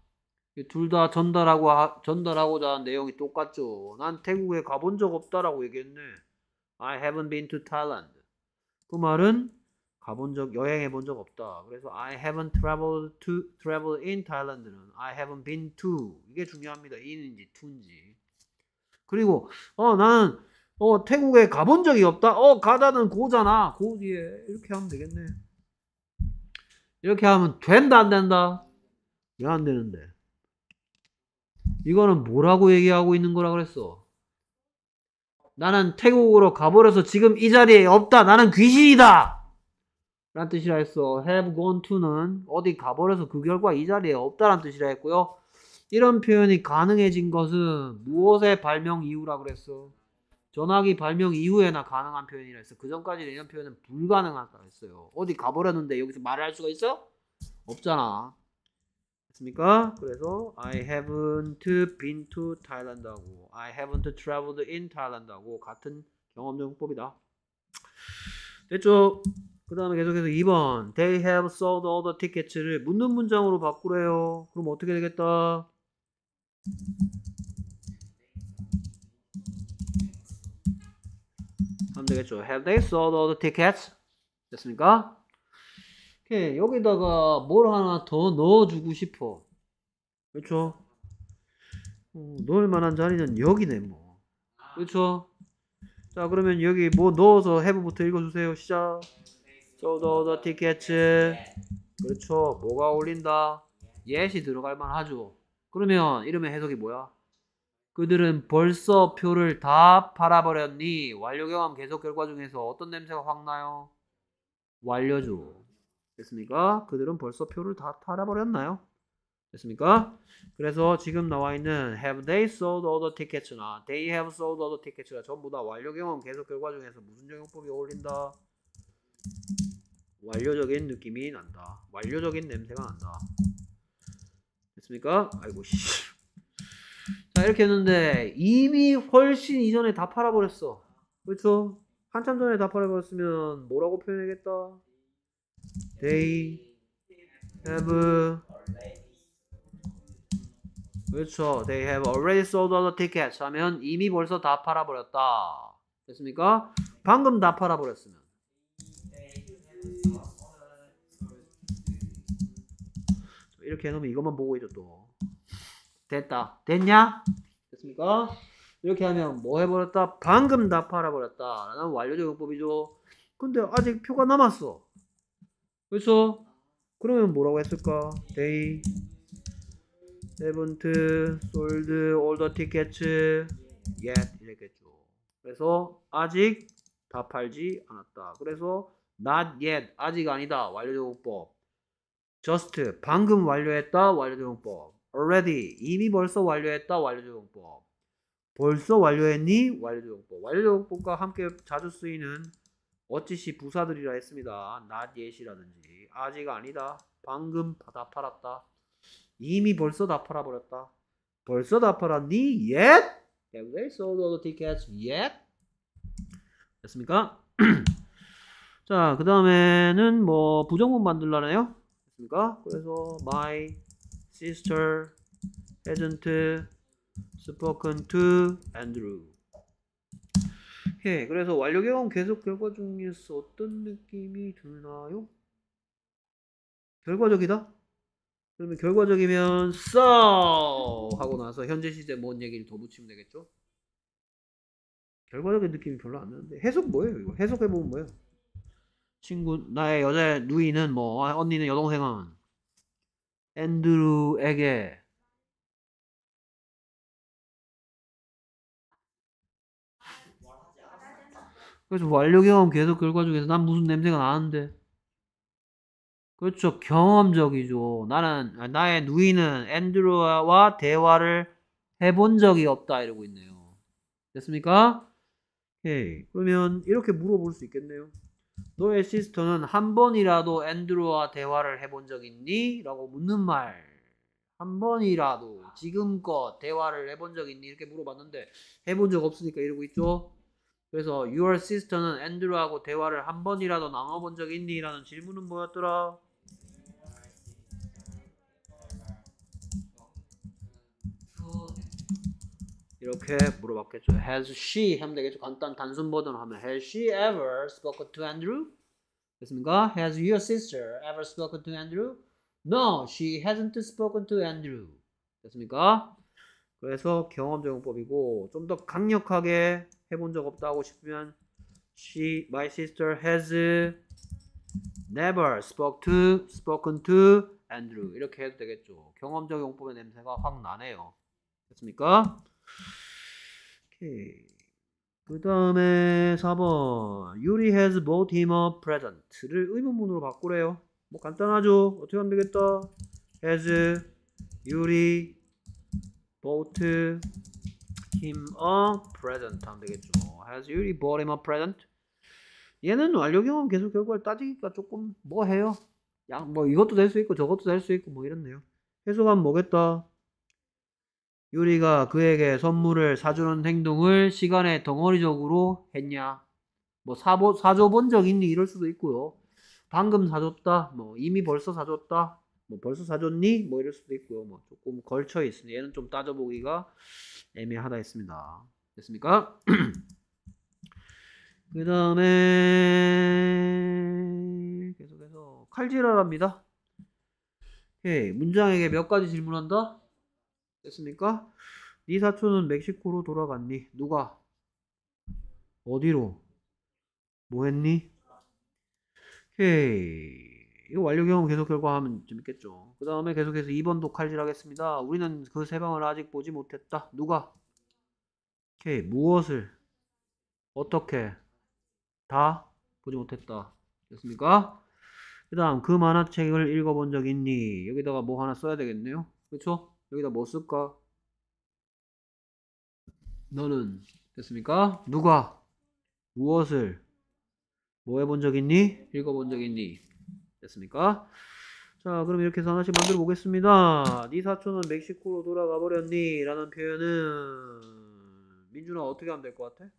[SPEAKER 1] 둘 다 전달하고 전달하고자 하는 내용이 똑같죠 난 태국에 가본 적 없다라고 얘기했네 I haven't been to Thailand 그 말은 가본 적 여행해 본 적 없다. 그래서 I haven't traveled to travel in Thailand는 I haven't been to 이게 중요합니다. in인지 to인지. 그리고 어난는어 어, 태국에 가본 적이 없다. 어 가다는 고잖아. 고 뒤에 이렇게 하면 되겠네. 이렇게 하면 된다 안 된다? 왜 안 되는데? 이거는 뭐라고 얘기하고 있는 거라 그랬어? 나는 태국으로 가버려서 지금 이 자리에 없다. 나는 귀신이다. 라는 뜻이라 했어. have gone to는 어디 가버려서 그 결과 이 자리에 없다라는 뜻이라 했고요. 이런 표현이 가능해진 것은 무엇의 발명 이후라 그랬어. 전화기 발명 이후에나 가능한 표현이라 했어. 그 전까지는 이런 표현은 불가능하다 했어요. 어디 가버렸는데 여기서 말을 할 수가 있어? 없잖아. 됐습니까? 그래서 I haven't been to Thailand 하고 I haven't traveled in Thailand 하고 같은 경험적 용법이다. 됐죠? 그 다음에 계속해서 2번 They have sold all the tickets를 묻는 문장으로 바꾸래요. 그럼 어떻게 되겠다? 하면 되겠죠. Have they sold all the tickets? 됐습니까? 오케이. 여기다가 뭘 하나 더 넣어주고 싶어. 그렇죠? 어, 넣을 만한 자리는 여기네 뭐. 그렇죠? 자 그러면 여기 뭐 넣어서 have부터 읽어주세요. 시작. sold all 그렇죠. 뭐가 어울린다? 예시 들어갈 만하죠. 그러면 이름의 해석이 뭐야? 그들은 벌써 표를 다 팔아버렸니? 완료 경험 계속 결과 중에서 어떤 냄새가 확 나요? 완료죠. 됐습니까? 그들은 벌써 표를 다 팔아버렸나요? 됐습니까? 그래서 지금 나와 있는 have they sold all the tickets나 they have sold all the tickets가 전부 다 완료 경험 계속 결과 중에서 무슨 적용법이 어울린다? 완료적인 느낌이 난다. 완료적인 냄새가 난다. 됐습니까? 아이고 씨. 자 이렇게 했는데 이미 훨씬 이전에 다 팔아버렸어. 그렇죠? 한참 전에 다 팔아버렸으면 뭐라고 표현해야겠다 They have 그렇죠. They have already sold all the tickets 하면 이미 벌써 다 팔아버렸다. 됐습니까? 방금 다 팔아버렸으면 이렇게 해놓으면 이것만 보고 있죠 또 됐다 됐냐 됐습니까 이렇게 하면 뭐 해버렸다 방금 다 팔아버렸다 라는 완료적 용법이죠 근데 아직 표가 남았어 그래서 그러면 뭐라고 했을까 데이 세븐트 솔드 올더 티켓츠 yet 이랬겠죠 그래서 아직 다 팔지 않았다 그래서 not yet 아직 아니다 완료제용법 just 방금 완료했다 완료제용법 already 이미 벌써 완료했다 완료제용법 벌써 완료했니 완료제용법완료제용법과 함께 자주 쓰이는 어찌시 부사들이라 했습니다 not yet이라든지 아직 아니다 방금 다 팔았다 이미 벌써 다 팔아버렸다 벌써 다 팔았니 yet have 네, 네. they sold all the tickets yet 됐습니까 자, 그 다음에는 뭐 부정문 만들라네요. 됐습니까? 그래서 my sister hasn't spoken to Andrew. 예, 그래서 완료 경험 계속 결과 중에서 어떤 느낌이 드나요? 결과적이다? 그러면 결과적이면 so 하고 나서 현재 시제 뭔 얘기를 더 붙이면 되겠죠? 결과적인 느낌이 별로 안 나는데 해석 뭐예요? 이거 해석해보면 뭐예요? 친구 나의 여자 누이는 뭐 언니는 여동생은 앤드루에게 그래서 완료 경험 계속 결과 중에서 난 무슨 냄새가 나는데. 그렇죠. 경험적이죠. 나는, 나의 누이는 앤드루와 대화를 해본 적이 없다. 이러고 있네요. 됐습니까? 오케이. 그러면 이렇게 물어볼 수 있겠네요. 너의 시스터는 한 번이라도 앤드루와 대화를 해본 적 있니? 라고 묻는 말. 한 번이라도 지금껏 대화를 해본 적 있니? 이렇게 물어봤는데 해본 적 없으니까 이러고 있죠. 그래서 your sister는 앤드루하고 대화를 한 번이라도 나눠본 적 있니? 라는 질문은 뭐였더라? 이렇게 물어봤겠죠. Has she 하면 되겠죠. 간단 단순 버전으로 하면 Has she ever spoken to Andrew? 됐습니까? Has your sister ever spoken to Andrew? No, she hasn't spoken to Andrew. 됐습니까? 그래서 경험 적용법이고 좀 더 강력하게 해본 적 없다고 싶으면 she, my sister has never spoke to, spoken to Andrew 이렇게 해도 되겠죠. 경험 적용법의 냄새가 확 나네요. 됐습니까? 그 다음에 4번 유리 r i has bought him a present를 의문문으로 바꾸래요 뭐 간단하죠 어떻게 하면 되겠다 has Yuri bought him a present 하면 되겠죠 has Yuri bought him a present 얘는 완료경험 계속 결과를 따지기가 조금 뭐해요 양뭐 이것도 될 수 있고 저것도 될 수 있고 뭐 이렇네요 해소가 뭐겠다 요리가 그에게 선물을 사주는 행동을 시간에 덩어리적으로 했냐. 뭐 사보, 사줘본 적 있니? 이럴 수도 있고요. 방금 사줬다. 뭐 이미 벌써 사줬다. 뭐 벌써 사줬니? 뭐 이럴 수도 있고요. 뭐 조금 걸쳐 있으니 얘는 좀 따져보기가 애매하다 했습니다. 됐습니까? 그 다음에 계속해서 칼질을합니다 오케이. 문장에게 몇 가지 질문한다? 됐습니까? 네 사촌은 멕시코로 돌아갔니? 누가? 어디로? 뭐 했니? 오케이. 이거 완료경험 계속 결과하면 재밌겠죠. 그 다음에 계속해서 2번도 칼질하겠습니다. 우리는 그 세방을 아직 보지 못했다. 누가? 오케이. 무엇을? 어떻게? 다? 보지 못했다. 됐습니까? 그 다음 그 만화책을 읽어본 적 있니? 여기다가 뭐 하나 써야 되겠네요. 그렇죠 여기다 뭐 쓸까? 너는 됐습니까? 누가 무엇을 뭐 해 본 적 있니? 읽어본 적 있니? 됐습니까? 자 그럼 이렇게 해서 하나씩 만들어 보겠습니다 네 사촌은 멕시코로 돌아가 버렸니? 라는 표현은 민준아 어떻게 하면 될것 같아?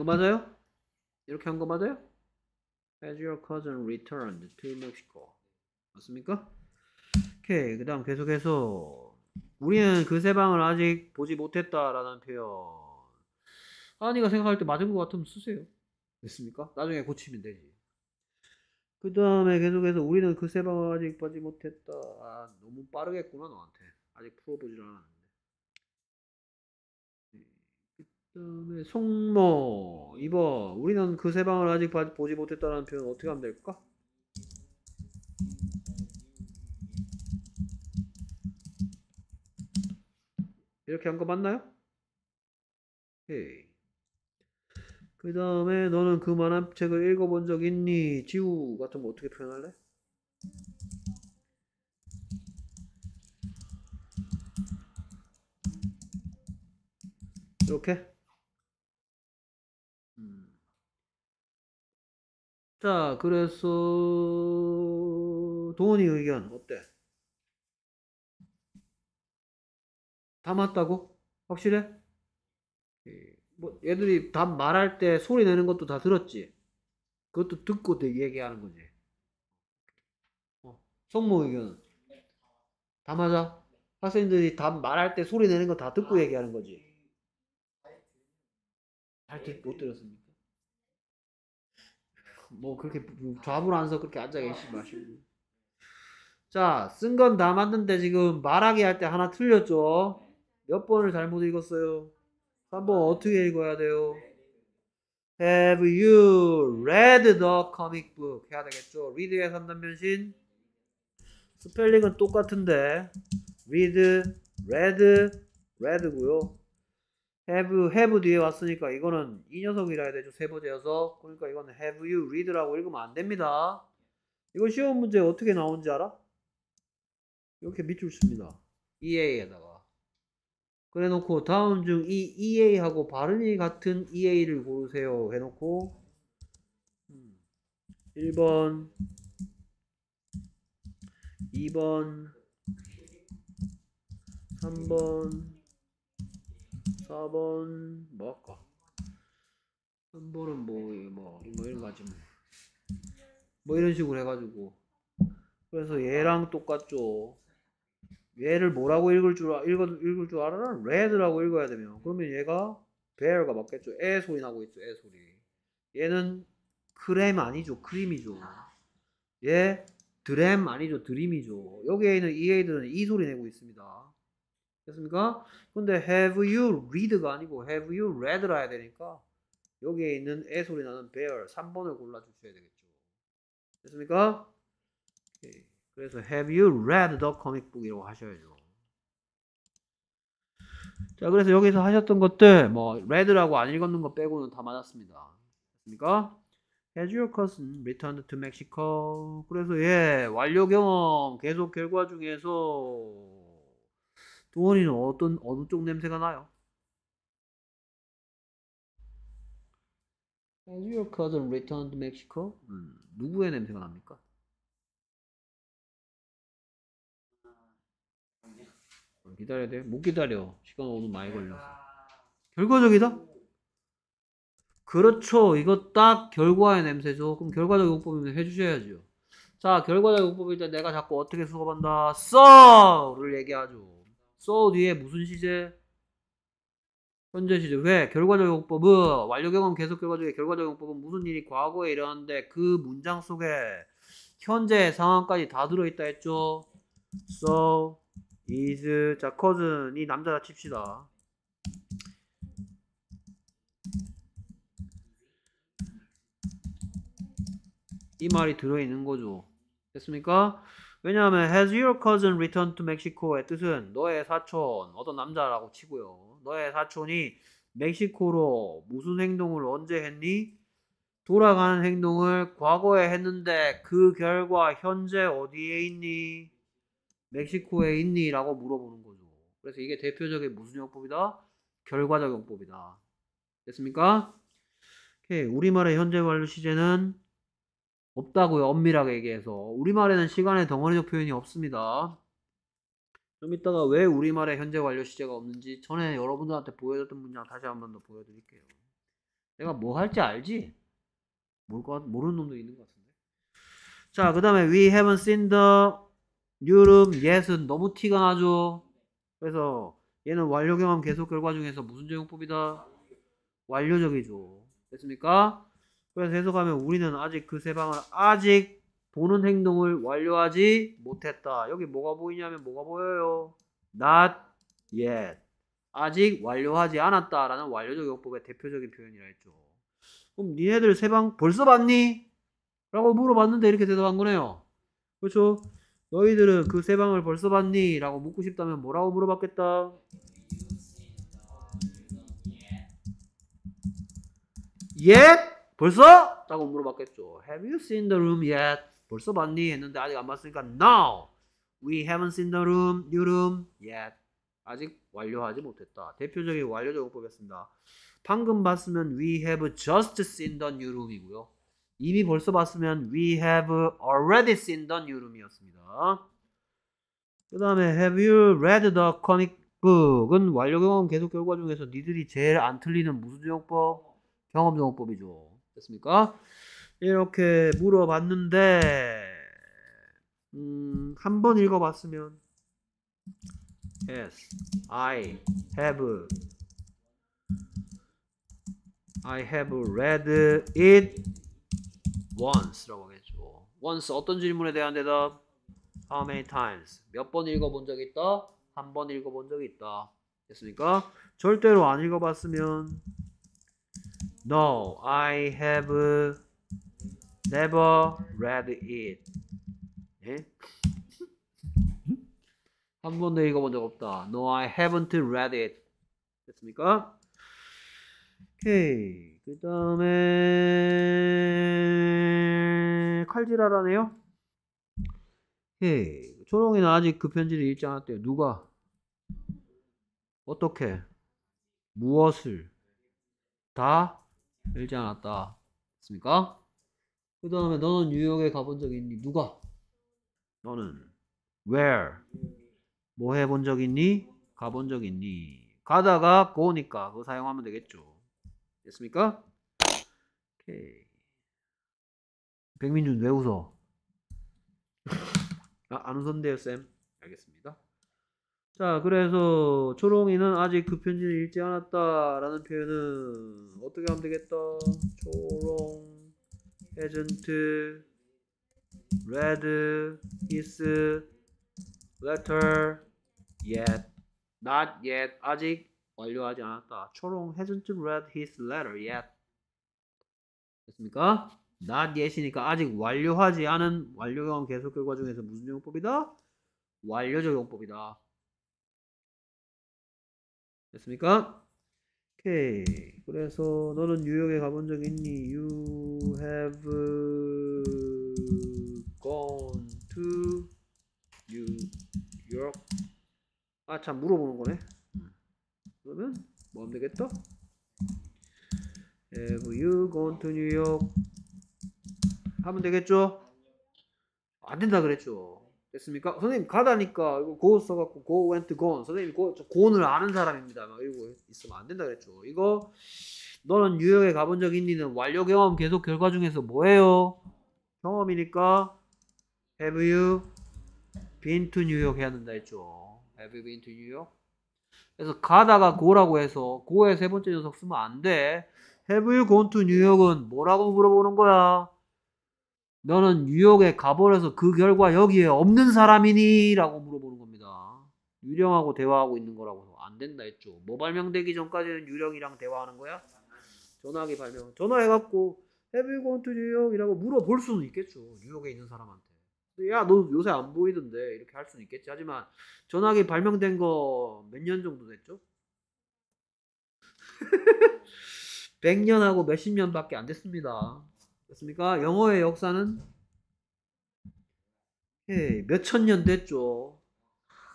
[SPEAKER 1] 이거 맞아요? 이렇게 한 거 맞아요? Has your cousin returned to Mexico? 맞습니까? 오케이 그 다음 계속해서 우리는 그 세 방을 아직 보지 못했다라는 표현 아니가 생각할 때 맞은 것 같으면 쓰세요 됐습니까? 나중에 고치면 되지 그 다음에 계속해서 우리는 그 세 방을 아직 보지 못했다 아, 너무 빠르겠구나 너한테 아직 풀어보질 않았는데 다음에 송모 2번 우리는 그 세 방을 아직 보지 못했다는 표현 어떻게 하면 될까? 이렇게 한 거 맞나요? 그 다음에 너는 그 만화 책을 읽어본 적 있니? 지우 같은 거 어떻게 표현할래? 이렇게 자, 그래서 도원이 의견 어때? 다 맞다고? 확실해? 예, 뭐 얘들이 다 말할 때 소리 내는 것도 다 들었지? 그것도 듣고 얘기하는 거지. 어. 성모 의견은? 다 맞아? 학생들이 다 말할 때 소리 내는 거 다 듣고 얘기하는 거지? 잘 못 들었습니다. 뭐 그렇게 좌불안서 그렇게 앉아 아. 계시지 마시고. 자, 쓴 건 다 맞는데 지금 말하기 할 때 하나 틀렸죠? 몇 번을 잘못 읽었어요? 한번 어떻게 읽어야 돼요? Have you read the comic book? 해야 되겠죠? read의 3단 변신. 스펠링은 똑같은데 read, read, read고요. have, have 뒤에 왔으니까 이거는 이 녀석이라 해야 되죠. 세부제여서. 그러니까 이건 have you read라고 읽으면 안 됩니다. 이거 시험 문제 어떻게 나온지 알아? 이렇게 밑줄 씁니다. EA에다가. 그래 놓고 다음 중 이 EA하고 발음이 같은 EA를 고르세요. 해놓고 1번 음. 2번 3번 4번 뭐 할까? 3번은 뭐, 뭐, 뭐 이런 거지 뭐. 뭐 이런 식으로 해가지고. 그래서 얘랑 똑같죠. 얘를 뭐라고 읽을 줄, 아, 읽어, 읽을 줄알아레드라고 읽어야 되면. 그러면 얘가 베 e 가 맞겠죠. 애 소리 나고 있죠. 애 소리. 얘는 크렘 아니죠. 크림이죠. 얘 드램 아니죠. 드림이죠. 여기에 있는 이 애들은 이 소리 내고 있습니다. 됐습니까? 근데 have you read가 아니고 have you read라 해야 되니까 여기에 있는 애 소리 나는 bear 3번을 골라주셔야 되겠죠. 됐습니까? 오케이. 그래서 have you read the comic book 이라고 하셔야죠. 자 그래서 여기서 하셨던 것들 뭐 read라고 안 읽었는 거 빼고는 다 맞았습니다. 됐습니까? Has your cousin returned to Mexico? 그래서 예 완료 경험 계속 결과 중에서 두원이는 어떤 어느 쪽 냄새가 나요? h s your cousin returned to Mexico? 음, 누구의 냄새가 납니까? 어, 기다려야 돼. 못 기다려. 시간 오늘 많이 걸려 결과적이다? 그렇죠. 이거 딱 결과의 냄새죠. 그럼 결과적 용법이 해주셔야죠. 자, 결과적 용법일 때 내가 자꾸 어떻게 수업한다? 써를 얘기하죠. so 뒤에 무슨 시제? 현재 시제. 왜? 결과적 용법은 완료 경험 계속 결과적의 결과적 용법은 무슨 일이 과거에 일어났는데 그 문장 속에 현재 상황까지 다 들어있다 했죠. so is 자 cousin이 남자다 칩시다. 이 말이 들어있는 거죠. 됐습니까? 왜냐하면 has your cousin returned to Mexico의 뜻은 너의 사촌 어떤 남자라고 치고요. 너의 사촌이 멕시코로 무슨 행동을 언제 했니? 돌아가는 행동을 과거에 했는데 그 결과 현재 어디에 있니? 멕시코에 있니? 라고 물어보는 거죠. 그래서 이게 대표적인 무슨 용법이다? 결과적 용법이다. 됐습니까? 오케이. 우리말의 현재 완료 시제는 없다고요. 엄밀하게 얘기해서. 우리말에는 시간의 덩어리적 표현이 없습니다. 좀 이따가 왜 우리말에 현재 완료 시제가 없는지 전에 여러분들한테 보여줬던 문장 다시 한 번 더 보여드릴게요. 내가 뭐 할지 알지? 모를 것, 모르는 놈도 있는 것 같은데. 자, 그 다음에 we haven't seen the Europe yet은 너무 티가 나죠. 그래서 얘는 완료 경험 계속 결과 중에서 무슨 제용법이다? 완료적이죠. 됐습니까? 그래서 계속하면 우리는 아직 그 세 방을 아직 보는 행동을 완료하지 못했다. 여기 뭐가 보이냐면 뭐가 보여요? not yet. 아직 완료하지 않았다라는 완료적 용법의 대표적인 표현이라 했죠. 그럼 니네들 세 방 벌써 봤니? 라고 물어봤는데 이렇게 대답한 거네요. 그렇죠? 너희들은 그 세 방을 벌써 봤니? 라고 묻고 싶다면 뭐라고 물어봤겠다? yet? 벌써? 라고 물어봤겠죠. Have you seen the room yet? 벌써 봤니? 했는데 아직 안 봤으니까 No. We haven't seen the room, new room yet. 아직 완료하지 못했다. 대표적인 완료 제공법이었습니다. 방금 봤으면 we have just seen the new room이고요. 이미 벌써 봤으면 we have already seen the new room이었습니다. 그 다음에 have you read the comic book은 완료 경험 계속 결과 중에서 니들이 제일 안 틀리는 무슨 제공법? 경험 제법이죠 됐습니까? 이렇게 물어봤는데 음, 한번 읽어봤으면 Yes, I have I have read it once라고 하겠죠. once 어떤 질문에 대한 대답? How many times? 몇 번 읽어본 적 있다? 한 번 읽어본 적 있다. 됐습니까? 절대로 안 읽어봤으면 No, I have never read it. 예? 한 번도 읽어본 적 없다. No, I haven't read it. 됐습니까? 오케이. 그 다음에 칼질하라네요. 오케이. 초롱이는 아직 그 편지를 읽지 않았대요. 누가? 어떻게? 무엇을? 다? 알지 않았다. 됐습니까? 그 다음에 너는 뉴욕에 가본 적 있니? 누가? 너는 where 뭐 해본 적 있니? 가본 적 있니? 가다가 고 o 니까 그거 사용하면 되겠죠. 됐습니까? 오케이. 백민준 왜 웃어? 아, 안 웃었는데요, 쌤. 알겠습니다. 자, 그래서 초롱이는 아직 그 편지를 읽지 않았다라는 표현은 어떻게 하면 되겠다? 초롱 헤즌트 read his letter yet. Not yet. 아직 완료하지 않았다. 초롱 hasn't read his letter yet. 됐습니까? Not yet이니까 아직 완료하지 않은 완료형 계속 결과 중에서 무슨 용법이다? 완료적 용법이다. 됐습니까? 오케이. 그래서 너는 뉴욕에 가본 적 있니? You have gone to New York. 아, 참 물어보는 거네. 그러면 뭐 하면 되겠다? Have 예, 뭐, you gone to New York? 하면 되겠죠? 안 된다 그랬죠. 됐습니까? 선생님 가다니까 go 써갖고 go went gone 선생님이 go, go는 아는 사람입니다 막 이러고 있으면 안 된다 그랬죠 이거 너는 뉴욕에 가본 적 있니는 완료 경험 계속 결과 중에서 뭐예요? 경험이니까 have you been to 뉴욕 해야 된다 했죠 have you been to 뉴욕? 그래서 가다가 go라고 해서 go의 세 번째 녀석 쓰면 안돼 have you gone to 뉴욕은 뭐라고 물어보는 거야? 너는 뉴욕에 가버려서 그 결과 여기에 없는 사람이니? 라고 물어보는 겁니다. 유령하고 대화하고 있는 거라고 안 된다 했죠. 뭐 발명되기 전까지는 유령이랑 대화하는 거야? 전화기 발명. 전화해갖고 Have you gone to New 이라고 물어볼 수는 있겠죠. 뉴욕에 있는 사람한테. 야, 너 요새 안 보이던데. 이렇게 할 수는 있겠지. 하지만 전화기 발명된 거 몇 년 정도 됐죠? 100년하고 몇십 년밖에 안 됐습니다. 그습니까 영어의 역사는 예, 몇천 년 됐죠.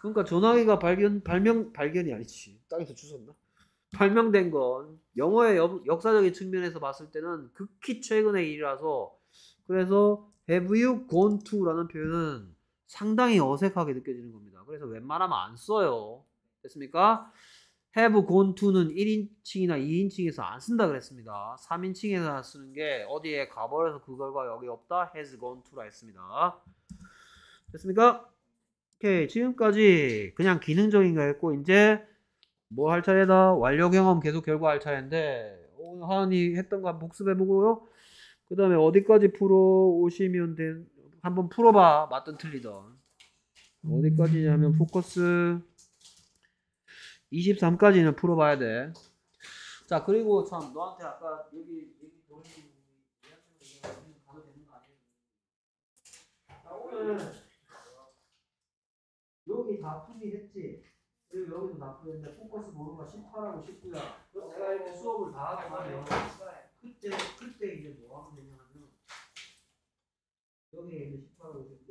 [SPEAKER 1] 그러니까 전화기가 발견 발명 발견이 아니지. 땅에서 주웠나? 발명된 건 영어의 역사적인 측면에서 봤을 때는 극히 최근의 일이라서 그래서 have you gone to라는 표현은 상당히 어색하게 느껴지는 겁니다. 그래서 웬만하면 안 써요. 됐습니까? have gone to는 1인칭이나 2인칭에서 안 쓴다 그랬습니다. 3인칭에서 쓰는 게 어디에 가버려서 그 결과 여기 없다 has gone to라 했습니다. 됐습니까? 오케이 지금까지 그냥 기능적인 거 했고 이제 뭐 할 차례다 완료 경험 계속 결과 할 차례인데 오늘 하은이 했던 거 복습해 보고요. 그 다음에 어디까지 풀어 오시면 된 한번 풀어봐 맞든 틀리든 어디까지냐면 포커스 23까지는 풀어봐야 돼. 자, 그리고 참, 너한테 아까 여기, 여기 보내준 가도 되는 거 아니에요? 여기 다 풀이했지? 그리고 여기도 다 풀이했는데, 포커스 모르가 18하고 19야. 내가 이제 수업을 다 하고 나면, 그때, 그때 이제 뭐 하면 되냐면, 여기 이제 18하고 19.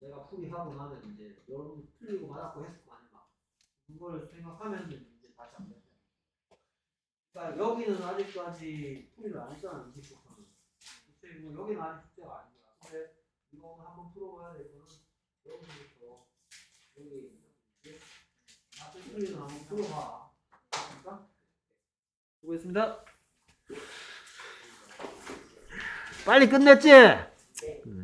[SPEAKER 1] 내가 풀이하고 나면 이제 여러분 틀리고 맞았고 했을거 아니 막 그걸 생각하면 이제 다시 안 된다. 그러니까 여기는 아직까지 풀이를 안 했잖아 20%는. 그치 뭐 여기는 아직 숙제가 아닌 거야. 근데 이거 한번 풀어봐야 될 거는 여기부터 여기 나쁜 풀리는 한번 풀어봐. 그러니까
[SPEAKER 2] 보겠습니다. 빨리 끝냈지? 네.